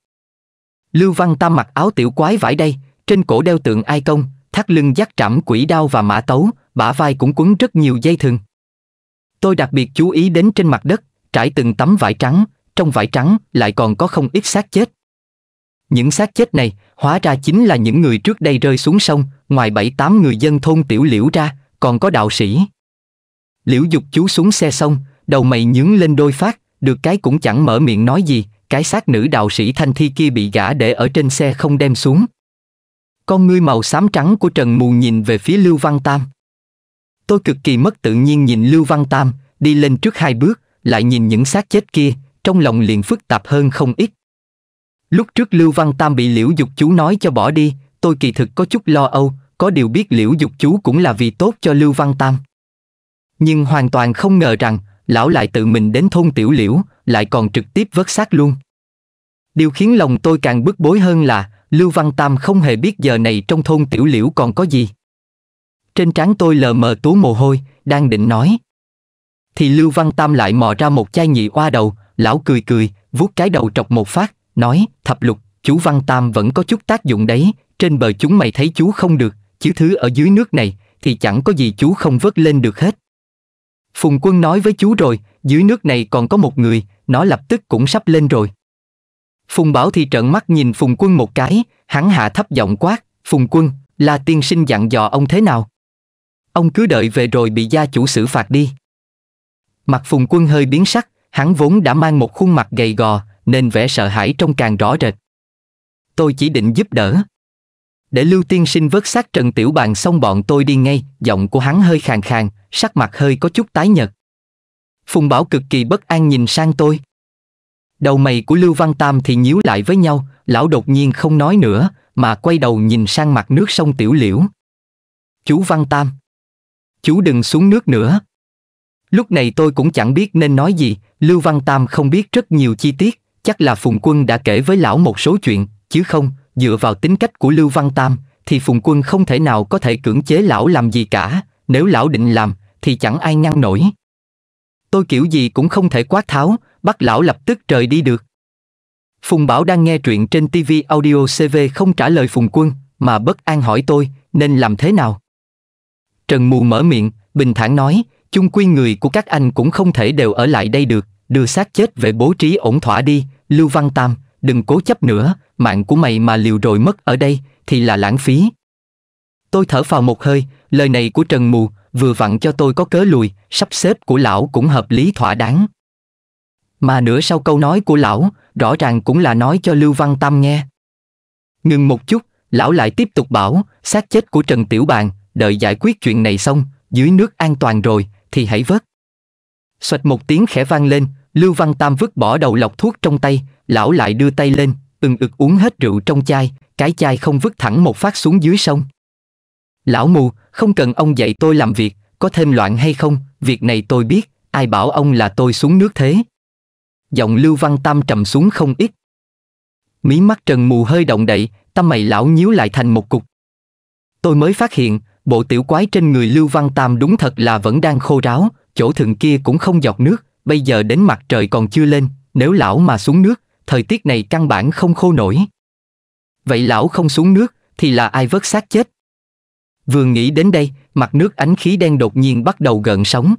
Lưu Văn Tam mặc áo tiểu quái vải đây, trên cổ đeo tượng ai công, thắt lưng dắt trảm quỷ đao và mã tấu, bả vai cũng quấn rất nhiều dây thừng. Tôi đặc biệt chú ý đến trên mặt đất, trải từng tấm vải trắng, trong vải trắng lại còn có không ít xác chết. Những xác chết này hóa ra chính là những người trước đây rơi xuống sông, ngoài bảy tám người dân thôn tiểu liễu ra, còn có đạo sĩ. Liễu dục chú xuống xe xong, đầu mày nhướng lên đôi phát, được cái cũng chẳng mở miệng nói gì, cái xác nữ đạo sĩ thanh thi kia bị gã để ở trên xe không đem xuống. Con ngươi màu xám trắng của Trần Mù nhìn về phía Lưu Văn Tam. Tôi cực kỳ mất tự nhiên nhìn Lưu Văn Tam, đi lên trước hai bước, lại nhìn những xác chết kia, trong lòng liền phức tạp hơn không ít. Lúc trước Lưu Văn Tam bị Liễu Dục Chú nói cho bỏ đi, tôi kỳ thực có chút lo âu, có điều biết Liễu Dục Chú cũng là vì tốt cho Lưu Văn Tam. Nhưng hoàn toàn không ngờ rằng, lão lại tự mình đến thôn Tiểu Liễu, lại còn trực tiếp vớt xác luôn. Điều khiến lòng tôi càng bức bối hơn là, Lưu Văn Tam không hề biết giờ này trong thôn tiểu liễu còn có gì. Trên trán tôi lờ mờ tố mồ hôi, đang định nói. Thì Lưu Văn Tam lại mò ra một chai nhị oa đầu, lão cười cười, vuốt cái đầu trọc một phát, nói, thập lục, chú Văn Tam vẫn có chút tác dụng đấy, trên bờ chúng mày thấy chú không được, chứ thứ ở dưới nước này, thì chẳng có gì chú không vớt lên được hết. Phùng quân nói với chú rồi, dưới nước này còn có một người, nó lập tức cũng sắp lên rồi. Phùng Bảo thì trợn mắt nhìn Phùng Quân một cái, hắn hạ thấp giọng quát, Phùng Quân, là tiên sinh dặn dò ông thế nào? Ông cứ đợi về rồi bị gia chủ xử phạt đi. Mặt Phùng Quân hơi biến sắc, hắn vốn đã mang một khuôn mặt gầy gò, nên vẻ sợ hãi trông càng rõ rệt. Tôi chỉ định giúp đỡ. Để Lưu Tiên Sinh vớt xác Trần Tiểu Bàn xong bọn tôi đi ngay, giọng của hắn hơi khàn khàn, sắc mặt hơi có chút tái nhợt. Phùng Bảo cực kỳ bất an nhìn sang tôi. Đầu mày của Lưu Văn Tam thì nhíu lại với nhau, lão đột nhiên không nói nữa, mà quay đầu nhìn sang mặt nước sông Tiểu Liễu. Chú Văn Tam, chú đừng xuống nước nữa. Lúc này tôi cũng chẳng biết nên nói gì, Lưu Văn Tam không biết rất nhiều chi tiết, chắc là Phùng Quân đã kể với lão một số chuyện, chứ không, dựa vào tính cách của Lưu Văn Tam, thì Phùng Quân không thể nào có thể cưỡng chế lão làm gì cả, nếu lão định làm, thì chẳng ai ngăn nổi. Tôi kiểu gì cũng không thể quát tháo, bắt lão lập tức rời đi được. Phùng Bảo đang nghe truyện trên TV Audio CV không trả lời Phùng Quân, mà bất an hỏi tôi, nên làm thế nào? Trần Mù mở miệng, bình thản nói, chung quy người của các anh cũng không thể đều ở lại đây được, đưa xác chết về bố trí ổn thỏa đi, Lưu Văn Tam, đừng cố chấp nữa, mạng của mày mà liều rồi mất ở đây, thì là lãng phí. Tôi thở vào một hơi, lời này của Trần Mù vừa vặn cho tôi có cớ lùi, sắp xếp của lão cũng hợp lý thỏa đáng. Mà nửa sau câu nói của lão, rõ ràng cũng là nói cho Lưu Văn Tâm nghe. Ngừng một chút, lão lại tiếp tục bảo, xác chết của Trần Tiểu Bàn, đợi giải quyết chuyện này xong, dưới nước an toàn rồi, thì hãy vớt. Xoạch một tiếng khẽ vang lên, Lưu Văn Tam vứt bỏ đầu lọc thuốc trong tay, lão lại đưa tay lên, ừng ực uống hết rượu trong chai, cái chai không vứt thẳng một phát xuống dưới sông. Lão mù, không cần ông dạy tôi làm việc, có thêm loạn hay không, việc này tôi biết, ai bảo ông là tôi xuống nước thế. Giọng Lưu Văn Tam trầm xuống không ít. Mí mắt Trần Mù hơi động đậy, tâm mày lão nhíu lại thành một cục. Tôi mới phát hiện, bộ tiểu quái trên người Lưu Văn Tam đúng thật là vẫn đang khô ráo, chỗ thượng kia cũng không giọt nước, bây giờ đến mặt trời còn chưa lên, nếu lão mà xuống nước, thời tiết này căn bản không khô nổi. Vậy lão không xuống nước, thì là ai vớt xác chết? Vừa nghĩ đến đây, mặt nước ánh khí đen đột nhiên bắt đầu gợn sóng.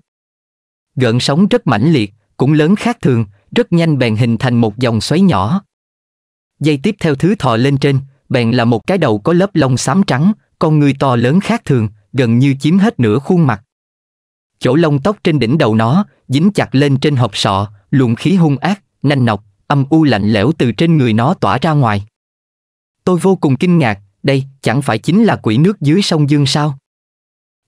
Gợn sóng rất mãnh liệt, cũng lớn khác thường, rất nhanh bèn hình thành một dòng xoáy nhỏ. Dây tiếp theo thứ thò lên trên, bèn là một cái đầu có lớp lông xám trắng, con người to lớn khác thường, gần như chiếm hết nửa khuôn mặt. Chỗ lông tóc trên đỉnh đầu nó, dính chặt lên trên hộp sọ, luồng khí hung ác, nanh nọc, âm u lạnh lẽo từ trên người nó tỏa ra ngoài. Tôi vô cùng kinh ngạc, đây chẳng phải chính là quỷ nước dưới sông Dương sao?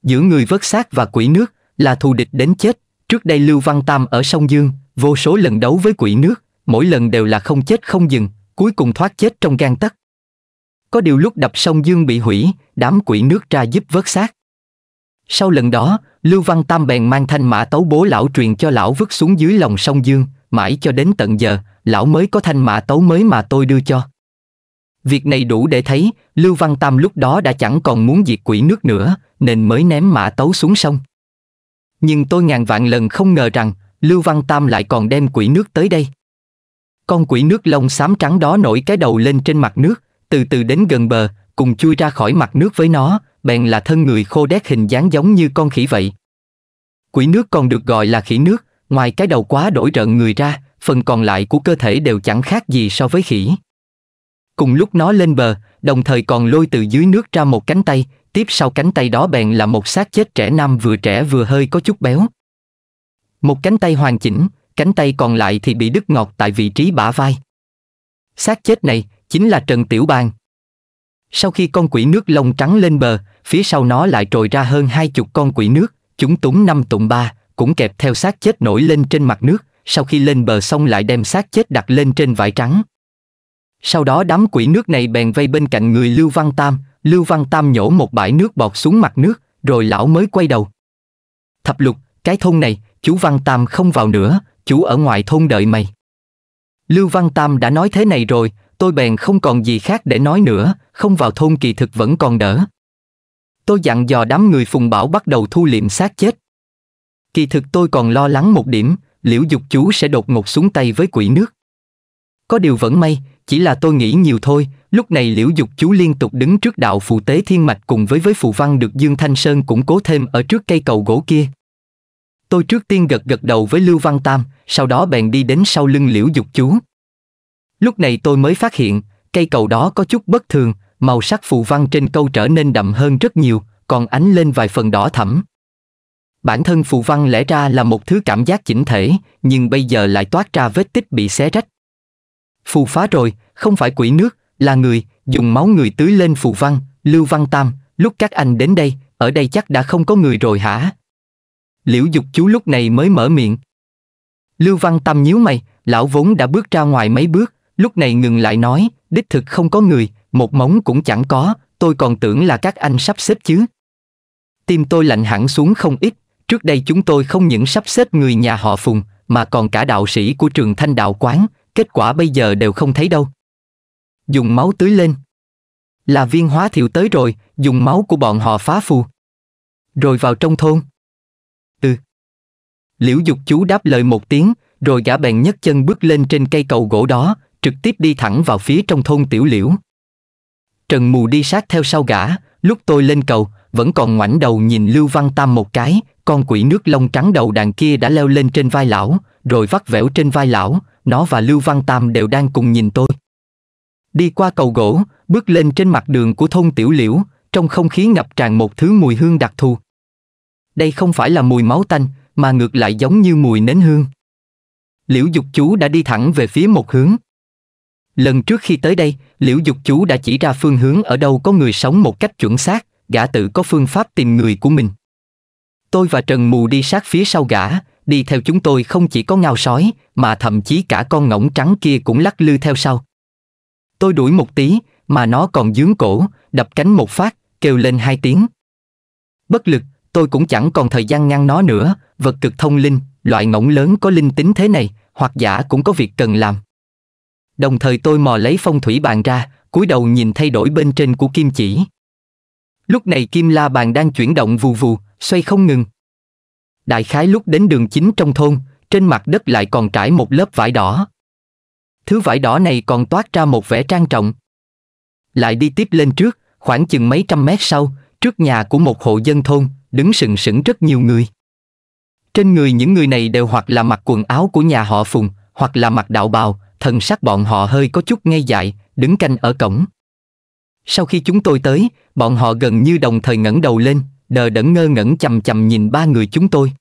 Giữa người vớt xác và quỷ nước là thù địch đến chết, Trước đây Lưu Văn Tam ở sông Dương, vô số lần đấu với quỷ nước, mỗi lần đều là không chết không dừng, cuối cùng thoát chết trong gan tấc. Có điều lúc đập sông Dương bị hủy, đám quỷ nước ra giúp vớt xác. Sau lần đó, Lưu Văn Tam bèn mang thanh mã tấu bố lão truyền cho lão vứt xuống dưới lòng sông Dương, mãi cho đến tận giờ, lão mới có thanh mã tấu mới mà tôi đưa cho. Việc này đủ để thấy, Lưu Văn Tam lúc đó đã chẳng còn muốn diệt quỷ nước nữa, nên mới ném mã tấu xuống sông nhưng tôi ngàn vạn lần không ngờ rằng Lưu Văn Tam lại còn đem quỷ nước tới đây. Con quỷ nước lông xám trắng đó nổi cái đầu lên trên mặt nước, từ từ đến gần bờ, cùng chui ra khỏi mặt nước với nó, bèn là thân người khô đét hình dáng giống như con khỉ vậy. Quỷ nước còn được gọi là khỉ nước, ngoài cái đầu quá đổi rợn người ra, phần còn lại của cơ thể đều chẳng khác gì so với khỉ. Cùng lúc nó lên bờ, đồng thời còn lôi từ dưới nước ra một cánh tay, tiếp sau cánh tay đó bèn là một xác chết trẻ nam vừa trẻ vừa hơi có chút béo. Một cánh tay hoàn chỉnh, cánh tay còn lại thì bị đứt ngọt tại vị trí bả vai. Xác chết này chính là Trần Tiểu Bàn. Sau khi con quỷ nước lông trắng lên bờ, phía sau nó lại trồi ra hơn hai chục con quỷ nước, chúng túng năm tụng ba, cũng kẹp theo xác chết nổi lên trên mặt nước, sau khi lên bờ xong lại đem xác chết đặt lên trên vải trắng. Sau đó đám quỷ nước này bèn vây bên cạnh người Lưu Văn Tam, Lưu Văn Tam nhổ một bãi nước bọt xuống mặt nước, rồi lão mới quay đầu. Thập lục, cái thôn này, chú Văn Tam không vào nữa, chú ở ngoài thôn đợi mày. Lưu Văn Tam đã nói thế này rồi, tôi bèn không còn gì khác để nói nữa, không vào thôn kỳ thực vẫn còn đỡ. Tôi dặn dò đám người phùng bảo bắt đầu thu liệm xác chết. Kỳ thực tôi còn lo lắng một điểm, liễu dục chú sẽ đột ngột xuống tay với quỷ nước. Có điều vẫn may, chỉ là tôi nghĩ nhiều thôi, lúc này liễu dục chú liên tục đứng trước đạo phù tế thiên mạch cùng với với phù văn được Dương Thanh Sơn củng cố thêm ở trước cây cầu gỗ kia. Tôi trước tiên gật gật đầu với Lưu Văn Tam, sau đó bèn đi đến sau lưng liễu dục chú. Lúc này tôi mới phát hiện, cây cầu đó có chút bất thường, màu sắc phù văn trên câu trở nên đậm hơn rất nhiều, còn ánh lên vài phần đỏ thẫm. Bản thân phù văn lẽ ra là một thứ cảm giác chỉnh thể, nhưng bây giờ lại toát ra vết tích bị xé rách. Phù phá rồi, không phải quỷ nước, là người, dùng máu người tưới lên phù văn, Lưu Văn Tam, lúc các anh đến đây, ở đây chắc đã không có người rồi hả? Liễu Dục chú lúc này mới mở miệng. Lưu Văn Tam nhíu mày, lão vốn đã bước ra ngoài mấy bước, lúc này ngừng lại nói, đích thực không có người, một móng cũng chẳng có, tôi còn tưởng là các anh sắp xếp chứ. Tim tôi lạnh hẳn xuống không ít, trước đây chúng tôi không những sắp xếp người nhà họ Phùng, mà còn cả đạo sĩ của trường Thanh Đạo Quán, kết quả bây giờ đều không thấy đâu. Dùng máu tưới lên. Là viên hóa thiệu tới rồi, dùng máu của bọn họ phá phù. Rồi vào trong thôn. Ừ. Liễu dục chú đáp lời một tiếng, rồi gã bèn nhấc chân bước lên trên cây cầu gỗ đó, trực tiếp đi thẳng vào phía trong thôn tiểu liễu. Trần mù đi sát theo sau gã, lúc tôi lên cầu, vẫn còn ngoảnh đầu nhìn Lưu Văn Tam một cái, con quỷ nước lông trắng đầu đàn kia đã leo lên trên vai lão, rồi vắt vẻo trên vai lão, nó và Lưu Văn Tam đều đang cùng nhìn tôi. Đi qua cầu gỗ, bước lên trên mặt đường của thôn Tiểu Liễu, trong không khí ngập tràn một thứ mùi hương đặc thù. Đây không phải là mùi máu tanh, mà ngược lại giống như mùi nến hương. Liễu Dục Chú đã đi thẳng về phía một hướng. Lần trước khi tới đây, Liễu Dục Chú đã chỉ ra phương hướng ở đâu có người sống một cách chuẩn xác, gã tự có phương pháp tìm người của mình. Tôi và Trần Mù đi sát phía sau gã, đi theo chúng tôi không chỉ có ngao sói, mà thậm chí cả con ngỗng trắng kia cũng lắc lư theo sau. Tôi đuổi một tí, mà nó còn dướng cổ, đập cánh một phát, kêu lên hai tiếng. Bất lực, tôi cũng chẳng còn thời gian ngăn nó nữa, vật cực thông linh, loại ngỗng lớn có linh tính thế này, hoặc giả cũng có việc cần làm. Đồng thời tôi mò lấy phong thủy bàn ra, cúi đầu nhìn thay đổi bên trên của kim chỉ. Lúc này kim la bàn đang chuyển động vù vù, xoay không ngừng. Đại khái lúc đến đường chính trong thôn, trên mặt đất lại còn trải một lớp vải đỏ. Thứ vải đỏ này còn toát ra một vẻ trang trọng. Lại đi tiếp lên trước, khoảng chừng mấy trăm mét sau, trước nhà của một hộ dân thôn, đứng sừng sững rất nhiều người. Trên người những người này đều hoặc là mặc quần áo của nhà họ Phùng, hoặc là mặc đạo bào, thần sắc bọn họ hơi có chút ngây dại, đứng canh ở cổng. Sau khi chúng tôi tới, bọn họ gần như đồng thời ngẩng đầu lên, đờ đẫn ngơ ngẩn chầm chầm nhìn ba người chúng tôi.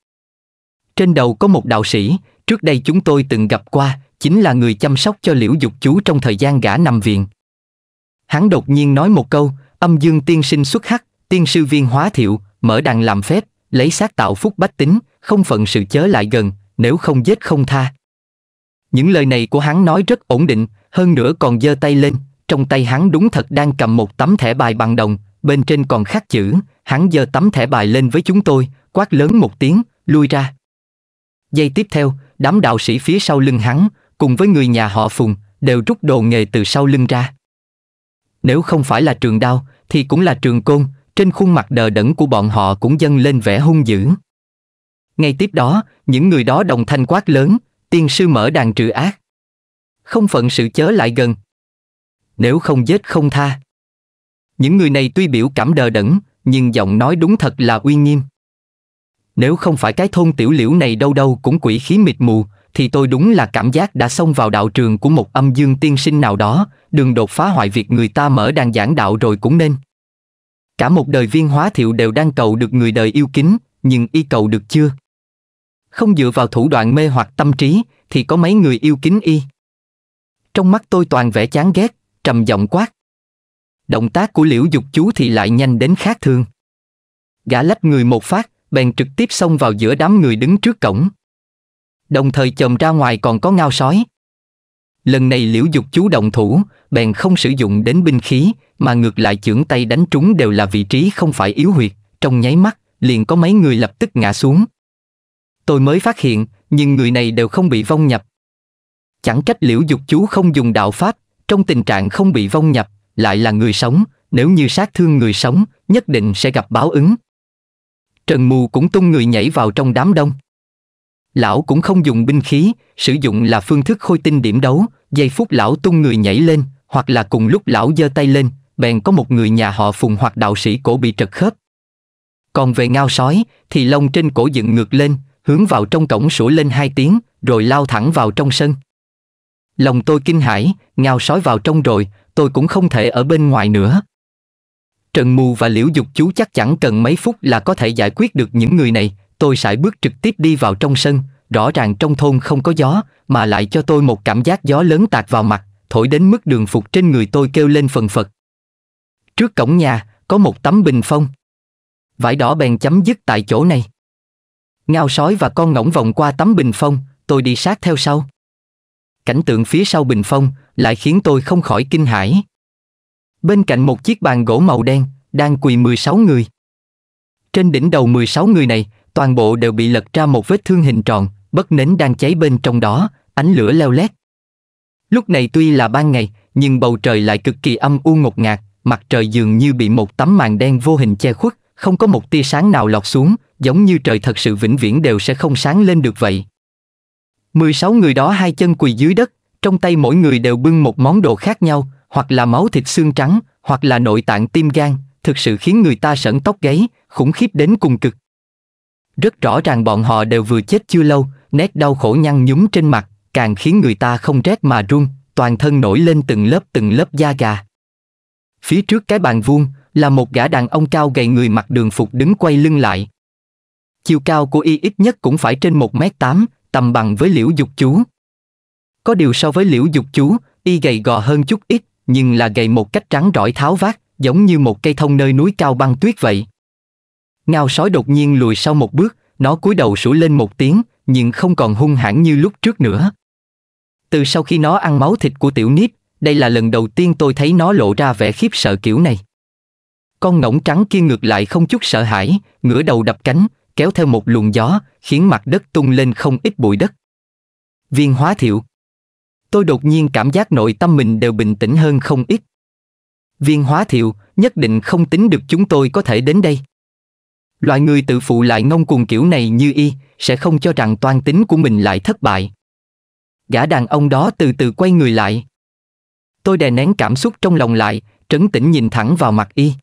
Trên đầu có một đạo sĩ, trước đây chúng tôi từng gặp qua, chính là người chăm sóc cho liễu dục chú trong thời gian gã nằm viện. Hắn đột nhiên nói một câu, âm dương tiên sinh xuất hắc, tiên sư viên hóa thiệu, mở đàn làm phép, lấy xác tạo phúc bách tính, không phận sự chớ lại gần, nếu không giết không tha. Những lời này của hắn nói rất ổn định, hơn nữa còn giơ tay lên, trong tay hắn đúng thật đang cầm một tấm thẻ bài bằng đồng, bên trên còn khắc chữ, hắn giơ tấm thẻ bài lên với chúng tôi, quát lớn một tiếng, lui ra. Giây tiếp theo, đám đạo sĩ phía sau lưng hắn, cùng với người nhà họ Phùng, đều rút đồ nghề từ sau lưng ra. Nếu không phải là trường đao, thì cũng là trường côn, trên khuôn mặt đờ đẫn của bọn họ cũng dâng lên vẻ hung dữ. Ngay tiếp đó, những người đó đồng thanh quát lớn, tiên sư mở đàn trừ ác. Không phận sự chớ lại gần. Nếu không giết không tha. Những người này tuy biểu cảm đờ đẫn, nhưng giọng nói đúng thật là uy nghiêm. Nếu không phải cái thôn tiểu liễu này đâu đâu cũng quỷ khí mịt mù, thì tôi đúng là cảm giác đã xông vào đạo trường của một âm dương tiên sinh nào đó, đường đột phá hoại việc người ta mở đàn giảng đạo rồi cũng nên. Cả một đời viên hóa thiệu đều đang cầu được người đời yêu kính, nhưng y cầu được chưa? Không dựa vào thủ đoạn mê hoặc tâm trí, thì có mấy người yêu kính y. Trong mắt tôi toàn vẻ chán ghét, trầm giọng quát. Động tác của liễu dục chú thì lại nhanh đến khác thường. Gã lách người một phát, bèn trực tiếp xông vào giữa đám người đứng trước cổng. Đồng thời chồm ra ngoài còn có ngao sói. Lần này liễu dục chú động thủ, bèn không sử dụng đến binh khí, mà ngược lại chưởng tay đánh trúng đều là vị trí không phải yếu huyệt, trong nháy mắt, liền có mấy người lập tức ngã xuống. Tôi mới phát hiện, nhưng người này đều không bị vong nhập. Chẳng trách liễu dục chú không dùng đạo pháp, trong tình trạng không bị vong nhập, lại là người sống, nếu như sát thương người sống, nhất định sẽ gặp báo ứng. Trần Mù cũng tung người nhảy vào trong đám đông. Lão cũng không dùng binh khí, sử dụng là phương thức khôi tinh điểm đấu, giây phút lão tung người nhảy lên, hoặc là cùng lúc lão giơ tay lên, bèn có một người nhà họ phùng hoặc đạo sĩ cổ bị trật khớp. Còn về ngao sói, thì lông trên cổ dựng ngược lên, hướng vào trong cổng sủa lên hai tiếng, rồi lao thẳng vào trong sân. Lòng tôi kinh hãi, ngao sói vào trong rồi, tôi cũng không thể ở bên ngoài nữa. Trần Mù và Liễu Dục chú chắc chẳng cần mấy phút là có thể giải quyết được những người này, tôi sải bước trực tiếp đi vào trong sân, rõ ràng trong thôn không có gió, mà lại cho tôi một cảm giác gió lớn tạt vào mặt, thổi đến mức đường phục trên người tôi kêu lên phần phật. Trước cổng nhà, có một tấm bình phong. Vải đỏ bèn chấm dứt tại chỗ này. Ngao sói và con ngỗng vòng qua tấm bình phong, tôi đi sát theo sau. Cảnh tượng phía sau bình phong lại khiến tôi không khỏi kinh hãi. Bên cạnh một chiếc bàn gỗ màu đen, đang quỳ 16 người. Trên đỉnh đầu 16 người này, toàn bộ đều bị lật ra một vết thương hình tròn, bất nến đang cháy bên trong đó, ánh lửa leo lét. Lúc này tuy là ban ngày, nhưng bầu trời lại cực kỳ âm u ngột ngạt, mặt trời dường như bị một tấm màn đen vô hình che khuất, không có một tia sáng nào lọt xuống, giống như trời thật sự vĩnh viễn đều sẽ không sáng lên được vậy. 16 người đó hai chân quỳ dưới đất, trong tay mỗi người đều bưng một món đồ khác nhau, hoặc là máu thịt xương trắng, hoặc là nội tạng tim gan, thực sự khiến người ta sởn tóc gáy, khủng khiếp đến cùng cực. Rất rõ ràng bọn họ đều vừa chết chưa lâu, nét đau khổ nhăn nhúm trên mặt, càng khiến người ta không rét mà run, toàn thân nổi lên từng lớp từng lớp da gà. Phía trước cái bàn vuông là một gã đàn ông cao gầy người mặc đường phục đứng quay lưng lại. Chiều cao của y ít nhất cũng phải trên 1m8, tầm bằng với liễu dục chú. Có điều so với liễu dục chú, y gầy gò hơn chút ít, nhưng là gầy một cách trắng rõi tháo vát, giống như một cây thông nơi núi cao băng tuyết vậy. Ngao sói đột nhiên lùi sau một bước, nó cúi đầu sủi lên một tiếng, nhưng không còn hung hãn như lúc trước nữa. Từ sau khi nó ăn máu thịt của tiểu nít, đây là lần đầu tiên tôi thấy nó lộ ra vẻ khiếp sợ kiểu này. Con ngỗng trắng kia ngược lại không chút sợ hãi, ngửa đầu đập cánh, kéo theo một luồng gió, khiến mặt đất tung lên không ít bụi đất. Viên hóa thiệu. Tôi đột nhiên cảm giác nội tâm mình đều bình tĩnh hơn không ít. Viên hóa thiệu, nhất định không tính được chúng tôi có thể đến đây. Loại người tự phụ lại ngông cuồng kiểu này như y, sẽ không cho rằng toan tính của mình lại thất bại. Gã đàn ông đó từ từ quay người lại. Tôi đè nén cảm xúc trong lòng lại, trấn tĩnh nhìn thẳng vào mặt y.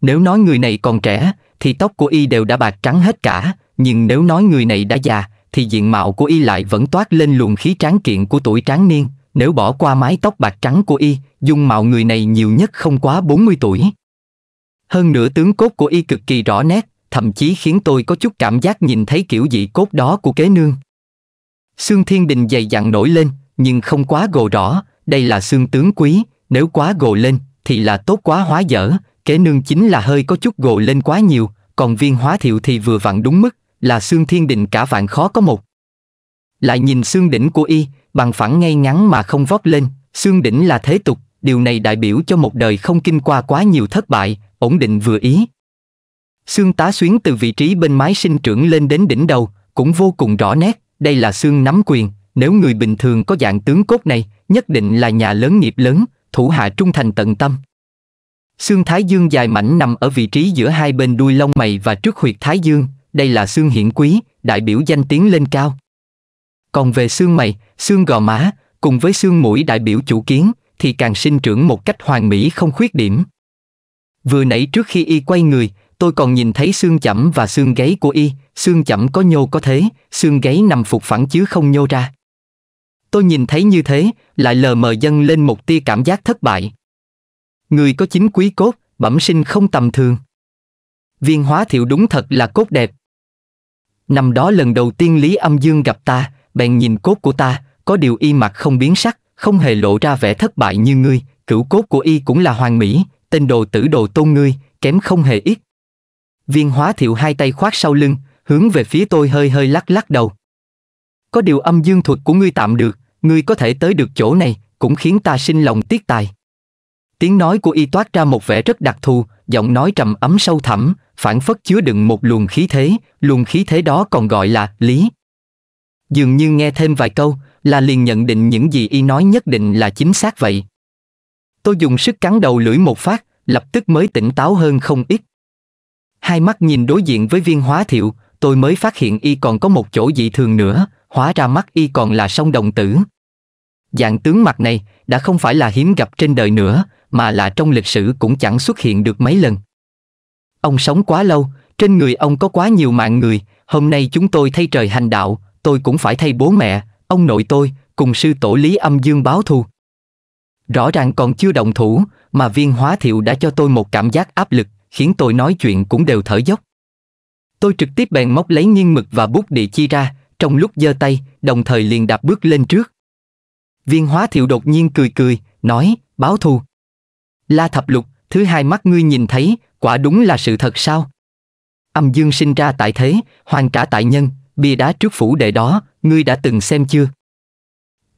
Nếu nói người này còn trẻ, thì tóc của y đều đã bạc trắng hết cả, nhưng nếu nói người này đã già, thì diện mạo của y lại vẫn toát lên luồng khí tráng kiện của tuổi tráng niên, nếu bỏ qua mái tóc bạc trắng của y, dung mạo người này nhiều nhất không quá 40 tuổi. Hơn nữa tướng cốt của y cực kỳ rõ nét, thậm chí khiến tôi có chút cảm giác nhìn thấy kiểu dị cốt đó của kế nương. Xương thiên đình dày dặn nổi lên, nhưng không quá gồ rõ, đây là xương tướng quý, nếu quá gồ lên thì là tốt quá hóa dở, Kế nương chính là hơi có chút gộ lên quá nhiều, còn viên hóa thiệu thì vừa vặn đúng mức, là xương thiên định cả vạn khó có một. Lại nhìn xương đỉnh của y, bằng phẳng ngay ngắn mà không vót lên, xương đỉnh là thế tục, điều này đại biểu cho một đời không kinh qua quá nhiều thất bại, ổn định vừa ý. Xương tá xuyến từ vị trí bên mái sinh trưởng lên đến đỉnh đầu, cũng vô cùng rõ nét, đây là xương nắm quyền, nếu người bình thường có dạng tướng cốt này, nhất định là nhà lớn nghiệp lớn, thủ hạ trung thành tận tâm. Xương thái dương dài mảnh nằm ở vị trí giữa hai bên đuôi lông mày và trước huyệt thái dương, đây là xương hiển quý, đại biểu danh tiếng lên cao. Còn về xương mày, xương gò má, cùng với xương mũi đại biểu chủ kiến, thì càng sinh trưởng một cách hoàn mỹ không khuyết điểm. Vừa nãy trước khi y quay người, tôi còn nhìn thấy xương chẩm và xương gáy của y, xương chẩm có nhô có thế, xương gáy nằm phục phẳng chứ không nhô ra. Tôi nhìn thấy như thế, lại lờ mờ dâng lên một tia cảm giác thất bại người có chính quý cốt, bẩm sinh không tầm thường. Viên hóa thiệu đúng thật là cốt đẹp. Năm đó lần đầu tiên Lý Âm Dương gặp ta, bèn nhìn cốt của ta, có điều y mặt không biến sắc, không hề lộ ra vẻ thất bại như ngươi, cửu cốt của y cũng là hoàng mỹ, tên đồ tử đồ tôn ngươi, kém không hề ít. Viên hóa thiệu hai tay khoác sau lưng, hướng về phía tôi hơi hơi lắc lắc đầu. Có điều âm dương thuật của ngươi tạm được, ngươi có thể tới được chỗ này, cũng khiến ta sinh lòng tiếc tài. Tiếng nói của y toát ra một vẻ rất đặc thù, giọng nói trầm ấm sâu thẳm, phản phất chứa đựng một luồng khí thế, luồng khí thế đó còn gọi là lý. Dường như nghe thêm vài câu, là liền nhận định những gì y nói nhất định là chính xác vậy. Tôi dùng sức cắn đầu lưỡi một phát, lập tức mới tỉnh táo hơn không ít. Hai mắt nhìn đối diện với viên hóa thiệu, tôi mới phát hiện y còn có một chỗ dị thường nữa, hóa ra mắt y còn là song đồng tử. Dạng tướng mặt này, đã không phải là hiếm gặp trên đời nữa, mà là trong lịch sử cũng chẳng xuất hiện được mấy lần. Ông sống quá lâu, trên người ông có quá nhiều mạng người, hôm nay chúng tôi thay trời hành đạo, tôi cũng phải thay bố mẹ, ông nội tôi, cùng sư tổ lý âm dương báo thù. Rõ ràng còn chưa động thủ, mà viên hóa thiệu đã cho tôi một cảm giác áp lực, khiến tôi nói chuyện cũng đều thở dốc. Tôi trực tiếp bèn móc lấy nghiêng mực và bút địa chi ra, trong lúc giơ tay, đồng thời liền đạp bước lên trước. Viên hóa thiệu đột nhiên cười cười, nói, báo thù. La thập lục, thứ hai mắt ngươi nhìn thấy, quả đúng là sự thật sao? Âm dương sinh ra tại thế, hoàn trả tại nhân, bia đá trước phủ đệ đó, ngươi đã từng xem chưa?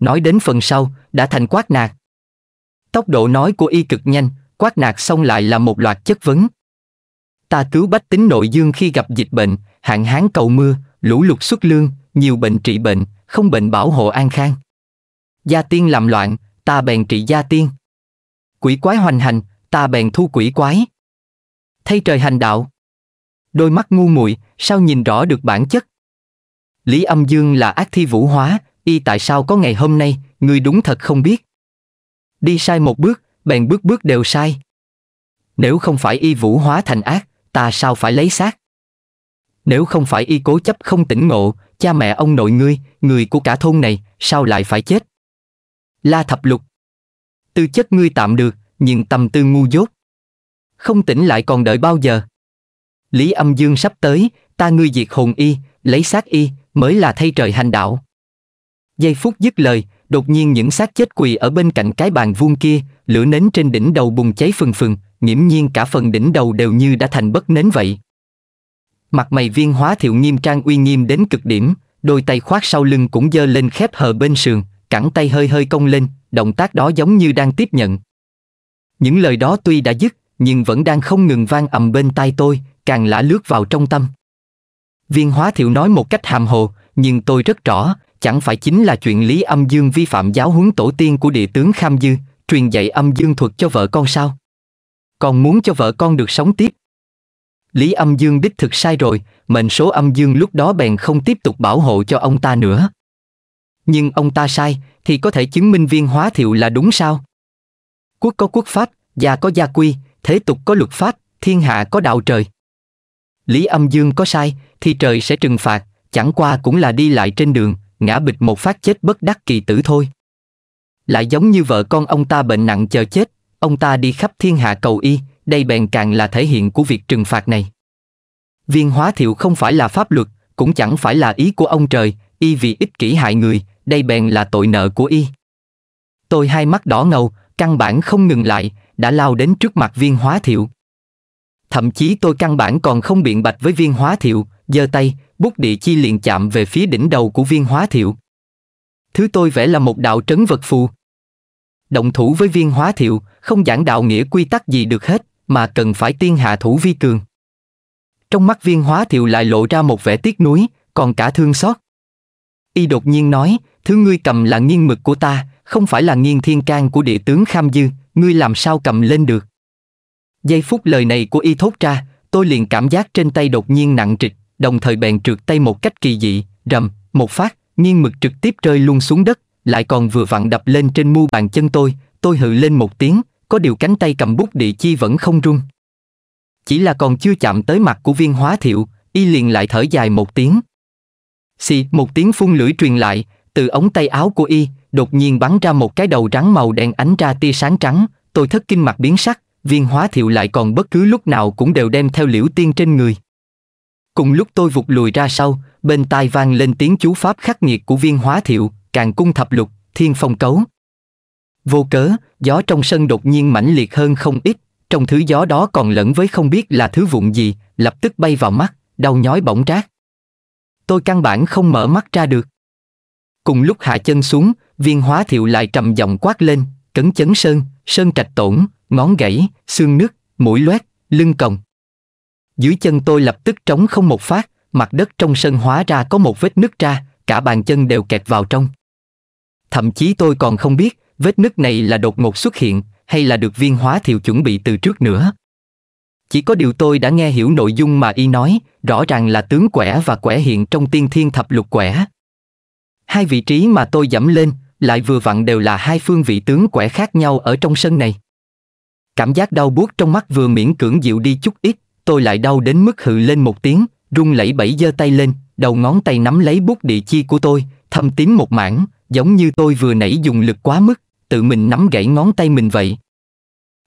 Nói đến phần sau, đã thành quát nạt. Tốc độ nói của y cực nhanh, quát nạt xong lại là một loạt chất vấn. Ta cứu bách tính nội dương khi gặp dịch bệnh, hạn hán cầu mưa, lũ lụt xuất lương, nhiều bệnh trị bệnh, không bệnh bảo hộ an khang. Gia tiên làm loạn, ta bèn trị gia tiên. Quỷ quái hoành hành, ta bèn thu quỷ quái. Thay trời hành đạo. Đôi mắt ngu muội, sao nhìn rõ được bản chất? Lý Âm Dương là ác thi vũ hóa, y tại sao có ngày hôm nay, người đúng thật không biết. Đi sai một bước, bèn bước bước đều sai. Nếu không phải y vũ hóa thành ác, ta sao phải lấy xác? Nếu không phải y cố chấp không tỉnh ngộ, cha mẹ ông nội ngươi, người của cả thôn này, sao lại phải chết? La Thập Lục. Tư chất ngươi tạm được, nhưng tâm tư ngu dốt. Không tỉnh lại còn đợi bao giờ. Lý âm dương sắp tới, ta ngươi diệt hồn y, lấy xác y, mới là thay trời hành đạo. Giây phút dứt lời, đột nhiên những xác chết quỳ ở bên cạnh cái bàn vuông kia, lửa nến trên đỉnh đầu bùng cháy phừng phừng, nghiễm nhiên cả phần đỉnh đầu đều như đã thành bất nến vậy. Mặt mày viên hóa thiệu nghiêm trang uy nghiêm đến cực điểm, đôi tay khoác sau lưng cũng dơ lên khép hờ bên sườn, cẳng tay hơi hơi cong lên, động tác đó giống như đang tiếp nhận. Những lời đó tuy đã dứt, nhưng vẫn đang không ngừng vang ầm bên tai tôi, càng lã lướt vào trong tâm. Viên hóa thiệu nói một cách hàm hồ, nhưng tôi rất rõ, chẳng phải chính là chuyện Lý Âm Dương vi phạm giáo huấn tổ tiên của địa tướng Kham Dư, truyền dạy âm dương thuật cho vợ con sao? Còn muốn cho vợ con được sống tiếp. Lý Âm Dương đích thực sai rồi, mệnh số Âm Dương lúc đó bèn không tiếp tục bảo hộ cho ông ta nữa. Nhưng ông ta sai, thì có thể chứng minh viên hóa thiệu là đúng sao? Quốc có quốc pháp, gia có gia quy, thế tục có luật pháp, thiên hạ có đạo trời. Lý âm dương có sai, thì trời sẽ trừng phạt, chẳng qua cũng là đi lại trên đường, ngã bịch một phát chết bất đắc kỳ tử thôi. Lại giống như vợ con ông ta bệnh nặng chờ chết, ông ta đi khắp thiên hạ cầu y, đây bèn càng là thể hiện của việc trừng phạt này. Viên hóa thiệu không phải là pháp luật, cũng chẳng phải là ý của ông trời, y vì ích kỷ hại người, đây bèn là tội nợ của y. Tôi hai mắt đỏ ngầu, căn bản không ngừng lại, đã lao đến trước mặt viên hóa thiệu. Thậm chí tôi căn bản còn không biện bạch với viên hóa thiệu, giơ tay, bút địa chi liền chạm về phía đỉnh đầu của viên hóa thiệu. Thứ tôi vẽ là một đạo trấn vật phù. Động thủ với viên hóa thiệu, không giảng đạo nghĩa quy tắc gì được hết, mà cần phải tiên hạ thủ vi cường. Trong mắt viên hóa thiệu lại lộ ra một vẻ tiếc nuối, còn cả thương xót. Y đột nhiên nói, Thứ ngươi cầm là nghiêng mực của ta, không phải là nghiêng thiên can của địa tướng Kham Dư, ngươi làm sao cầm lên được. Giây phút lời này của y thốt ra, tôi liền cảm giác trên tay đột nhiên nặng trịch, đồng thời bèn trượt tay một cách kỳ dị, rầm, một phát, nghiêng mực trực tiếp rơi luôn xuống đất, lại còn vừa vặn đập lên trên mu bàn chân tôi, tôi hự lên một tiếng, có điều cánh tay cầm bút địa chi vẫn không rung. Chỉ là còn chưa chạm tới mặt của viên hóa thiệu, y liền lại thở dài một tiếng. Xì, một tiếng phun lưỡi truyền lại, từ ống tay áo của y, đột nhiên bắn ra một cái đầu rắn màu đen ánh ra tia sáng trắng, tôi thất kinh mặt biến sắc, viên hóa thiệu lại còn bất cứ lúc nào cũng đều đem theo liễu tiên trên người. Cùng lúc tôi vụt lùi ra sau, bên tai vang lên tiếng chú pháp khắc nghiệt của viên hóa thiệu, càng cung thập lục, thiên phong cấu. Vô cớ, gió trong sân đột nhiên mãnh liệt hơn không ít, trong thứ gió đó còn lẫn với không biết là thứ vụn gì, lập tức bay vào mắt, đau nhói bỏng rát. Tôi căn bản không mở mắt ra được. Cùng lúc hạ chân xuống, viên hóa thiệu lại trầm giọng quát lên, cấn chấn sơn, sơn trạch tổn, ngón gãy, xương nứt, mũi loét, lưng còng. Dưới chân tôi lập tức trống không một phát, mặt đất trong sân hóa ra có một vết nứt ra, cả bàn chân đều kẹt vào trong. Thậm chí tôi còn không biết, vết nứt này là đột ngột xuất hiện, hay là được viên hóa thiệu chuẩn bị từ trước nữa. Chỉ có điều tôi đã nghe hiểu nội dung mà y nói, rõ ràng là tướng quẻ và quẻ hiện trong tiên thiên thập lục quẻ. Hai vị trí mà tôi dẫm lên, lại vừa vặn đều là hai phương vị tướng quẻ khác nhau ở trong sân này. Cảm giác đau buốt trong mắt vừa miễn cưỡng dịu đi chút ít, tôi lại đau đến mức hự lên một tiếng, run lẩy bẩy giơ tay lên, đầu ngón tay nắm lấy bút địa chi của tôi, thâm tím một mảng, giống như tôi vừa nãy dùng lực quá mức, tự mình nắm gãy ngón tay mình vậy.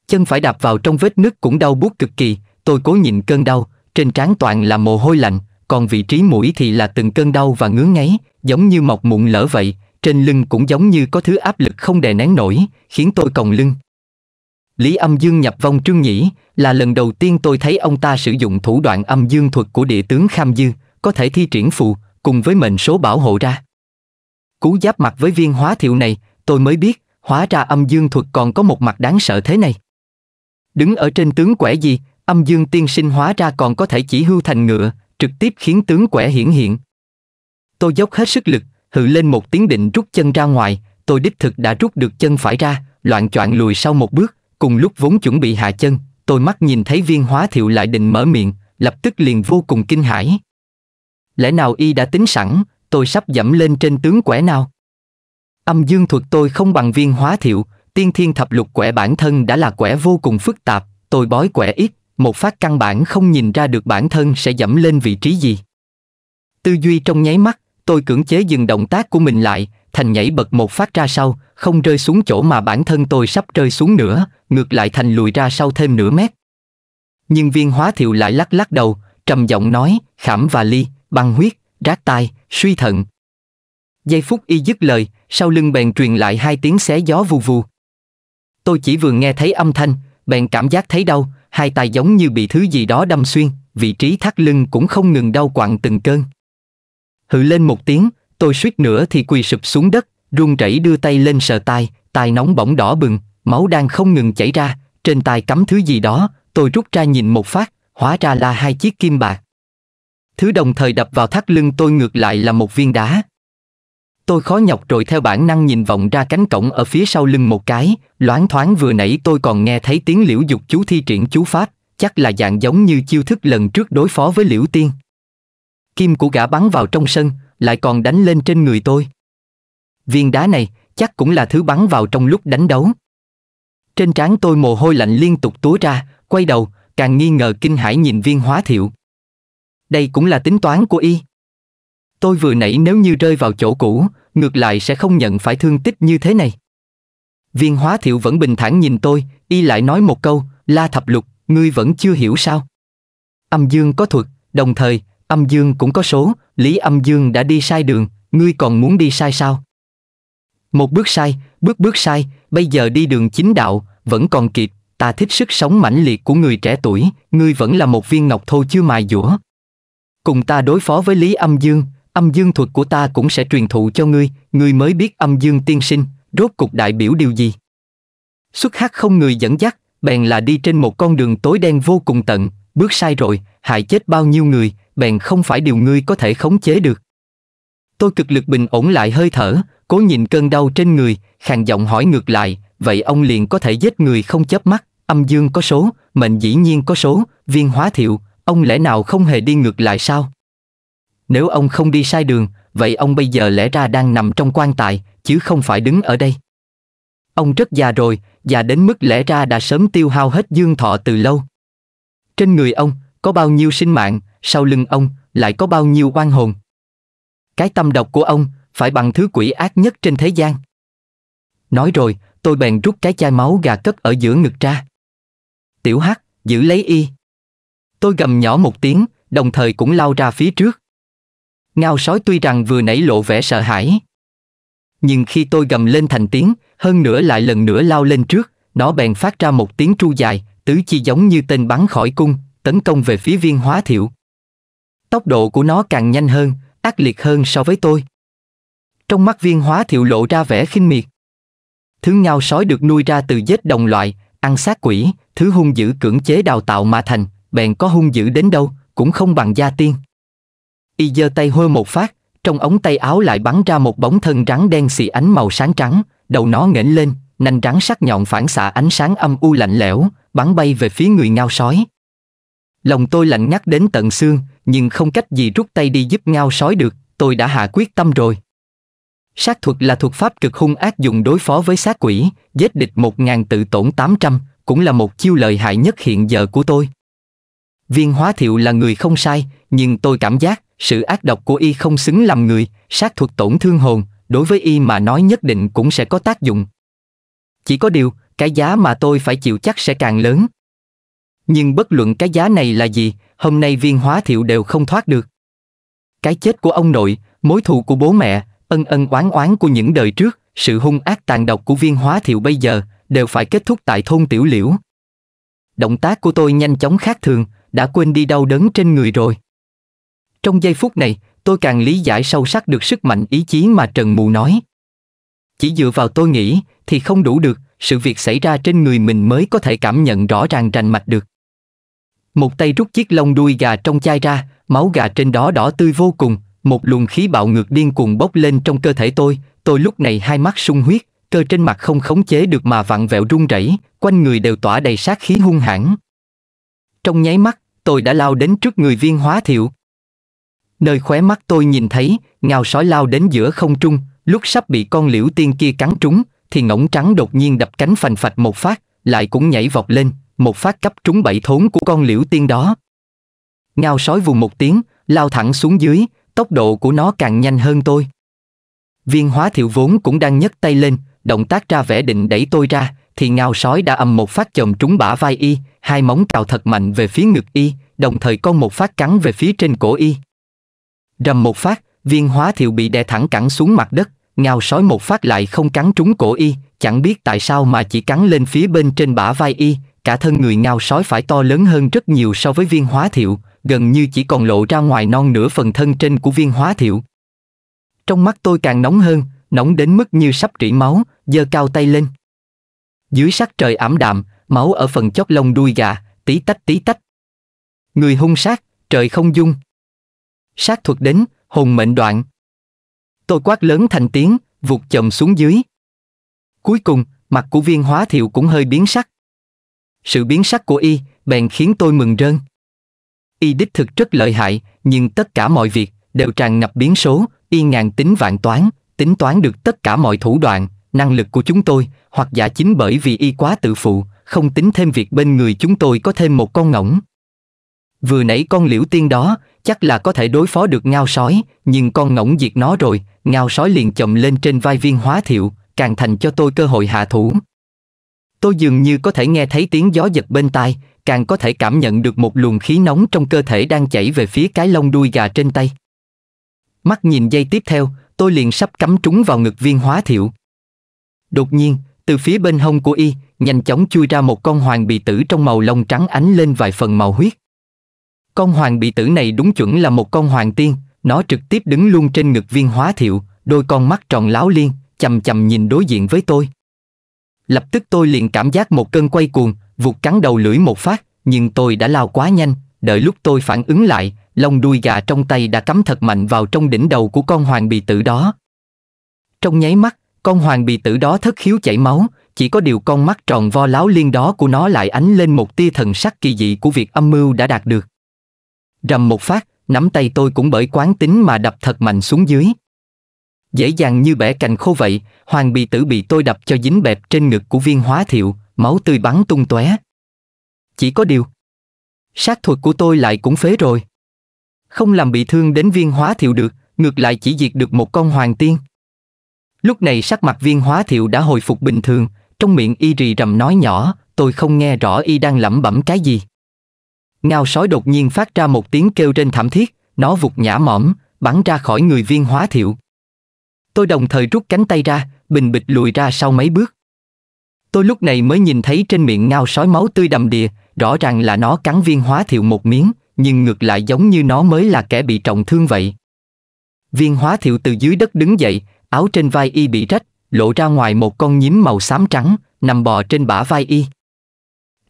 Chân phải đạp vào trong vết nứt cũng đau buốt cực kỳ, tôi cố nhịn cơn đau, trên trán toàn là mồ hôi lạnh, còn vị trí mũi thì là từng cơn đau và ngứa ngáy, giống như mọc mụn lỡ vậy, trên lưng cũng giống như có thứ áp lực không đè nén nổi, khiến tôi còng lưng. Lý âm dương nhập vong trương nhĩ, là lần đầu tiên tôi thấy ông ta sử dụng thủ đoạn âm dương thuật của địa tướng Kham Dư, có thể thi triển phù, cùng với mệnh số bảo hộ ra. Cú giáp mặt với viên hóa thiệu này, tôi mới biết, hóa ra âm dương thuật còn có một mặt đáng sợ thế này. Đứng ở trên tướng quẻ gì, âm dương tiên sinh hóa ra còn có thể chỉ hưu thành ngựa, trực tiếp khiến tướng quẻ hiển hiện. Tôi dốc hết sức lực, hự lên một tiếng định rút chân ra ngoài, tôi đích thực đã rút được chân phải ra, loạn choạng lùi sau một bước, cùng lúc vốn chuẩn bị hạ chân, tôi mắt nhìn thấy viên hóa thiệu lại định mở miệng, lập tức liền vô cùng kinh hãi. Lẽ nào y đã tính sẵn, tôi sắp dẫm lên trên tướng quẻ nào? Âm dương thuật tôi không bằng viên hóa thiệu, tiên thiên thập lục quẻ bản thân đã là quẻ vô cùng phức tạp, tôi bói quẻ ít, một phát căn bản không nhìn ra được bản thân sẽ dẫm lên vị trí gì. Tư duy trong nháy mắt, Tôi cưỡng chế dừng động tác của mình lại, Thành nhảy bật một phát ra sau, không rơi xuống chỗ mà bản thân tôi sắp rơi xuống nữa, ngược lại Thành lùi ra sau thêm nửa mét. nhân viên hóa thiệu lại lắc lắc đầu, trầm giọng nói, khảm và ly, băng huyết, rác tai, suy thận. Giây phút y dứt lời, sau lưng bèn truyền lại hai tiếng xé gió vù vù. Tôi chỉ vừa nghe thấy âm thanh, bèn cảm giác thấy đau, hai tay giống như bị thứ gì đó đâm xuyên, vị trí thắt lưng cũng không ngừng đau quặn từng cơn hự lên một tiếng, tôi suýt nữa thì quỳ sụp xuống đất, run rẩy đưa tay lên sờ tai, tai nóng bỏng đỏ bừng, máu đang không ngừng chảy ra, trên tai cắm thứ gì đó, tôi rút ra nhìn một phát, hóa ra là hai chiếc kim bạc. Thứ đồng thời đập vào thắt lưng tôi ngược lại là một viên đá. Tôi khó nhọc rồi theo bản năng nhìn vọng ra cánh cổng ở phía sau lưng một cái, loáng thoáng vừa nãy tôi còn nghe thấy tiếng liễu dục chú thi triển chú pháp, chắc là dạng giống như chiêu thức lần trước đối phó với liễu tiên. Kim của gã bắn vào trong sân, lại còn đánh lên trên người tôi. Viên đá này chắc cũng là thứ bắn vào trong lúc đánh đấu. Trên trán tôi mồ hôi lạnh liên tục túa ra, quay đầu, càng nghi ngờ kinh hãi nhìn viên hóa thiệu. Đây cũng là tính toán của y. Tôi vừa nãy nếu như rơi vào chỗ cũ, ngược lại sẽ không nhận phải thương tích như thế này. Viên hóa thiệu vẫn bình thản nhìn tôi, y lại nói một câu, la thập lục, ngươi vẫn chưa hiểu sao. Âm dương có thuật, đồng thời, âm dương cũng có số, lý âm dương đã đi sai đường, ngươi còn muốn đi sai sao? Một bước sai, bước bước sai, bây giờ đi đường chính đạo, vẫn còn kịp, ta thích sức sống mãnh liệt của người trẻ tuổi, ngươi vẫn là một viên ngọc thô chưa mài dũa. Cùng ta đối phó với lý âm dương, âm dương thuật của ta cũng sẽ truyền thụ cho ngươi, ngươi mới biết âm dương tiên sinh, rốt cục đại biểu điều gì. Xuất hát không người dẫn dắt, bèn là đi trên một con đường tối đen vô cùng tận, bước sai rồi, hại chết bao nhiêu người, bèn không phải điều ngươi có thể khống chế được. Tôi cực lực bình ổn lại hơi thở, cố nhìn cơn đau trên người, khàn giọng hỏi ngược lại, vậy ông liền có thể giết người không chớp mắt, âm dương có số, mệnh dĩ nhiên có số, viên hóa thiệu, ông lẽ nào không hề đi ngược lại sao? Nếu ông không đi sai đường, vậy ông bây giờ lẽ ra đang nằm trong quan tài, chứ không phải đứng ở đây. Ông rất già rồi, già đến mức lẽ ra đã sớm tiêu hao hết dương thọ từ lâu. Trên người ông, có bao nhiêu sinh mạng, sau lưng ông lại có bao nhiêu oan hồn. Cái tâm độc của ông phải bằng thứ quỷ ác nhất trên thế gian. Nói rồi, tôi bèn rút cái chai máu gà cất ở giữa ngực ra. Tiểu Hắc, giữ lấy y. Tôi gầm nhỏ một tiếng, đồng thời cũng lao ra phía trước. Ngao sói tuy rằng vừa nãy lộ vẻ sợ hãi. Nhưng khi tôi gầm lên thành tiếng, hơn nữa lại lần nữa lao lên trước, nó bèn phát ra một tiếng tru dài, tứ chi giống như tên bắn khỏi cung, tấn công về phía viên hóa thiệu. Tốc độ của nó càng nhanh hơn, ác liệt hơn so với tôi. Trong mắt viên hóa thiệu lộ ra vẻ khinh miệt. Thứ ngao sói được nuôi ra từ vết đồng loại, ăn xác quỷ, thứ hung dữ cưỡng chế đào tạo mà thành, bèn có hung dữ đến đâu, cũng không bằng gia tiên. Y giơ tay hôi một phát, trong ống tay áo lại bắn ra một bóng thân rắn đen xì ánh màu sáng trắng, đầu nó nghển lên, nanh rắn sắc nhọn phản xạ ánh sáng âm u lạnh lẽo, bắn bay về phía người ngao sói. Lòng tôi lạnh ngắt đến tận xương, nhưng không cách gì rút tay đi giúp ngao sói được, tôi đã hạ quyết tâm rồi. Sát thuật là thuật pháp cực hung ác dùng đối phó với sát quỷ, giết địch một ngàn tự tổn tám trăm, cũng là một chiêu lợi hại nhất hiện giờ của tôi. Viên hóa thiệu là người không sai, nhưng tôi cảm giác sự ác độc của y không xứng làm người, sát thuật tổn thương hồn, đối với y mà nói nhất định cũng sẽ có tác dụng. Chỉ có điều, cái giá mà tôi phải chịu chắc sẽ càng lớn, nhưng bất luận cái giá này là gì, hôm nay viên hóa thiệu đều không thoát được. Cái chết của ông nội, mối thù của bố mẹ, ân ân oán oán của những đời trước, sự hung ác tàn độc của viên hóa thiệu bây giờ, đều phải kết thúc tại thôn tiểu liễu. Động tác của tôi nhanh chóng khác thường, đã quên đi đau đớn trên người rồi. Trong giây phút này, tôi càng lý giải sâu sắc được sức mạnh ý chí mà Trần Mù nói. Chỉ dựa vào tôi nghĩ thì không đủ được, sự việc xảy ra trên người mình mới có thể cảm nhận rõ ràng rành mạch được một tay rút chiếc lông đuôi gà trong chai ra, máu gà trên đó đỏ tươi vô cùng, một luồng khí bạo ngược điên cuồng bốc lên trong cơ thể tôi, tôi lúc này hai mắt sung huyết, cơ trên mặt không khống chế được mà vặn vẹo run rẩy, quanh người đều tỏa đầy sát khí hung hãn. Trong nháy mắt, tôi đã lao đến trước người viên hóa thiệu. Nơi khóe mắt tôi nhìn thấy, ngào sói lao đến giữa không trung, lúc sắp bị con liễu tiên kia cắn trúng, thì ngỗng trắng đột nhiên đập cánh phành phạch một phát, lại cũng nhảy vọt lên, một phát cấp trúng bảy thốn của con liễu tiên đó. Ngao sói vùng một tiếng, lao thẳng xuống dưới, tốc độ của nó càng nhanh hơn tôi. Viên hóa thiệu vốn cũng đang nhấc tay lên, động tác ra vẻ định đẩy tôi ra, thì ngao sói đã ầm một phát chồng trúng bả vai y, hai móng cào thật mạnh về phía ngực y, đồng thời con một phát cắn về phía trên cổ y. Rầm một phát, viên hóa thiệu bị đè thẳng cẳng xuống mặt đất, ngao sói một phát lại không cắn trúng cổ y, chẳng biết tại sao mà chỉ cắn lên phía bên trên bả vai y, cả thân người ngao sói phải to lớn hơn rất nhiều so với viên hóa thiệu, gần như chỉ còn lộ ra ngoài non nửa phần thân trên của viên hóa thiệu. Trong mắt tôi càng nóng hơn, nóng đến mức như sắp rỉ máu, giơ cao tay lên. Dưới sắc trời ảm đạm, máu ở phần chóp lông đuôi gà, tí tách tí tách. Người hung sát, trời không dung. Sát thuật đến, hồn mệnh đoạn. Tôi quát lớn thành tiếng, vụt chậm xuống dưới. Cuối cùng, mặt của viên hóa thiệu cũng hơi biến sắc. Sự biến sắc của y bèn khiến tôi mừng rơn. Y đích thực rất lợi hại, nhưng tất cả mọi việc đều tràn ngập biến số, y ngàn tính vạn toán, tính toán được tất cả mọi thủ đoạn, năng lực của chúng tôi, hoặc giả chính bởi vì y quá tự phụ, không tính thêm việc bên người chúng tôi có thêm một con ngỗng. Vừa nãy con liễu tiên đó, chắc là có thể đối phó được ngao sói, nhưng con ngỗng diệt nó rồi, ngao sói liền chồng lên trên vai viên hóa thiệu, càng thành cho tôi cơ hội hạ thủ. Tôi dường như có thể nghe thấy tiếng gió giật bên tai, càng có thể cảm nhận được một luồng khí nóng trong cơ thể đang chảy về phía cái lông đuôi gà trên tay. Mắt nhìn dây tiếp theo, tôi liền sắp cắm trúng vào ngực viên hóa thiệu. Đột nhiên, từ phía bên hông của y, nhanh chóng chui ra một con hoàng bị tử trong màu lông trắng ánh lên vài phần màu huyết. Con hoàng bị tử này đúng chuẩn là một con hoàng tiên, nó trực tiếp đứng luôn trên ngực viên hóa thiệu, đôi con mắt tròn láo liên, chầm chầm nhìn đối diện với tôi. Lập tức tôi liền cảm giác một cơn quay cuồng, vụt cắn đầu lưỡi một phát, nhưng tôi đã lao quá nhanh, đợi lúc tôi phản ứng lại, lông đuôi gà trong tay đã cắm thật mạnh vào trong đỉnh đầu của con hoàng bì tử đó. Trong nháy mắt, con hoàng bì tử đó thất khiếu chảy máu, chỉ có điều con mắt tròn vo láo liên đó của nó lại ánh lên một tia thần sắc kỳ dị của việc âm mưu đã đạt được. Rầm một phát, nắm tay tôi cũng bởi quán tính mà đập thật mạnh xuống dưới dễ dàng như bẻ cành khô vậy, hoàng bì tử bị tôi đập cho dính bẹp trên ngực của viên hóa thiệu, máu tươi bắn tung tóe. Chỉ có điều, sát thuật của tôi lại cũng phế rồi. Không làm bị thương đến viên hóa thiệu được, ngược lại chỉ diệt được một con hoàng tiên. Lúc này sắc mặt viên hóa thiệu đã hồi phục bình thường, trong miệng y rì rầm nói nhỏ, tôi không nghe rõ y đang lẩm bẩm cái gì. Ngao sói đột nhiên phát ra một tiếng kêu trên thảm thiết, nó vụt nhã mõm, bắn ra khỏi người viên hóa thiệu. Tôi đồng thời rút cánh tay ra, bình bịch lùi ra sau mấy bước. Tôi lúc này mới nhìn thấy trên miệng ngao sói máu tươi đầm đìa, rõ ràng là nó cắn viên hóa thiệu một miếng, nhưng ngược lại giống như nó mới là kẻ bị trọng thương vậy. Viên hóa thiệu từ dưới đất đứng dậy, áo trên vai y bị rách, lộ ra ngoài một con nhím màu xám trắng, nằm bò trên bả vai y.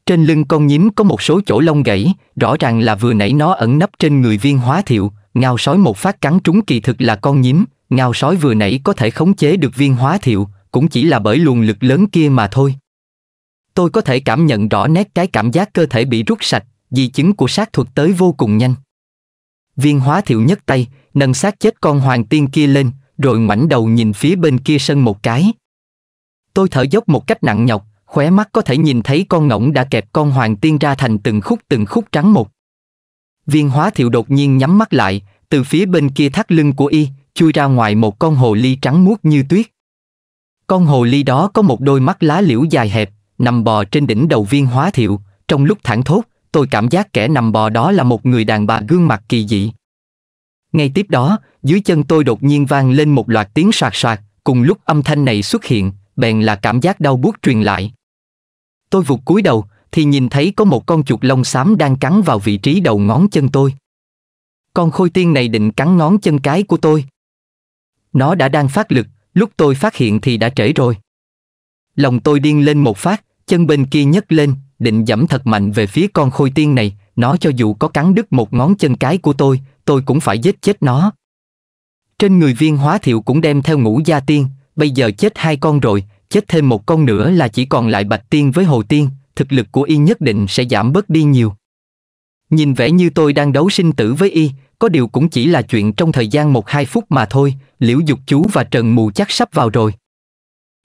Trên lưng con nhím có một số chỗ lông gãy, rõ ràng là vừa nãy nó ẩn nấp trên người viên hóa thiệu, ngao sói một phát cắn trúng kỳ thực là con nhím, Ngao sói vừa nãy có thể khống chế được viên hóa thiệu, cũng chỉ là bởi luồng lực lớn kia mà thôi. Tôi có thể cảm nhận rõ nét cái cảm giác cơ thể bị rút sạch, di chứng của sát thuật tới vô cùng nhanh. Viên hóa thiệu nhấc tay, nâng xác chết con hoàng tiên kia lên, rồi ngoảnh đầu nhìn phía bên kia sân một cái. Tôi thở dốc một cách nặng nhọc, khóe mắt có thể nhìn thấy con ngỗng đã kẹp con hoàng tiên ra thành từng khúc từng khúc trắng một. Viên hóa thiệu đột nhiên nhắm mắt lại, từ phía bên kia thắt lưng của y, chui ra ngoài một con hồ ly trắng muốt như tuyết. Con hồ ly đó có một đôi mắt lá liễu dài hẹp, nằm bò trên đỉnh đầu viên hóa thiệu, trong lúc thảng thốt, tôi cảm giác kẻ nằm bò đó là một người đàn bà gương mặt kỳ dị. Ngay tiếp đó, dưới chân tôi đột nhiên vang lên một loạt tiếng soạt soạt, cùng lúc âm thanh này xuất hiện, bèn là cảm giác đau buốt truyền lại. Tôi vụt cúi đầu, thì nhìn thấy có một con chuột lông xám đang cắn vào vị trí đầu ngón chân tôi. Con khôi tiên này định cắn ngón chân cái của tôi. Nó đã đang phát lực, lúc tôi phát hiện thì đã trễ rồi. Lòng tôi điên lên một phát, chân bên kia nhấc lên, định dẫm thật mạnh về phía con khôi tiên này, nó cho dù có cắn đứt một ngón chân cái của tôi, tôi cũng phải giết chết nó. Trên người viên hóa thiệu cũng đem theo ngũ gia tiên, bây giờ chết hai con rồi, chết thêm một con nữa là chỉ còn lại bạch tiên với hồ tiên, thực lực của y nhất định sẽ giảm bớt đi nhiều. Nhìn vẻ như tôi đang đấu sinh tử với y, có điều cũng chỉ là chuyện trong thời gian một hai phút mà thôi, liễu dục chú và trần mù chắc sắp vào rồi.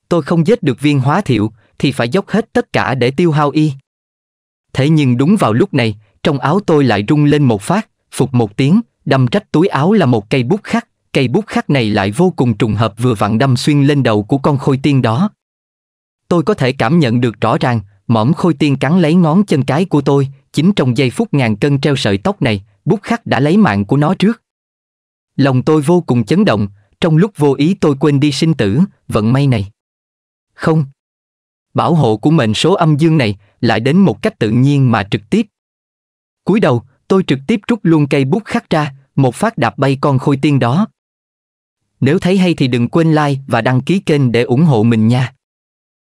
Tôi không giết được viên hóa thiệu, thì phải dốc hết tất cả để tiêu hao y. Thế nhưng đúng vào lúc này, trong áo tôi lại rung lên một phát, phục một tiếng, đâm trách túi áo là một cây bút khắc, cây bút khắc này lại vô cùng trùng hợp vừa vặn đâm xuyên lên đầu của con khôi tiên đó. Tôi có thể cảm nhận được rõ ràng, mỏm khôi tiên cắn lấy ngón chân cái của tôi, chính trong giây phút ngàn cân treo sợi tóc này, bút khắc đã lấy mạng của nó trước. Lòng tôi vô cùng chấn động, trong lúc vô ý tôi quên đi sinh tử, vận may này. Không. Bảo hộ của mệnh số âm dương này lại đến một cách tự nhiên mà trực tiếp. cúi đầu, tôi trực tiếp rút luôn cây bút khắc ra, một phát đạp bay con khôi tiên đó. Nếu thấy hay thì đừng quên like và đăng ký kênh để ủng hộ mình nha.